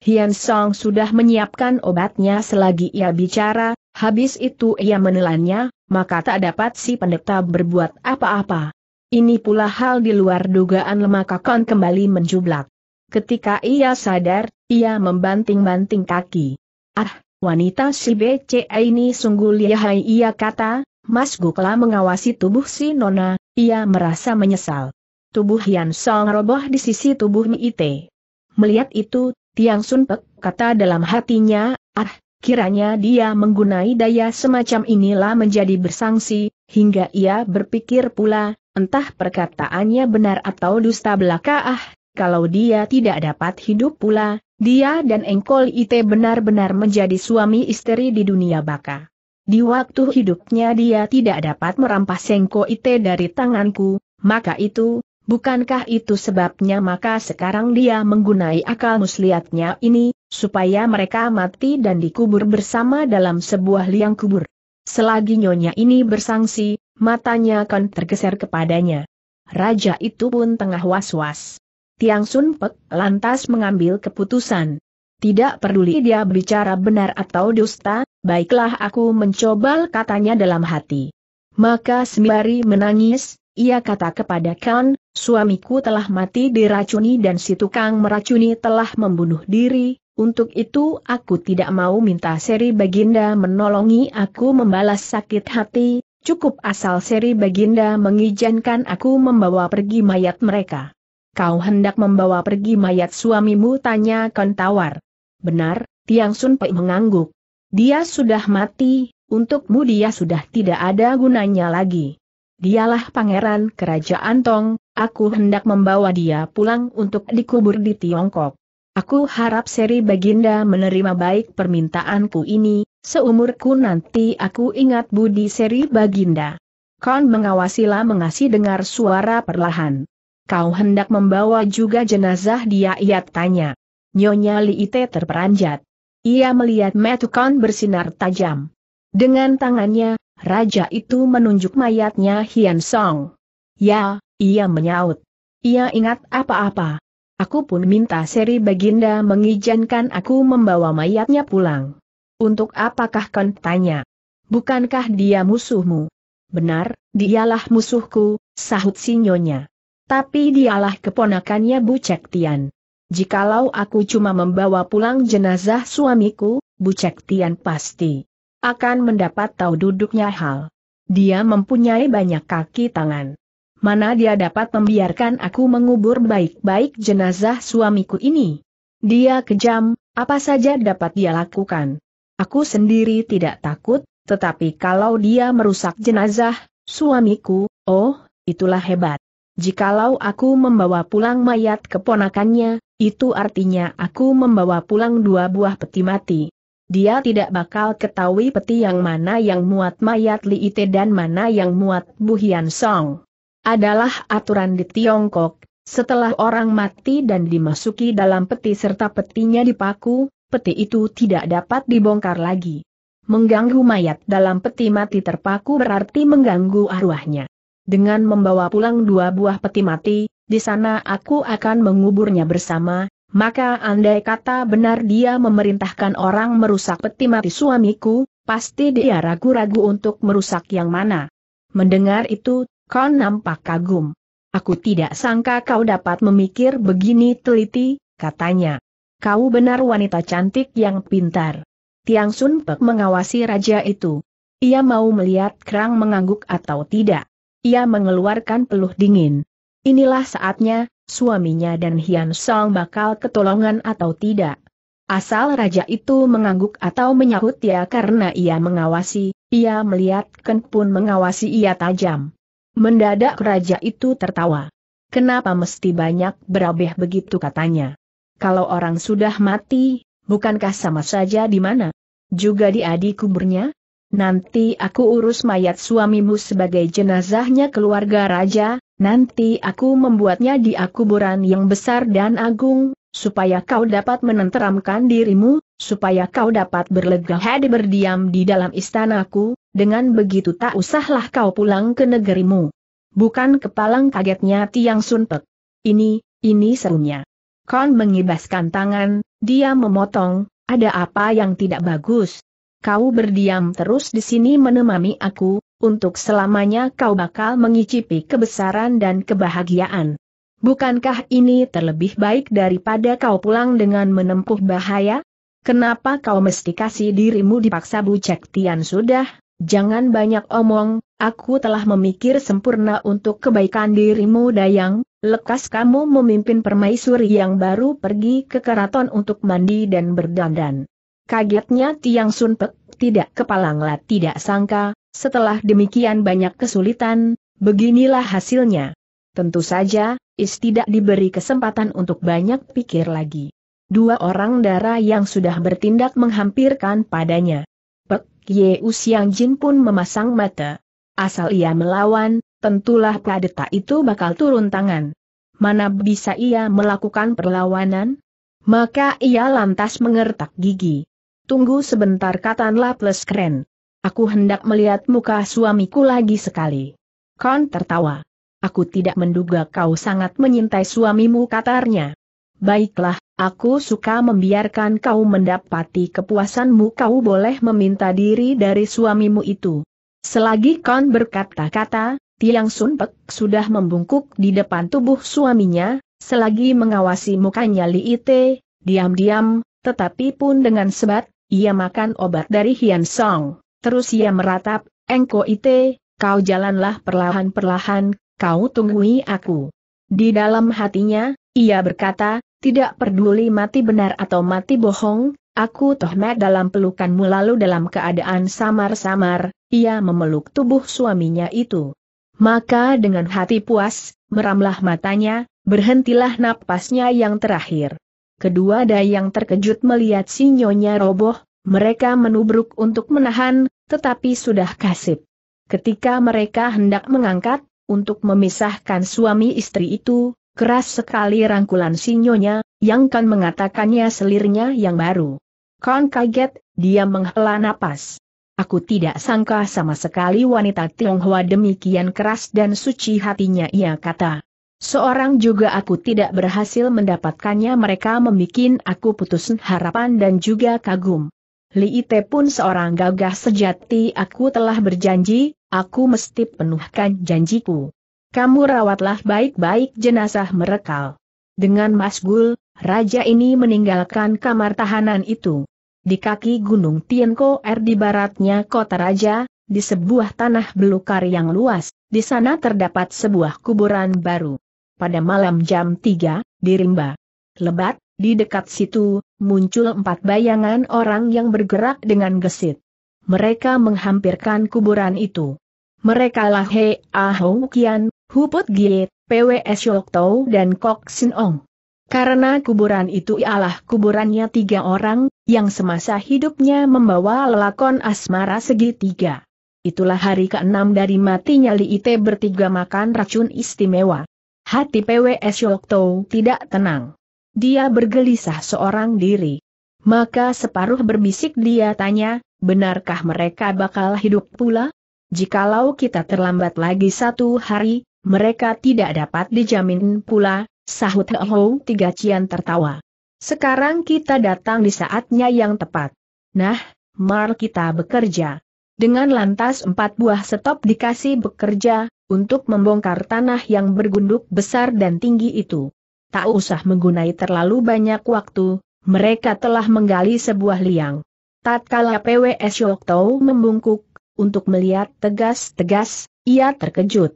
Hian Song sudah menyiapkan obatnya selagi ia bicara, habis itu ia menelannya, maka tak dapat si pendeta berbuat apa-apa. Ini pula hal di luar dugaan kakon kembali menjublak. Ketika ia sadar, ia membanting-banting kaki. Ah, wanita si BCA ini sungguh lihai ia kata, Mas Gukla mengawasi tubuh si Nona, ia merasa menyesal. Tubuh Hian Song roboh di sisi tubuh Miite. Melihat itu, Tiang Sunpek kata dalam hatinya, ah, kiranya dia menggunai daya semacam inilah menjadi bersangsi, hingga ia berpikir pula, entah perkataannya benar atau dusta belaka ah, kalau dia tidak dapat hidup pula, dia dan Engkol Ite benar-benar menjadi suami istri di dunia baka. Di waktu hidupnya dia tidak dapat merampas Engkol Ite dari tanganku, maka itu, Bukankah itu sebabnya maka sekarang dia menggunai akal muslihatnya ini, supaya mereka mati dan dikubur bersama dalam sebuah liang kubur. Selagi nyonya ini bersangsi, matanya akan tergeser kepadanya. Raja itu pun tengah was-was. Tiang Sun Pek lantas mengambil keputusan. Tidak peduli dia berbicara benar atau dusta, baiklah aku mencoba katanya dalam hati. Maka sembari menangis, ia kata kepada Khan. Suamiku telah mati diracuni dan si tukang meracuni telah membunuh diri, untuk itu aku tidak mau minta seri baginda menolongi aku membalas sakit hati, cukup asal seri baginda mengizinkan aku membawa pergi mayat mereka. Kau hendak membawa pergi mayat suamimu tanya Kontawar. Benar, Tiang Sun Pei mengangguk. Dia sudah mati, untukmu dia sudah tidak ada gunanya lagi. Dialah pangeran kerajaan Tong, Aku hendak membawa dia pulang untuk dikubur di Tiongkok. Aku harap seri Baginda menerima baik permintaanku ini, seumurku nanti aku ingat budi seri Baginda. Kon mengawasilah mengasih dengar suara perlahan. Kau hendak membawa juga jenazah dia ia tanya. Nyonya Li Liite terperanjat. Ia melihat Kon bersinar tajam. Dengan tangannya, raja itu menunjuk mayatnya Hian Song. Ya, ia menyaut. Ia ingat apa-apa. Aku pun minta seri Baginda mengizinkan aku membawa mayatnya pulang. Untuk apakah kan tanya? Bukankah dia musuhmu? Benar, dialah musuhku, sahut sinyonya. Tapi dialah keponakannya Bu Cektian. Jikalau aku cuma membawa pulang jenazah suamiku, Bu Cektian pasti akan mendapat tahu duduknya hal. Dia mempunyai banyak kaki tangan mana dia dapat membiarkan aku mengubur baik-baik jenazah suamiku ini. Dia kejam, apa saja dapat dia lakukan. Aku sendiri tidak takut, tetapi kalau dia merusak jenazah, suamiku, oh, itulah hebat. Jikalau aku membawa pulang mayat keponakannya, itu artinya aku membawa pulang dua buah peti mati. Dia tidak bakal ketahui peti yang mana yang muat mayat Li Ite dan mana yang muat Bu Hian Song adalah aturan di Tiongkok, setelah orang mati dan dimasuki dalam peti serta petinya dipaku, peti itu tidak dapat dibongkar lagi. Mengganggu mayat dalam peti mati terpaku berarti mengganggu arwahnya. Dengan membawa pulang dua buah peti mati, di sana aku akan menguburnya bersama, maka andai kata benar dia memerintahkan orang merusak peti mati suamiku, pasti dia ragu-ragu untuk merusak yang mana. Mendengar itu, kau nampak kagum. Aku tidak sangka kau dapat memikir begini teliti, katanya. Kau benar wanita cantik yang pintar. Tiang Sun Pek mengawasi raja itu. Ia mau melihat kerang mengangguk atau tidak. Ia mengeluarkan peluh dingin. Inilah saatnya, suaminya dan Hian Song bakal ketolongan atau tidak. Asal raja itu mengangguk atau menyahut ya karena ia mengawasi, ia melihat Ken pun mengawasi ia tajam. Mendadak raja itu tertawa. Kenapa mesti banyak berabeh begitu katanya? Kalau orang sudah mati, bukankah sama saja di mana? Juga di adi kuburnya? Nanti aku urus mayat suamimu sebagai jenazahnya keluarga raja, nanti aku membuatnya di kuburan yang besar dan agung, supaya kau dapat menenteramkan dirimu, supaya kau dapat berlega hadi berdiam di dalam istanaku, dengan begitu tak usahlah kau pulang ke negerimu. Bukan kepalang kagetnya Tiang Sunpek. Ini, ini serunya. kau mengibaskan tangan, dia memotong, ada apa yang tidak bagus? Kau berdiam terus di sini menemami aku, untuk selamanya kau bakal mengicipi kebesaran dan kebahagiaan. Bukankah ini terlebih baik daripada kau pulang dengan menempuh bahaya? Kenapa kau mesti kasih dirimu dipaksa bucek Tian sudah, jangan banyak omong, aku telah memikir sempurna untuk kebaikan dirimu Dayang, lekas kamu memimpin permaisuri yang baru pergi ke keraton untuk mandi dan berdandan. Kagetnya Tiang Pek, tidak kepala ngelat tidak sangka, setelah demikian banyak kesulitan, beginilah hasilnya. Tentu saja, Is tidak diberi kesempatan untuk banyak pikir lagi dua orang darah yang sudah bertindak menghampirkan padanya. Pek Ye Usiang Jin pun memasang mata. Asal ia melawan, tentulah pradeta itu bakal turun tangan. Mana bisa ia melakukan perlawanan? Maka ia lantas mengertak gigi. Tunggu sebentar katanlah plus keren. Aku hendak melihat muka suamiku lagi sekali. Kon tertawa. Aku tidak menduga kau sangat menyintai suamimu katanya. Baiklah, Aku suka membiarkan kau mendapati kepuasanmu kau boleh meminta diri dari suamimu itu. Selagi kau berkata-kata, Tiang Sunpek sudah membungkuk di depan tubuh suaminya, selagi mengawasi mukanya Li Ite, diam-diam, tetapi pun dengan sebat, ia makan obat dari Hian Song. Terus ia meratap, Engko Ite, kau jalanlah perlahan-perlahan, kau tunggui aku. Di dalam hatinya, ia berkata, tidak peduli mati benar atau mati bohong, aku toh tohmat dalam pelukanmu lalu dalam keadaan samar-samar, ia memeluk tubuh suaminya itu. Maka dengan hati puas, meramlah matanya, berhentilah napasnya yang terakhir. Kedua dayang terkejut melihat sinyonya roboh, mereka menubruk untuk menahan, tetapi sudah kasip. Ketika mereka hendak mengangkat, untuk memisahkan suami istri itu, Keras sekali rangkulan sinyonya, yang kan mengatakannya selirnya yang baru. Kon kaget, dia menghela napas. Aku tidak sangka sama sekali wanita Tionghoa demikian keras dan suci hatinya ia kata. Seorang juga aku tidak berhasil mendapatkannya mereka membuat aku putus harapan dan juga kagum. Li Ite pun seorang gagah sejati aku telah berjanji, aku mesti penuhkan janjiku. Kamu rawatlah baik-baik jenazah merekal. Dengan masgul, raja ini meninggalkan kamar tahanan itu. Di kaki Gunung Tienko Er di baratnya kota raja, di sebuah tanah belukar yang luas, di sana terdapat sebuah kuburan baru. Pada malam jam 3, di rimba. Lebat, di dekat situ, muncul empat bayangan orang yang bergerak dengan gesit. Mereka menghampirkan kuburan itu. Mereka lah He Ahou Kian, Huput Gie, PWS Tau dan Kok Sin Ong. Karena kuburan itu ialah kuburannya tiga orang, yang semasa hidupnya membawa lelakon asmara segitiga. Itulah hari keenam dari matinya Li Ite bertiga makan racun istimewa. Hati PWS Tau tidak tenang. Dia bergelisah seorang diri. Maka separuh berbisik dia tanya, benarkah mereka bakal hidup pula? Jikalau kita terlambat lagi satu hari, mereka tidak dapat dijamin pula, sahut Ho Tiga Cian tertawa. Sekarang kita datang di saatnya yang tepat. Nah, mar kita bekerja. Dengan lantas empat buah setop dikasih bekerja, untuk membongkar tanah yang bergunduk besar dan tinggi itu. Tak usah menggunai terlalu banyak waktu, mereka telah menggali sebuah liang. Tatkala PWS Yokto membungkuk, untuk melihat tegas-tegas, ia terkejut.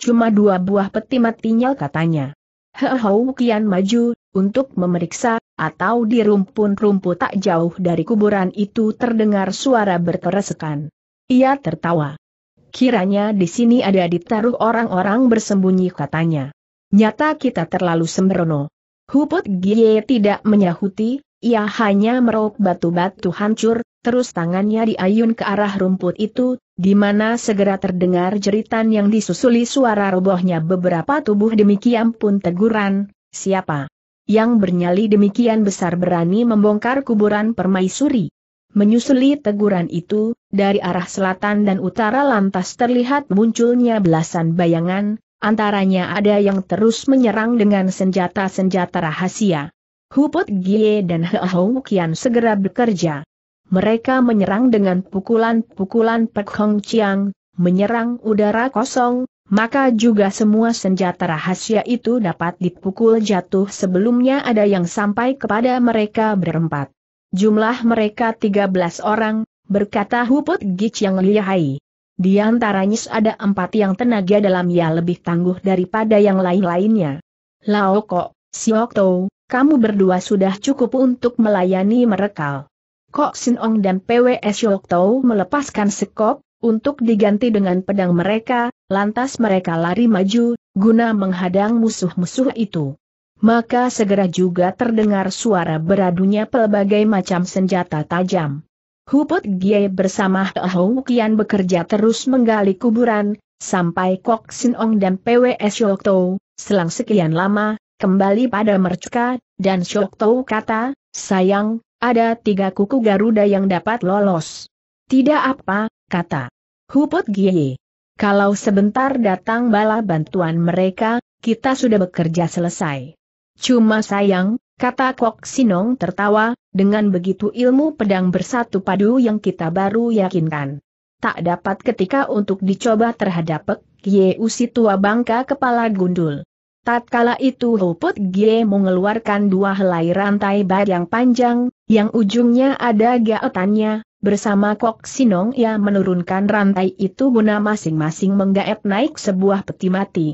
Cuma dua buah peti matinya katanya. Hehau kian maju, untuk memeriksa, atau di rumpun-rumput tak jauh dari kuburan itu terdengar suara berkeresekan. Ia tertawa. Kiranya di sini ada ditaruh orang-orang bersembunyi katanya. Nyata kita terlalu sembrono. Huput Gie tidak menyahuti, ia hanya merok batu-batu hancur, terus tangannya diayun ke arah rumput itu, di mana segera terdengar jeritan yang disusuli suara robohnya beberapa tubuh demikian pun teguran, siapa yang bernyali demikian besar berani membongkar kuburan permaisuri. Menyusuli teguran itu, dari arah selatan dan utara lantas terlihat munculnya belasan bayangan, antaranya ada yang terus menyerang dengan senjata-senjata rahasia. Huput Gie dan Heahou Kian segera bekerja. Mereka menyerang dengan pukulan-pukulan Pek Chiang, menyerang udara kosong, maka juga semua senjata rahasia itu dapat dipukul jatuh sebelumnya ada yang sampai kepada mereka berempat. Jumlah mereka 13 orang, berkata Huput Gic yang lihai. Di antaranya ada empat yang tenaga dalam dalamnya lebih tangguh daripada yang lain-lainnya. Kok, Lao Siok Siokto, kamu berdua sudah cukup untuk melayani mereka. Kok Sin Ong dan PWS Tau melepaskan sekop, untuk diganti dengan pedang mereka, lantas mereka lari maju, guna menghadang musuh-musuh itu. Maka segera juga terdengar suara beradunya pelbagai macam senjata tajam. Huput Gie bersama Hou Kian bekerja terus menggali kuburan, sampai Kok Sin Ong dan PWS Tau, selang sekian lama, kembali pada mercuka, dan Tau kata, sayang, ada tiga kuku Garuda yang dapat lolos. Tidak apa, kata Huput Gie. Kalau sebentar datang bala bantuan mereka, kita sudah bekerja selesai. Cuma sayang, kata Kok Sinong tertawa, dengan begitu ilmu pedang bersatu padu yang kita baru yakinkan. Tak dapat ketika untuk dicoba terhadap Pek Gie Usi tua bangka kepala gundul. Tatkala itu Huput Gie mengeluarkan dua helai rantai bat yang panjang, yang ujungnya ada gaetannya, bersama Kok Sinong ia menurunkan rantai itu guna masing-masing menggaet naik sebuah peti mati.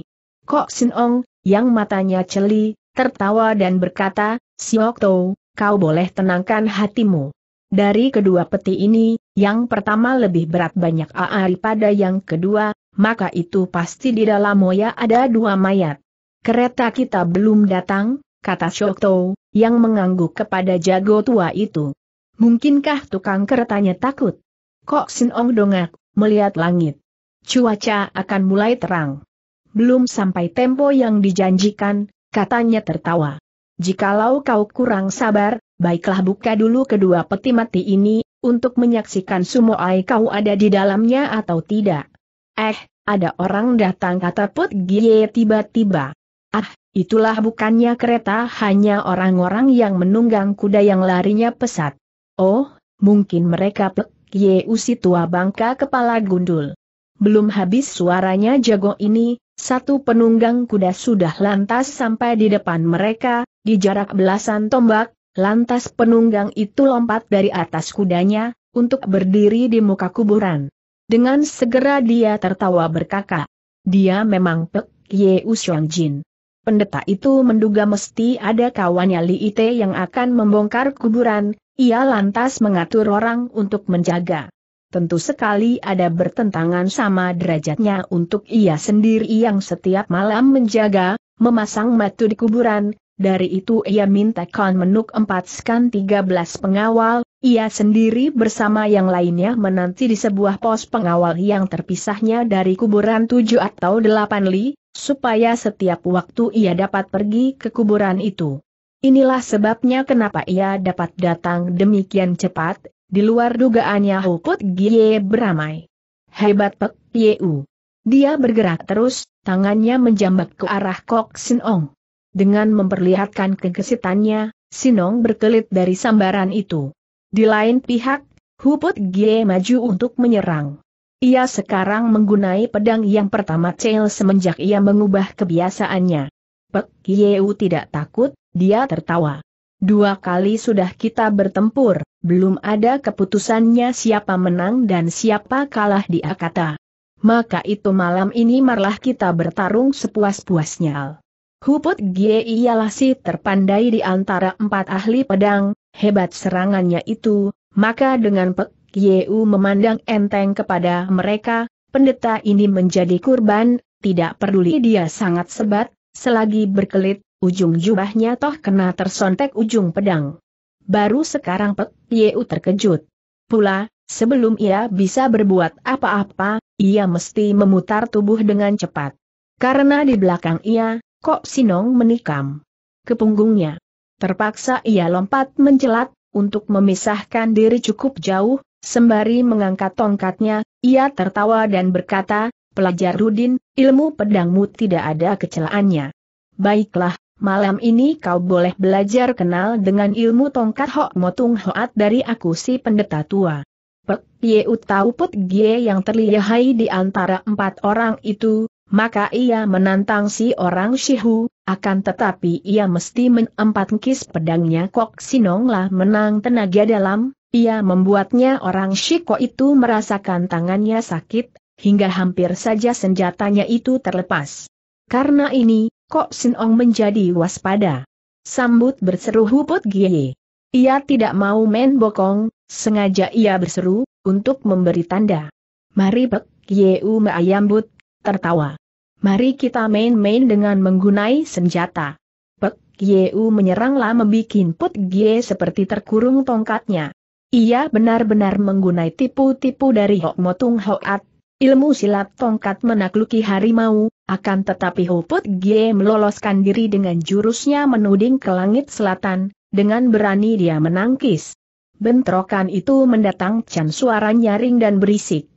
Kok Sinong, yang matanya celi, tertawa dan berkata, Siok Tau, kau boleh tenangkan hatimu. Dari kedua peti ini, yang pertama lebih berat banyak aari pada yang kedua, maka itu pasti di dalam moya ada dua mayat. Kereta kita belum datang, kata Shokto, yang mengangguk kepada jago tua itu. Mungkinkah tukang keretanya takut? Kok Sin Ong dongak, melihat langit. Cuaca akan mulai terang. Belum sampai tempo yang dijanjikan, katanya tertawa. Jikalau kau kurang sabar, baiklah buka dulu kedua peti mati ini, untuk menyaksikan sumoai kau ada di dalamnya atau tidak. Eh, ada orang datang kata Put Gie tiba-tiba. Ah, Itulah bukannya kereta hanya orang-orang yang menunggang kuda yang larinya pesat. Oh, mungkin mereka Pek Yeusi tua bangka kepala gundul. Belum habis suaranya jago ini, satu penunggang kuda sudah lantas sampai di depan mereka, di jarak belasan tombak, lantas penunggang itu lompat dari atas kudanya, untuk berdiri di muka kuburan. Dengan segera dia tertawa berkakak. Dia memang Pek Yeu Jin pendeta itu menduga mesti ada kawannya Li Ite yang akan membongkar kuburan, ia lantas mengatur orang untuk menjaga. Tentu sekali ada bertentangan sama derajatnya untuk ia sendiri yang setiap malam menjaga, memasang matu di kuburan, dari itu ia minta kawan menuk empat skan 13 pengawal, ia sendiri bersama yang lainnya menanti di sebuah pos pengawal yang terpisahnya dari kuburan tujuh atau delapan li, supaya setiap waktu ia dapat pergi ke kuburan itu. Inilah sebabnya kenapa ia dapat datang demikian cepat, di luar dugaannya Huput Gie beramai. Hebat Pek Yeu. Dia bergerak terus, tangannya menjambak ke arah Kok Sinong. Dengan memperlihatkan kegesitannya, Sinong berkelit dari sambaran itu. Di lain pihak, Huput Gie maju untuk menyerang. Ia sekarang menggunai pedang yang pertama Cel semenjak ia mengubah kebiasaannya. Pek Yeu tidak takut, dia tertawa. Dua kali sudah kita bertempur, belum ada keputusannya siapa menang dan siapa kalah dia kata. Maka itu malam ini marlah kita bertarung sepuas-puasnya. Huput Gie ialah si terpandai di antara empat ahli pedang, hebat serangannya itu, maka dengan Pek Yeu memandang enteng kepada mereka, pendeta ini menjadi kurban, tidak peduli dia sangat sebat, selagi berkelit, ujung jubahnya toh kena tersontek ujung pedang. Baru sekarang Pek Yeu terkejut. Pula, sebelum ia bisa berbuat apa-apa, ia mesti memutar tubuh dengan cepat. Karena di belakang ia, kok Sinong menikam ke punggungnya. Terpaksa ia lompat menjelat, untuk memisahkan diri cukup jauh, Sembari mengangkat tongkatnya, ia tertawa dan berkata, Pelajar Rudin, ilmu pedangmu tidak ada kecelaannya. Baiklah, malam ini kau boleh belajar kenal dengan ilmu tongkat Hok Motung Hoat dari aku si pendeta tua. Pek Ye Utau Put Gie yang terlihai di antara empat orang itu, maka ia menantang si orang Shihu, akan tetapi ia mesti menempat kis pedangnya Kok Sinonglah menang tenaga dalam, ia membuatnya orang Shiko itu merasakan tangannya sakit, hingga hampir saja senjatanya itu terlepas. Karena ini, Kok Sin Ong menjadi waspada. Sambut berseru Huput Gie. Ia tidak mau main bokong, sengaja ia berseru, untuk memberi tanda. Mari Pek Yeu meayambut, tertawa. Mari kita main-main dengan menggunai senjata. Pek Yeu menyeranglah membuat Put Gie seperti terkurung tongkatnya. Ia benar-benar menggunai tipu-tipu dari Hok Motung Hoat. Ilmu silat tongkat menakluki harimau, akan tetapi Huput Gie meloloskan diri dengan jurusnya menuding ke langit selatan, dengan berani dia menangkis. Bentrokan itu mendatang Chan suara nyaring dan berisik.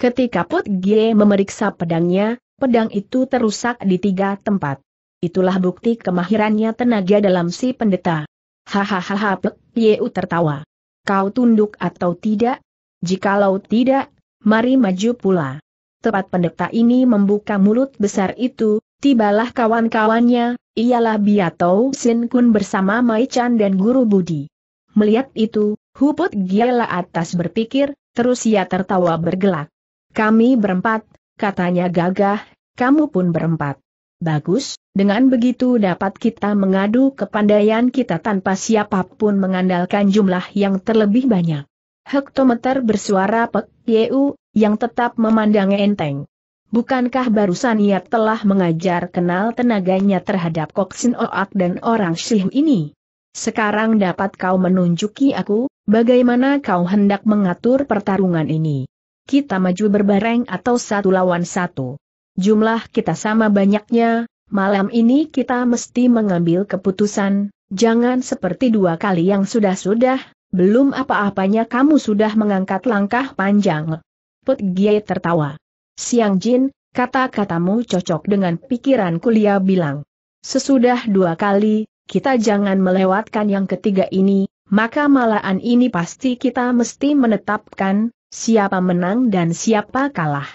Ketika Put Gie memeriksa pedangnya, pedang itu terusak di tiga tempat. Itulah bukti kemahirannya tenaga dalam si pendeta. Hahaha Pek Yeu tertawa. Kau tunduk atau tidak? Jikalau tidak, mari maju pula. Tepat pendeta ini membuka mulut besar itu, tibalah kawan-kawannya, ialah Biatou Sin Kun bersama Mai Chan dan Guru Budi. Melihat itu, Huput Giala atas berpikir, terus ia tertawa bergelak. Kami berempat, katanya gagah, kamu pun berempat. Bagus, dengan begitu dapat kita mengadu kepandaian kita tanpa siapapun mengandalkan jumlah yang terlebih banyak. Hektometer bersuara Pek Yeu, yang tetap memandang enteng. Bukankah barusan ia telah mengajar kenal tenaganya terhadap Koksin Oak dan orang Shih ini? Sekarang dapat kau menunjuki aku, bagaimana kau hendak mengatur pertarungan ini. Kita maju berbareng atau satu lawan satu. Jumlah kita sama banyaknya, malam ini kita mesti mengambil keputusan, jangan seperti dua kali yang sudah-sudah, belum apa-apanya kamu sudah mengangkat langkah panjang. Put Gie tertawa. Siang Jin, kata-katamu cocok dengan pikiran kuliah bilang. Sesudah dua kali, kita jangan melewatkan yang ketiga ini, maka malahan ini pasti kita mesti menetapkan, siapa menang dan siapa kalah.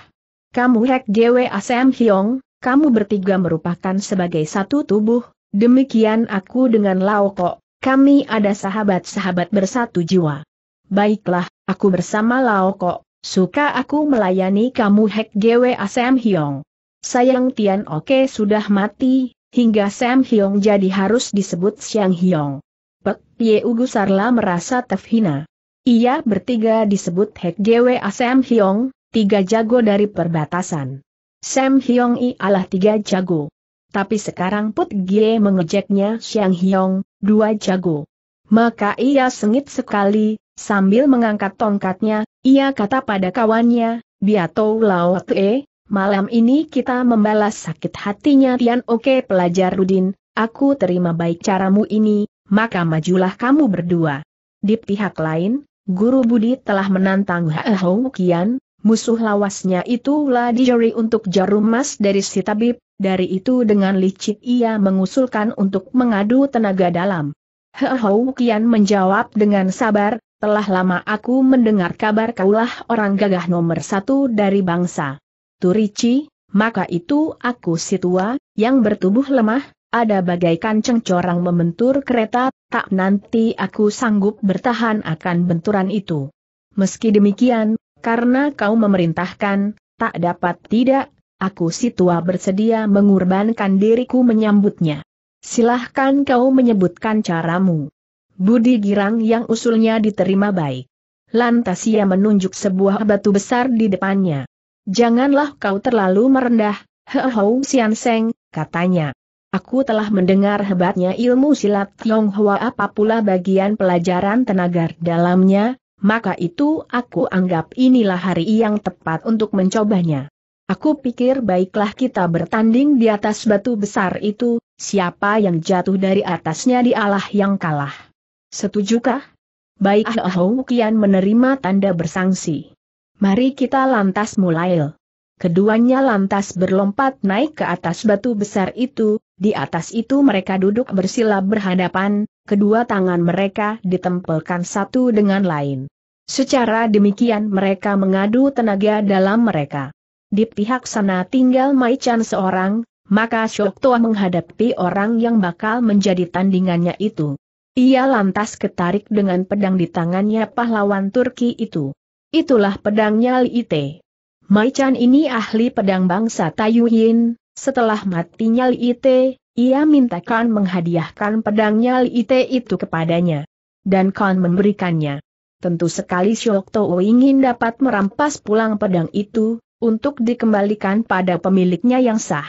Kamu hek Gwe Asem Hyong, kamu bertiga merupakan sebagai satu tubuh, demikian aku dengan Laoko, kami ada sahabat-sahabat bersatu jiwa. Baiklah, aku bersama Laoko, suka aku melayani kamu Hek Gwe Sam Hyong. Sayang Tian Oke sudah mati, hingga Sam Hyong jadi harus disebut Siang Hyong. Pek Ye Ugusarla merasa terhina. Ia bertiga disebut Hek Gwe Sam Hyong, tiga jago dari perbatasan. Sam Hyong I alah tiga jago. Tapi sekarang Put Gie mengejeknya Siang Hyong, dua jago. Maka ia sengit sekali, sambil mengangkat tongkatnya, ia kata pada kawannya, Biato Lao Te, malam ini kita membalas sakit hatinya Tian Oke pelajar Rudin, aku terima baik caramu ini, maka majulah kamu berdua. Di pihak lain, Guru Budi telah menantang Hao Kian, musuh lawasnya itulah dijeri untuk jarum emas dari si tabib, dari itu dengan licik ia mengusulkan untuk mengadu tenaga dalam. Hehou Kian menjawab dengan sabar, telah lama aku mendengar kabar kaulah orang gagah nomor satu dari bangsa. Turici, maka itu aku si tua, yang bertubuh lemah, ada bagaikan cengcorang membentur kereta, tak nanti aku sanggup bertahan akan benturan itu. Meski demikian, karena kau memerintahkan, tak dapat tidak, aku si tua bersedia mengorbankan diriku menyambutnya. Silahkan kau menyebutkan caramu. Budi Girang yang usulnya diterima baik. Lantas ia menunjuk sebuah batu besar di depannya. Janganlah kau terlalu merendah, Heo Sian Seng, katanya. Aku telah mendengar hebatnya ilmu silat Tionghoa apa pula bagian pelajaran tenaga dalamnya, maka itu aku anggap inilah hari yang tepat untuk mencobanya. Aku pikir baiklah kita bertanding di atas batu besar itu, siapa yang jatuh dari atasnya dialah yang kalah. Setujukah? Baik Ah Kian menerima tanda bersangsi. Mari kita lantas mulai. Keduanya lantas berlompat naik ke atas batu besar itu, di atas itu mereka duduk bersila berhadapan, kedua tangan mereka ditempelkan satu dengan lain. Secara demikian mereka mengadu tenaga dalam mereka. Di pihak sana tinggal Mai Chan seorang, maka Shok Toa menghadapi orang yang bakal menjadi tandingannya itu. Ia lantas ketarik dengan pedang di tangannya pahlawan Turki itu. Itulah pedangnya Li Te. Mai Chan ini ahli pedang bangsa Tayuhin, setelah matinya Li Te. Ia minta Kan menghadiahkan pedangnya Lite itu kepadanya. Dan Kan memberikannya. Tentu sekali Syok Tau ingin dapat merampas pulang pedang itu, untuk dikembalikan pada pemiliknya yang sah.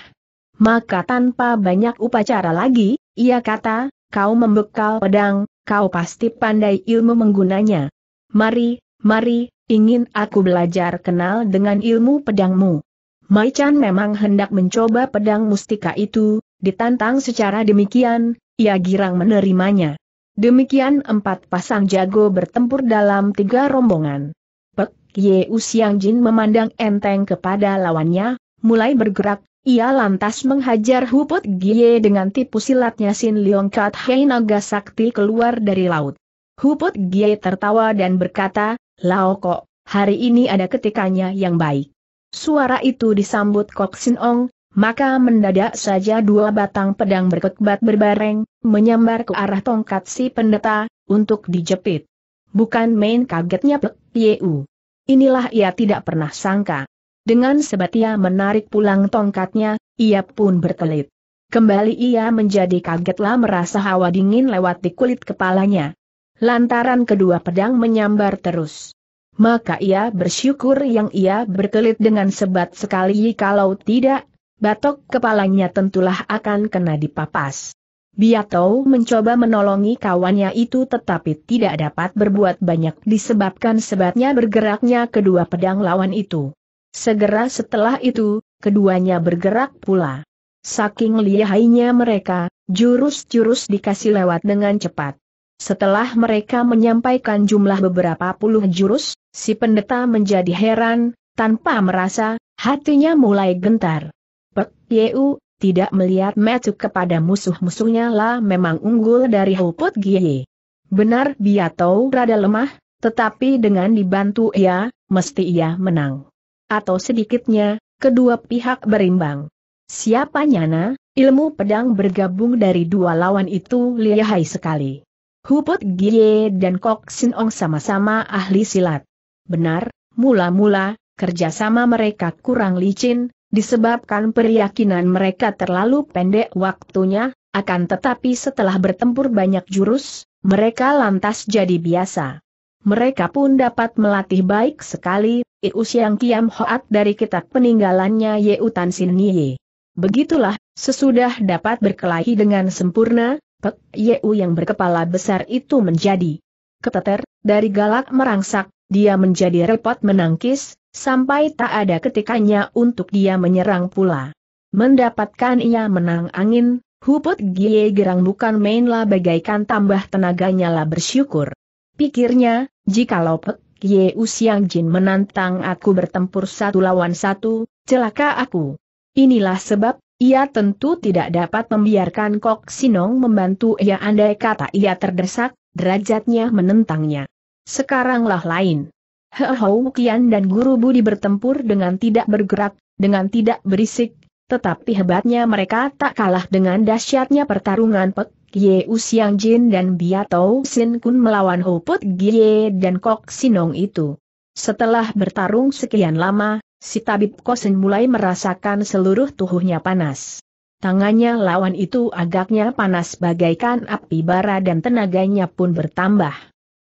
Maka tanpa banyak upacara lagi, ia kata, kau membekal pedang, kau pasti pandai ilmu menggunanya. Mari, mari, ingin aku belajar kenal dengan ilmu pedangmu. Mai Chan memang hendak mencoba pedang mustika itu, Ditantang secara demikian, ia girang menerimanya. Demikian empat pasang jago bertempur dalam tiga rombongan. Pek Ye Usiang Jin memandang enteng kepada lawannya, mulai bergerak, ia lantas menghajar Huput Gie dengan tipu silatnya Sin Leong Kat Hei Naga Sakti keluar dari laut. Huput Gie tertawa dan berkata, Lao Kok, hari ini ada ketikanya yang baik. Suara itu disambut Kok Sin Ong, maka mendadak saja dua batang pedang berkekbat berbareng, menyambar ke arah tongkat si pendeta, untuk dijepit. Bukan main kagetnya Pek Yeu. Inilah ia tidak pernah sangka. Dengan sebat ia menarik pulang tongkatnya, ia pun berkelit. Kembali ia menjadi kagetlah merasa hawa dingin lewat di kulit kepalanya. Lantaran kedua pedang menyambar terus. Maka ia bersyukur yang ia berkelit dengan sebat sekali kalau tidak, batok kepalanya tentulah akan kena dipapas. Biatou mencoba menolongi kawannya itu tetapi tidak dapat berbuat banyak disebabkan sebatnya bergeraknya kedua pedang lawan itu. Segera setelah itu, keduanya bergerak pula. Saking lihainya mereka, jurus-jurus dikasih lewat dengan cepat. Setelah mereka menyampaikan jumlah beberapa puluh jurus, si pendeta menjadi heran, tanpa merasa, hatinya mulai gentar. Pek Yeu, tidak melihat metu kepada musuh-musuhnya lah memang unggul dari Huput Gie. Benar dia tahu rada lemah, tetapi dengan dibantu ia, mesti ia menang. Atau sedikitnya, kedua pihak berimbang. Siapa nyana, ilmu pedang bergabung dari dua lawan itu lihai sekali. Huput Gie dan Kok Sin Ong sama-sama ahli silat. Benar, mula-mula, kerjasama mereka kurang licin, Disebabkan peryakinan mereka terlalu pendek waktunya, akan tetapi setelah bertempur banyak jurus, mereka lantas jadi biasa. Mereka pun dapat melatih baik sekali, Ius yang Kiam Hoat dari kitab peninggalannya Utan Sin Nye. Begitulah, sesudah dapat berkelahi dengan sempurna, Pek U yang berkepala besar itu menjadi keteter, dari galak merangsak, dia menjadi repot menangkis, sampai tak ada ketikanya untuk dia menyerang pula. Mendapatkan ia menang angin, Huput Gie Gerang bukan mainlah bagaikan tambah tenaganya lah bersyukur. Pikirnya, jikalau Pek Gie Usiang Jin menantang aku bertempur satu lawan satu, celaka aku. Inilah sebab, ia tentu tidak dapat membiarkan Kok Sinong membantu ia andai kata ia terdesak, derajatnya menentangnya. Sekaranglah lain. Heo Kian dan Guru Budi bertempur dengan tidak bergerak, dengan tidak berisik, tetapi hebatnya mereka tak kalah dengan dahsyatnya pertarungan Pek Ye Usiang Jin dan Biatou Sin Kun melawan Put Gie dan Kok Sinong itu. Setelah bertarung sekian lama, si tabib Kosen mulai merasakan seluruh tubuhnya panas. Tangannya lawan itu agaknya panas bagaikan api bara dan tenaganya pun bertambah.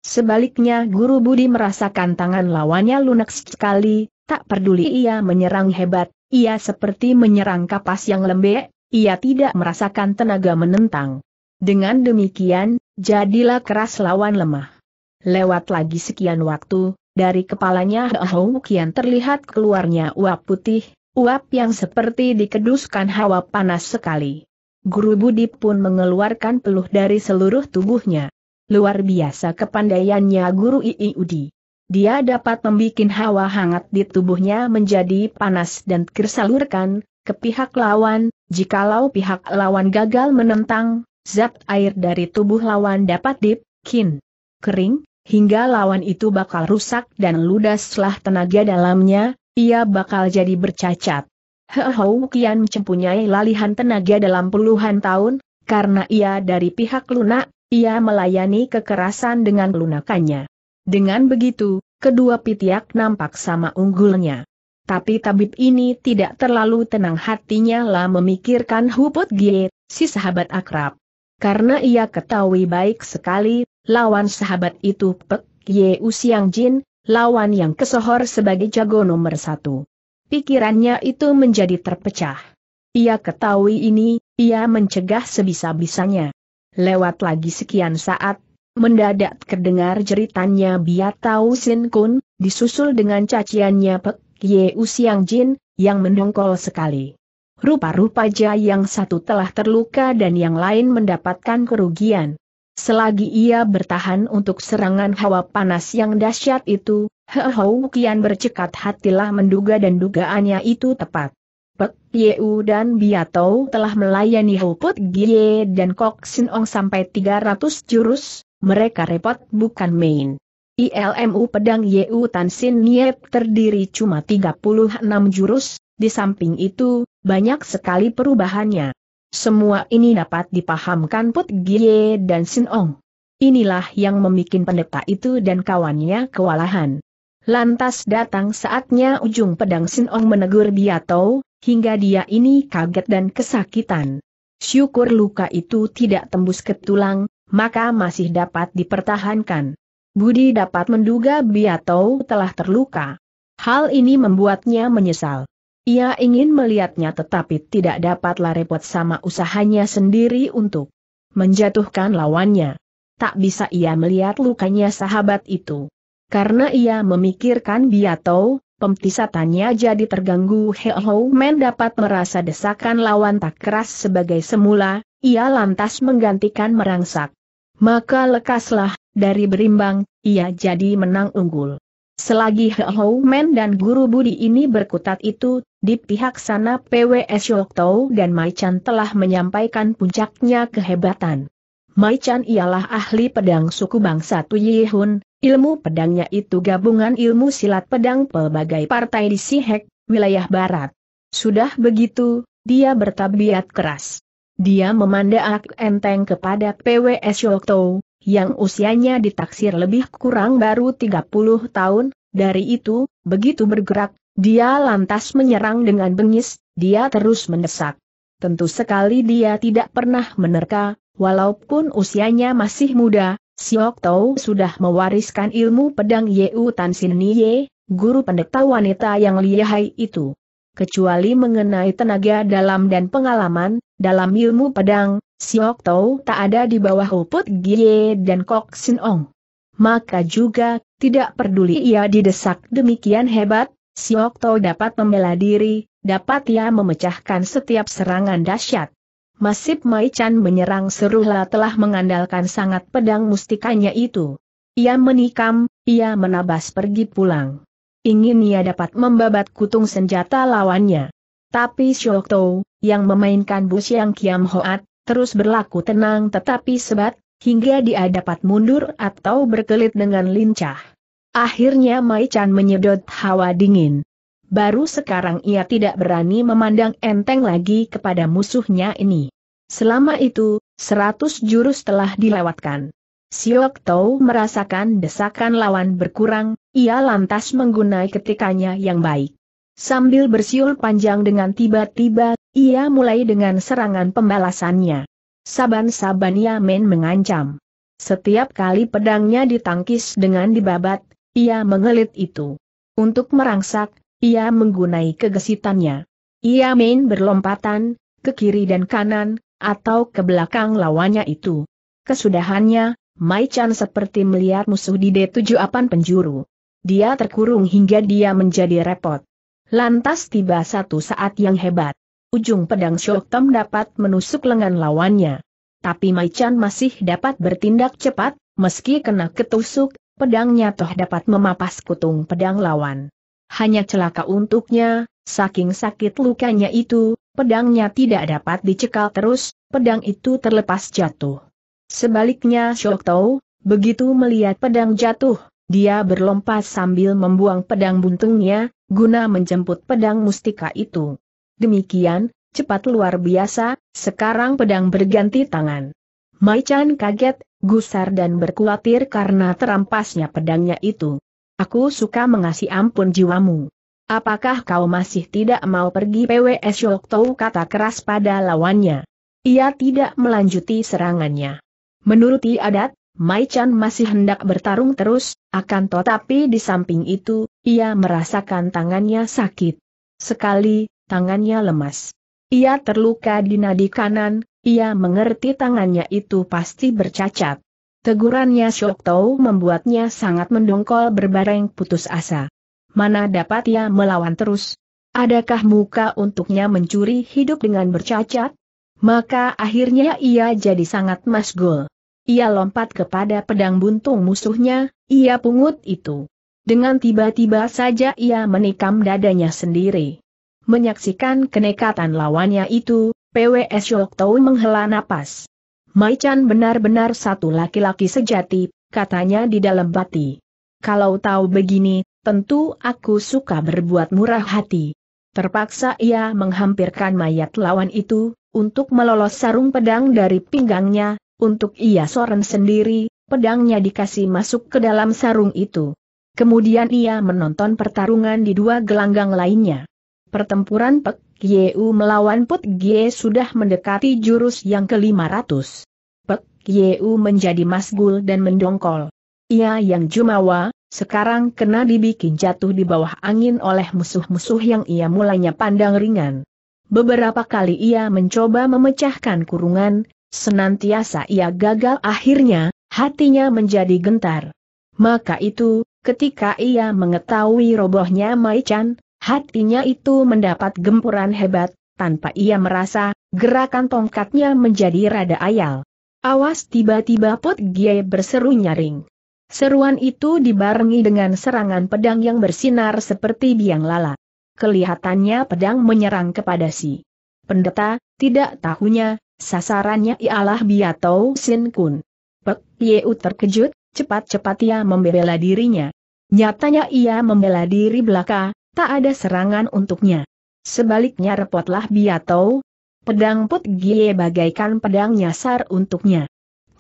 Sebaliknya Guru Budi merasakan tangan lawannya lunak sekali, tak peduli ia menyerang hebat, ia seperti menyerang kapas yang lembek, ia tidak merasakan tenaga menentang. Dengan demikian, jadilah keras lawan lemah. Lewat lagi sekian waktu, dari kepalanya Hou Kian terlihat keluarnya uap putih, uap yang seperti dikeduskan hawa panas sekali. Guru Budi pun mengeluarkan peluh dari seluruh tubuhnya luar biasa kepandaiannya Guru Ii Udi. Dia dapat membuat hawa hangat di tubuhnya menjadi panas dan tersalurkan ke pihak lawan, jikalau pihak lawan gagal menentang, zat air dari tubuh lawan dapat dipkin kering, hingga lawan itu bakal rusak dan ludaslah tenaga dalamnya, ia bakal jadi bercacat. Hehou Kian mempunyai lalihan tenaga dalam puluhan tahun, karena ia dari pihak lunak, ia melayani kekerasan dengan lunakannya. Dengan begitu, kedua pitiak nampak sama unggulnya. Tapi tabib ini tidak terlalu tenang hatinya lah memikirkan Huput Gie, si sahabat akrab. Karena ia ketahui baik sekali, lawan sahabat itu Pek Ye Usiang Jin, lawan yang kesohor sebagai jago nomor satu. Pikirannya itu menjadi terpecah. Ia ketahui ini, ia mencegah sebisa-bisanya. Lewat lagi sekian saat, mendadak kedengar jeritannya Biatau Sin Kun, disusul dengan caciannya Pek Ye Usiang Jin, yang mendongkol sekali. Rupa-rupa jah yang satu telah terluka dan yang lain mendapatkan kerugian. Selagi ia bertahan untuk serangan hawa panas yang dahsyat itu, He Hou Kian bercekat hatilah menduga dan dugaannya itu tepat. Yeu dan Biatou telah melayani Huput Gie dan Kok Sin Ong sampai 300 jurus, mereka repot bukan main. ILMU pedang Yeu Tan Sin Niep terdiri cuma 36 jurus, di samping itu, banyak sekali perubahannya. Semua ini dapat dipahamkan Put Gie dan Sin Ong. Inilah yang memikin pendeta itu dan kawannya kewalahan. Lantas datang saatnya ujung pedang Sinong menegur Biatou, hingga dia ini kaget dan kesakitan. Syukur luka itu tidak tembus ke tulang, maka masih dapat dipertahankan. Budi dapat menduga Biato telah terluka. Hal ini membuatnya menyesal. Ia ingin melihatnya tetapi tidak dapatlah repot sama usahanya sendiri untuk menjatuhkan lawannya. Tak bisa ia melihat lukanya sahabat itu. Karena ia memikirkan biato, pemtisatannya jadi terganggu Heo Men dapat merasa desakan lawan tak keras sebagai semula, ia lantas menggantikan merangsak. Maka lekaslah, dari berimbang, ia jadi menang unggul. Selagi Heo Men dan Guru Budi ini berkutat itu, di pihak sana PWS Yokto dan Mai Chan telah menyampaikan puncaknya kehebatan. Mai Chan ialah ahli pedang suku bangsa Tuyihun, ilmu pedangnya itu gabungan ilmu silat pedang pelbagai partai di Sihek, wilayah barat. Sudah begitu, dia bertabiat keras. Dia memandang enteng kepada PWS Yokto, yang usianya ditaksir lebih kurang baru 30 tahun, dari itu, begitu bergerak, dia lantas menyerang dengan bengis, dia terus mendesak. Tentu sekali dia tidak pernah menerka, Walaupun usianya masih muda, Siok Tau sudah mewariskan ilmu pedang Yeu Tan Sin Nye, guru pendeta wanita yang lihai itu. Kecuali mengenai tenaga dalam dan pengalaman, dalam ilmu pedang, Siok Tau tak ada di bawah Uput Gie dan Kok Sin Ong. Maka juga, tidak peduli ia didesak demikian hebat, Siok Tau dapat membela diri, dapat ia memecahkan setiap serangan dahsyat. Mai Chan menyerang lah telah mengandalkan sangat pedang mustikanya itu. Ia menikam, ia menabas pergi pulang. Ingin ia dapat membabat kutung senjata lawannya. Tapi Shok Tou, yang memainkan bus yang Kiam Hoat, terus berlaku tenang tetapi sebat, hingga dia dapat mundur atau berkelit dengan lincah. Akhirnya Mai Chan menyedot hawa dingin baru sekarang ia tidak berani memandang enteng lagi kepada musuhnya ini. Selama itu, seratus jurus telah dilewatkan. Siok Tau merasakan desakan lawan berkurang, ia lantas menggunai ketikanya yang baik. Sambil bersiul panjang dengan tiba-tiba, ia mulai dengan serangan pembalasannya. Saban-saban ia main mengancam. Setiap kali pedangnya ditangkis dengan dibabat, ia mengelit itu. Untuk merangsak, ia menggunai kegesitannya. Ia main berlompatan, ke kiri dan kanan, atau ke belakang lawannya itu. Kesudahannya, Mai Chan seperti melihat musuh di D7 apan penjuru. Dia terkurung hingga dia menjadi repot. Lantas tiba satu saat yang hebat. Ujung pedang Shok Tom dapat menusuk lengan lawannya. Tapi Mai Chan masih dapat bertindak cepat, meski kena ketusuk, pedangnya toh dapat memapas kutung pedang lawan. Hanya celaka untuknya, saking sakit lukanya itu, pedangnya tidak dapat dicekal terus, pedang itu terlepas jatuh. Sebaliknya Shok begitu melihat pedang jatuh, dia berlompat sambil membuang pedang buntungnya, guna menjemput pedang mustika itu. Demikian, cepat luar biasa, sekarang pedang berganti tangan. Mai Chan kaget, gusar dan berkulatir karena terampasnya pedangnya itu. Aku suka mengasih ampun jiwamu. Apakah kau masih tidak mau pergi PWS Yoktou kata keras pada lawannya? Ia tidak melanjuti serangannya. Menuruti adat, Chan masih hendak bertarung terus, akan tetapi di samping itu, ia merasakan tangannya sakit. Sekali, tangannya lemas. Ia terluka di nadi kanan, ia mengerti tangannya itu pasti bercacat. Tegurannya Syok Tau membuatnya sangat mendongkol berbareng putus asa. Mana dapat ia melawan terus? Adakah muka untuknya mencuri hidup dengan bercacat? Maka akhirnya ia jadi sangat masgul. Ia lompat kepada pedang buntung musuhnya, ia pungut itu. Dengan tiba-tiba saja ia menikam dadanya sendiri. Menyaksikan kenekatan lawannya itu, PWS Shok menghela napas. Mai Chan benar-benar satu laki-laki sejati, katanya di dalam hati. Kalau tahu begini, tentu aku suka berbuat murah hati. Terpaksa ia menghampirkan mayat lawan itu, untuk melolos sarung pedang dari pinggangnya, untuk ia soren sendiri, pedangnya dikasih masuk ke dalam sarung itu. Kemudian ia menonton pertarungan di dua gelanggang lainnya. Pertempuran Pek Yu melawan Put Gie sudah mendekati jurus yang ke-500. Pek Yu menjadi masgul dan mendongkol. Ia yang jumawa, sekarang kena dibikin jatuh di bawah angin oleh musuh-musuh yang ia mulanya pandang ringan. Beberapa kali ia mencoba memecahkan kurungan, senantiasa ia gagal akhirnya, hatinya menjadi gentar. Maka itu, ketika ia mengetahui robohnya Mai Chan, Hatinya itu mendapat gempuran hebat, tanpa ia merasa, gerakan tongkatnya menjadi rada ayal. Awas tiba-tiba Pot Gie berseru nyaring. Seruan itu dibarengi dengan serangan pedang yang bersinar seperti biang lala. Kelihatannya pedang menyerang kepada si pendeta, tidak tahunya, sasarannya ialah Biatou Sin Kun. Pek Yeu terkejut, cepat-cepat ia membela dirinya. Nyatanya ia membela diri belaka, tak ada serangan untuknya. Sebaliknya repotlah Biatou, pedang Put Gie bagaikan pedang nyasar untuknya.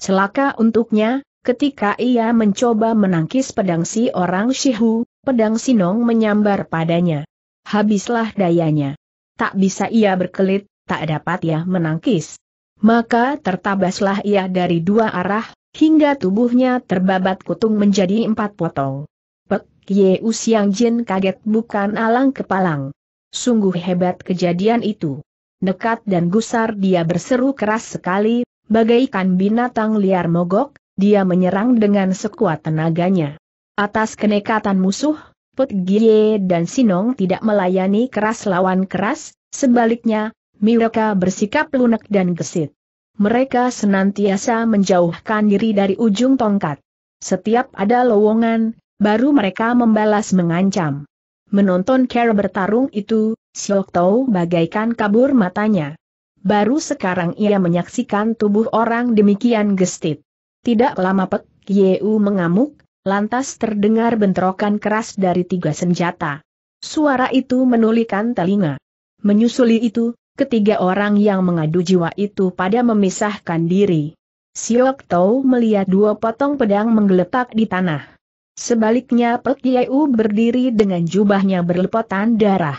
Celaka untuknya, ketika ia mencoba menangkis pedang si orang Shihu, pedang Sinong menyambar padanya. Habislah dayanya. Tak bisa ia berkelit, tak dapat ia menangkis. Maka tertabaslah ia dari dua arah, hingga tubuhnya terbabat kutung menjadi empat potong. Ye Usiang Jin kaget bukan alang kepalang. Sungguh hebat kejadian itu. Nekat dan gusar dia berseru keras sekali, bagaikan binatang liar mogok, dia menyerang dengan sekuat tenaganya. Atas kenekatan musuh, Put Gie dan Sinong tidak melayani keras lawan keras, sebaliknya, mereka bersikap lunak dan gesit. Mereka senantiasa menjauhkan diri dari ujung tongkat. Setiap ada lowongan, baru mereka membalas mengancam. Menonton Care bertarung itu, Siok Tau bagaikan kabur matanya. Baru sekarang ia menyaksikan tubuh orang demikian gestit. Tidak lama Pek Yeu mengamuk, lantas terdengar bentrokan keras dari tiga senjata. Suara itu menulikan telinga. Menyusuli itu, ketiga orang yang mengadu jiwa itu pada memisahkan diri. Siok Tau melihat dua potong pedang menggeletak di tanah. Sebaliknya Pek Yeu berdiri dengan jubahnya berlepotan darah.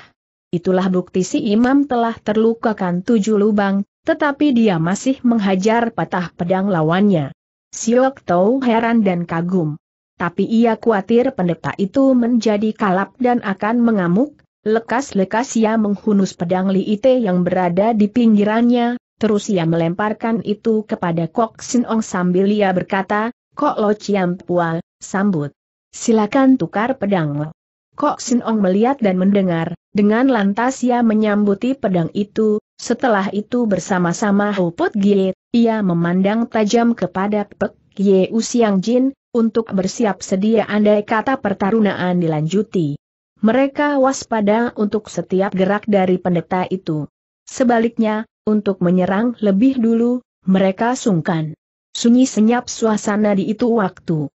Itulah bukti si imam telah terlukakan tujuh lubang, tetapi dia masih menghajar patah pedang lawannya. Siok Tau heran dan kagum. Tapi ia khawatir pendeta itu menjadi kalap dan akan mengamuk, lekas-lekas ia menghunus pedang Li Ite yang berada di pinggirannya, terus ia melemparkan itu kepada Kok Sin Ong sambil ia berkata, Kok Lo Chiam Pua, sambut. Silakan tukar pedang. Kok Sin Ong melihat dan mendengar, dengan lantas ia menyambuti pedang itu, setelah itu bersama-sama huput Gie, ia memandang tajam kepada Pek Ye Usiang Jin, untuk bersiap sedia andai kata pertarungan dilanjuti. Mereka waspada untuk setiap gerak dari pendeta itu. Sebaliknya, untuk menyerang lebih dulu, mereka sungkan. Sunyi senyap suasana di itu waktu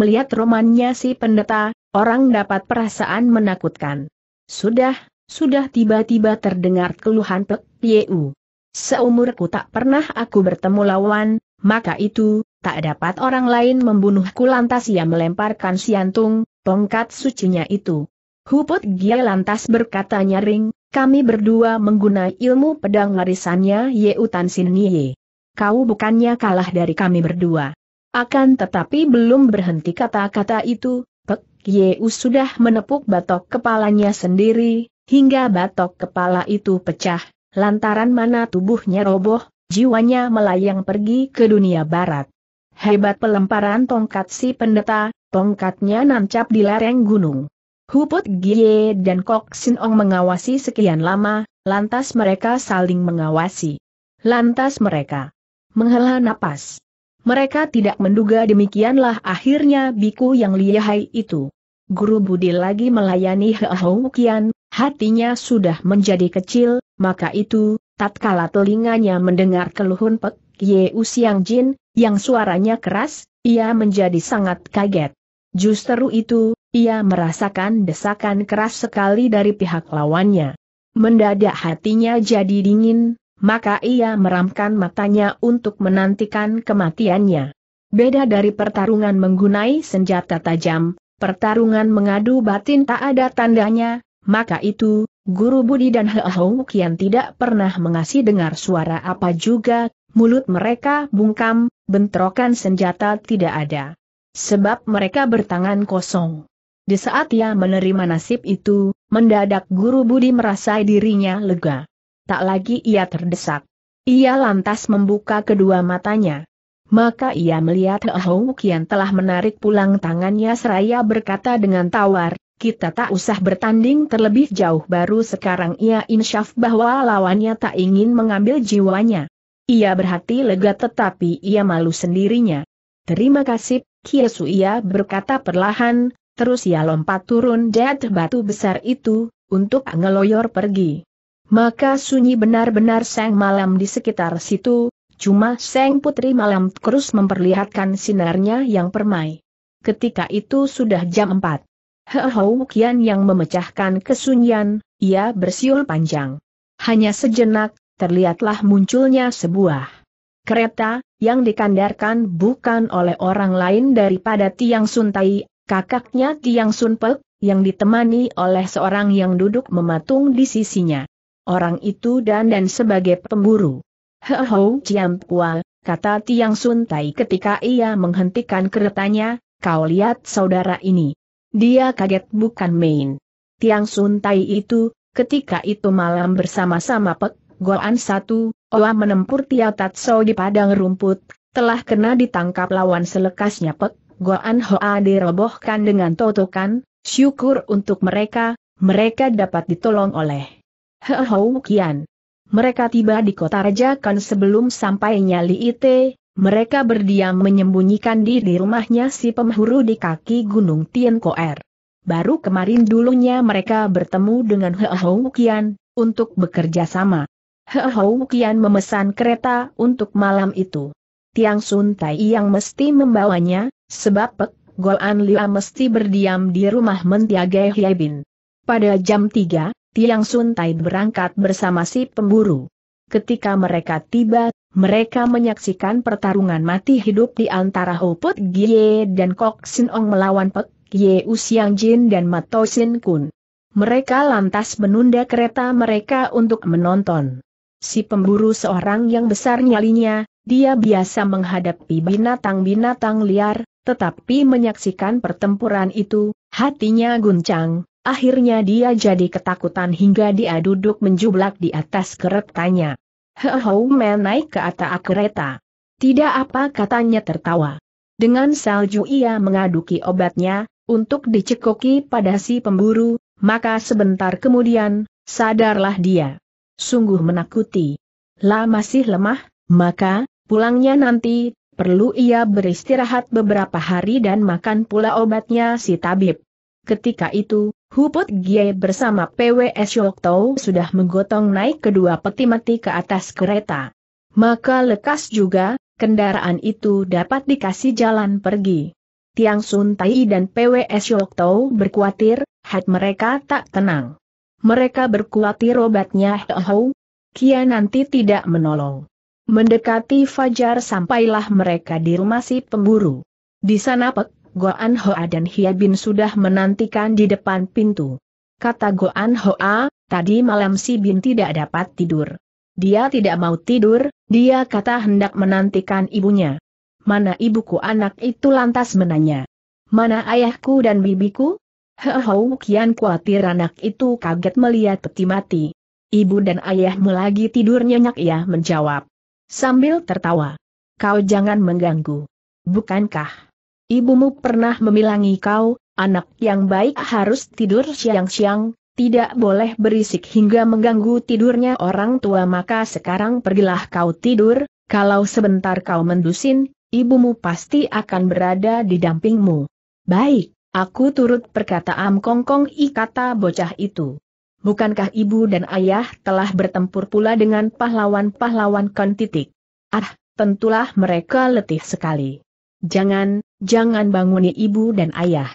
melihat romannya si pendeta, orang dapat perasaan menakutkan. Sudah, sudah tiba-tiba terdengar keluhan Pek Yeu. Seumurku tak pernah aku bertemu lawan, maka itu, tak dapat orang lain membunuhku lantas ia melemparkan siantung, tongkat sucinya itu. Huput Gia lantas berkata nyaring, kami berdua menggunakan ilmu pedang larisannya Yeu Tan Sin Nye. Kau bukannya kalah dari kami berdua. Akan tetapi belum berhenti kata-kata itu, Pek Yeu sudah menepuk batok kepalanya sendiri, hingga batok kepala itu pecah, lantaran mana tubuhnya roboh, jiwanya melayang pergi ke dunia barat. Hebat pelemparan tongkat si pendeta, tongkatnya nancap di lereng gunung. Huput Gie dan Kok Sin Ong mengawasi sekian lama, lantas mereka saling mengawasi. Lantas mereka menghela napas. Mereka tidak menduga demikianlah akhirnya biku yang lihai itu. Guru Budi lagi melayani Hou Kian, hatinya sudah menjadi kecil, maka itu, tatkala telinganya mendengar keluhun Pek Ye Usiang Jin, yang suaranya keras, ia menjadi sangat kaget. Justru itu, ia merasakan desakan keras sekali dari pihak lawannya. Mendadak hatinya jadi dingin, maka ia meramkan matanya untuk menantikan kematiannya. Beda dari pertarungan menggunai senjata tajam, pertarungan mengadu batin tak ada tandanya, maka itu, Guru Budi dan Heo Kian tidak pernah mengasih dengar suara apa juga, mulut mereka bungkam, bentrokan senjata tidak ada. Sebab mereka bertangan kosong. Di saat ia menerima nasib itu, mendadak Guru Budi merasa dirinya lega tak lagi ia terdesak. Ia lantas membuka kedua matanya. Maka ia melihat Hou Kian telah menarik pulang tangannya seraya berkata dengan tawar, kita tak usah bertanding terlebih jauh baru sekarang ia insyaf bahwa lawannya tak ingin mengambil jiwanya. Ia berhati lega tetapi ia malu sendirinya. Terima kasih, Kiesu ia berkata perlahan, terus ia lompat turun dari batu besar itu, untuk ngeloyor pergi. Maka sunyi benar-benar sang malam di sekitar situ, cuma sang putri malam terus memperlihatkan sinarnya yang permai. Ketika itu sudah jam 4. Heo Kian yang memecahkan kesunyian, ia bersiul panjang. Hanya sejenak, terlihatlah munculnya sebuah kereta, yang dikandarkan bukan oleh orang lain daripada Tiang sun tai, kakaknya Tiang sun Sunpek, yang ditemani oleh seorang yang duduk mematung di sisinya orang itu dan dan sebagai pemburu. Heo Chiam Pual, kata Tiang Sun Tai ketika ia menghentikan keretanya, kau lihat saudara ini. Dia kaget bukan main. Tiang Sun Tai itu, ketika itu malam bersama-sama Pek Goan satu, Oa menempur Tia Tatso di padang rumput, telah kena ditangkap lawan selekasnya Pek Goan Hoa dirobohkan dengan totokan, syukur untuk mereka, mereka dapat ditolong oleh Heo Kian. Mereka tiba di kota Raja kan sebelum sampainya Li Ite, mereka berdiam menyembunyikan diri di rumahnya si pemhuru di kaki Gunung Tiankoer. Baru kemarin dulunya mereka bertemu dengan Heo Kian, untuk bekerja sama. Heo Kian memesan kereta untuk malam itu. Tiang Sun Tai yang mesti membawanya, sebab Pek Goan Lia mesti berdiam di rumah Mentiagai Hiebin. Pada jam 3, Tiang Sun Tai berangkat bersama si pemburu. Ketika mereka tiba, mereka menyaksikan pertarungan mati hidup di antara Ho Put Gie dan Kok Sin Ong melawan Pek Ye Usiang Jin dan Mato Sin Kun. Mereka lantas menunda kereta mereka untuk menonton. Si pemburu seorang yang besar nyalinya, dia biasa menghadapi binatang-binatang liar, tetapi menyaksikan pertempuran itu, hatinya guncang, Akhirnya dia jadi ketakutan hingga dia duduk menjublak di atas keretanya. men naik ke atas kereta. Tidak apa katanya tertawa. Dengan salju ia mengaduki obatnya, untuk dicekoki pada si pemburu, maka sebentar kemudian, sadarlah dia. Sungguh menakuti. Lah masih lemah, maka, pulangnya nanti, perlu ia beristirahat beberapa hari dan makan pula obatnya si tabib. Ketika itu, Huput Gie bersama PWS Yokto sudah menggotong naik kedua peti mati ke atas kereta. Maka lekas juga, kendaraan itu dapat dikasih jalan pergi. Tiang Sun Tai dan PWS Yokto berkuatir, hat mereka tak tenang. Mereka berkuatir obatnya Hou, Kia nanti tidak menolong. Mendekati Fajar sampailah mereka di rumah si pemburu. Di sana Pek Goan Hoa dan Hia Bin sudah menantikan di depan pintu. Kata Goan Hoa, tadi malam si Bin tidak dapat tidur. Dia tidak mau tidur, dia kata hendak menantikan ibunya. Mana ibuku anak itu lantas menanya. Mana ayahku dan bibiku? Hehou kian khawatir anak itu kaget melihat peti mati. Ibu dan ayahmu lagi tidur nyenyak ia menjawab. Sambil tertawa. Kau jangan mengganggu. Bukankah? Ibumu pernah memilangi kau, anak yang baik harus tidur siang-siang, tidak boleh berisik hingga mengganggu tidurnya orang tua maka sekarang pergilah kau tidur, kalau sebentar kau mendusin, ibumu pasti akan berada di dampingmu. Baik, aku turut perkataan kongkong i kata bocah itu. Bukankah ibu dan ayah telah bertempur pula dengan pahlawan-pahlawan kontitik? Ah, tentulah mereka letih sekali. Jangan, jangan banguni ya ibu dan ayah.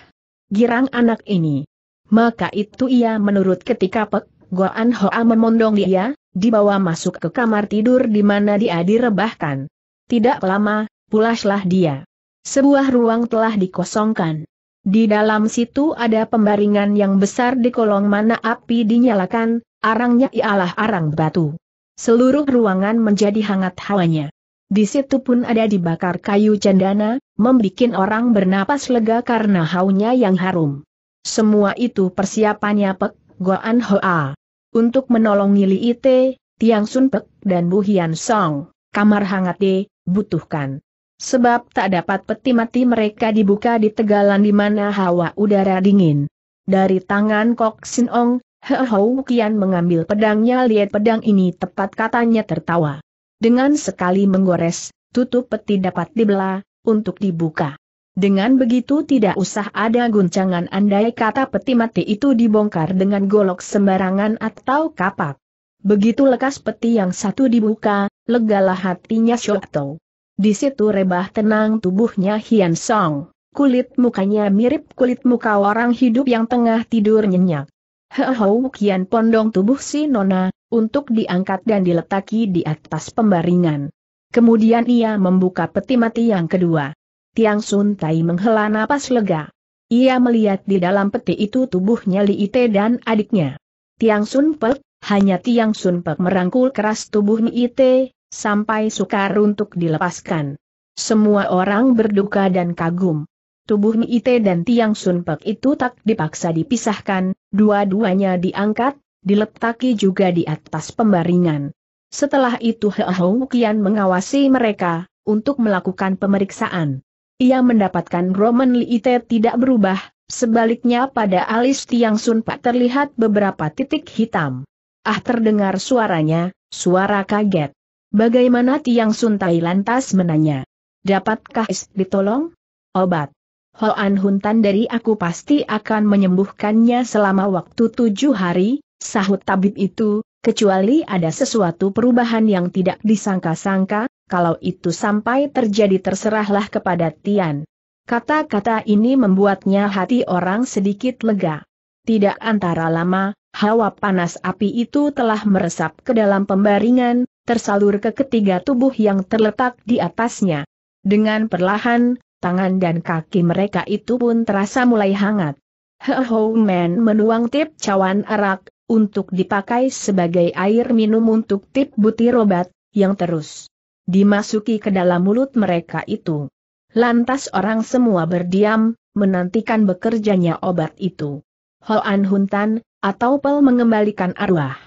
Girang anak ini. Maka itu ia menurut ketika Pek Goan Hoa memondong dia, dibawa masuk ke kamar tidur di mana dia direbahkan. Tidak lama, pulaslah dia. Sebuah ruang telah dikosongkan. Di dalam situ ada pembaringan yang besar di kolong mana api dinyalakan, arangnya ialah arang batu. Seluruh ruangan menjadi hangat hawanya. Di situ pun ada dibakar kayu cendana, membuat orang bernapas lega karena haunya yang harum. Semua itu persiapannya Pek Goan Hoa. Untuk menolong Li Ite, Tiang Sun Pek dan Bu Hian Song, kamar hangat de, butuhkan. Sebab tak dapat peti mati mereka dibuka di tegalan di mana hawa udara dingin. Dari tangan Kok Sin Ong, He Hou Kian mengambil pedangnya lihat pedang ini tepat katanya tertawa. Dengan sekali menggores, tutup peti dapat dibelah, untuk dibuka. Dengan begitu tidak usah ada guncangan andai kata peti mati itu dibongkar dengan golok sembarangan atau kapak. Begitu lekas peti yang satu dibuka, legalah hatinya Shoto. Di situ rebah tenang tubuhnya Hian Song, kulit mukanya mirip kulit muka orang hidup yang tengah tidur nyenyak. Hehehe, kian pondong tubuh si Nona, untuk diangkat dan diletaki di atas pembaringan. Kemudian ia membuka peti mati yang kedua. Tiang Sun Tai menghela napas lega. Ia melihat di dalam peti itu tubuhnya Li Ite dan adiknya. Tiang Sun Pek, hanya Tiang Sun Pek merangkul keras tubuh Li Ite, sampai sukar untuk dilepaskan. Semua orang berduka dan kagum tubuh Ite dan Tiang Sun Pek itu tak dipaksa dipisahkan, dua-duanya diangkat, diletaki juga di atas pembaringan. Setelah itu Hong Kian mengawasi mereka, untuk melakukan pemeriksaan. Ia mendapatkan Roman Ite tidak berubah, sebaliknya pada alis Tiang Sun Pek terlihat beberapa titik hitam. Ah terdengar suaranya, suara kaget. Bagaimana Tiang Sun Tai lantas menanya. Dapatkah is ditolong? Obat. Hoan Huntan dari aku pasti akan menyembuhkannya selama waktu tujuh hari, sahut tabib itu, kecuali ada sesuatu perubahan yang tidak disangka-sangka, kalau itu sampai terjadi terserahlah kepada Tian. Kata-kata ini membuatnya hati orang sedikit lega. Tidak antara lama, hawa panas api itu telah meresap ke dalam pembaringan, tersalur ke ketiga tubuh yang terletak di atasnya. Dengan perlahan, tangan dan kaki mereka itu pun terasa mulai hangat. Ho Men menuang tip cawan arak, untuk dipakai sebagai air minum untuk tip butir obat, yang terus dimasuki ke dalam mulut mereka itu. Lantas orang semua berdiam, menantikan bekerjanya obat itu. Hoan Huntan, atau Pel mengembalikan arwah.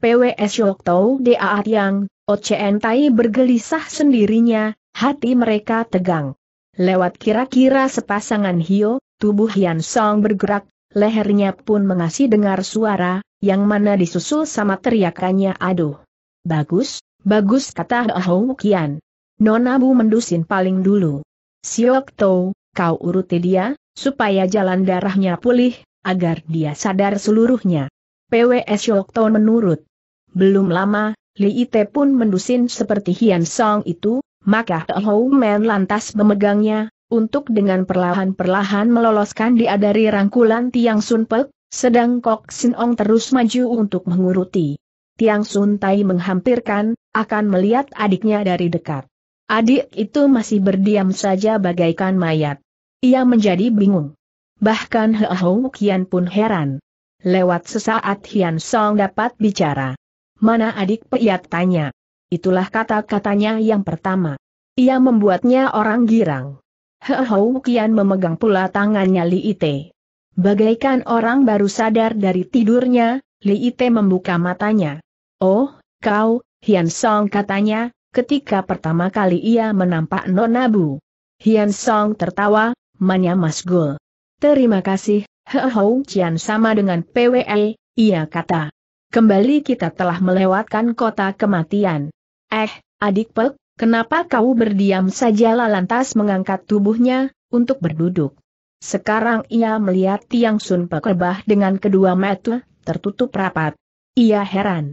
PWS Tau Daat Yang, ocn Tai bergelisah sendirinya, hati mereka tegang. Lewat kira-kira sepasangan hio, tubuh Yan Song bergerak, lehernya pun mengasih dengar suara, yang mana disusul sama teriakannya aduh. Bagus, bagus kata Hou Kian. Nona Bu mendusin paling dulu. Siok Tou, kau uruti dia, supaya jalan darahnya pulih, agar dia sadar seluruhnya. PWS Siok Tou menurut. Belum lama, Li Ite pun mendusin seperti Hian Song itu, maka men lantas memegangnya, untuk dengan perlahan-perlahan meloloskan dia dari rangkulan Tiang Sun Pek, sedang Kok Sin Ong terus maju untuk menguruti. Tiang Sun Tai menghampirkan, akan melihat adiknya dari dekat. Adik itu masih berdiam saja bagaikan mayat. Ia menjadi bingung. Bahkan He Hou Kian pun heran. Lewat sesaat Hian Song dapat bicara. Mana adik peyat tanya. Itulah kata-katanya yang pertama. Ia membuatnya orang girang. Heo Kian memegang pula tangannya Li Ite. Bagaikan orang baru sadar dari tidurnya, Li Ite membuka matanya. Oh, kau, Hian Song katanya, ketika pertama kali ia menampak Nonabu. Hian Song tertawa, manya masgul. Terima kasih, Heo Kian sama dengan PWE, ia kata. Kembali kita telah melewatkan kota kematian. Eh, adik Pek, kenapa kau berdiam saja lantas mengangkat tubuhnya, untuk berduduk. Sekarang ia melihat Tiang Sun Pek dengan kedua metu, tertutup rapat. Ia heran.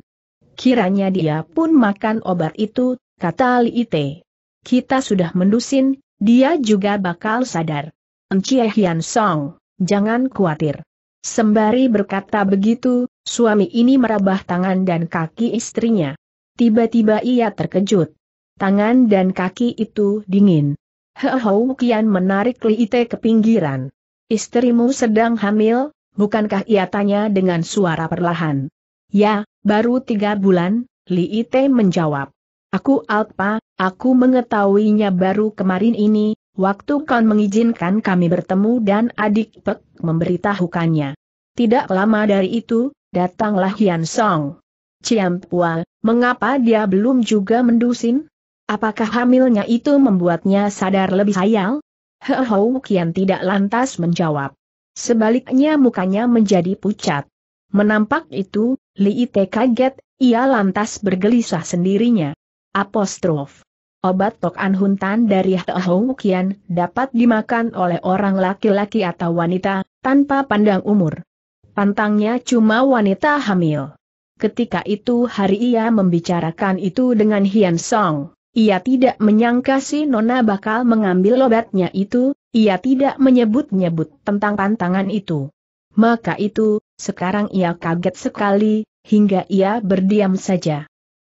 Kiranya dia pun makan obat itu, kata Li Ite. Kita sudah mendusin, dia juga bakal sadar. Encie Hian Song, jangan khawatir. Sembari berkata begitu, suami ini merabah tangan dan kaki istrinya. Tiba-tiba ia terkejut. Tangan dan kaki itu dingin. Heo Kian menarik Li Ite ke pinggiran. Istrimu sedang hamil, bukankah ia tanya dengan suara perlahan. Ya, baru tiga bulan, Li Ite menjawab. Aku Alpa, aku mengetahuinya baru kemarin ini, waktu kau mengizinkan kami bertemu dan adik Pek memberitahukannya. Tidak lama dari itu, datanglah Hian Song. Ciampua, mengapa dia belum juga mendusin? Apakah hamilnya itu membuatnya sadar lebih sayang? Hehou Kian tidak lantas menjawab. Sebaliknya mukanya menjadi pucat. Menampak itu, Li Ite kaget, ia lantas bergelisah sendirinya. Apostrof. Obat Tok An Huntan dari Hehou Kian dapat dimakan oleh orang laki-laki atau wanita, tanpa pandang umur. Pantangnya cuma wanita hamil. Ketika itu hari ia membicarakan itu dengan Hian Song. Ia tidak menyangka si Nona bakal mengambil obatnya itu, ia tidak menyebut-nyebut tentang pantangan itu. Maka itu, sekarang ia kaget sekali, hingga ia berdiam saja.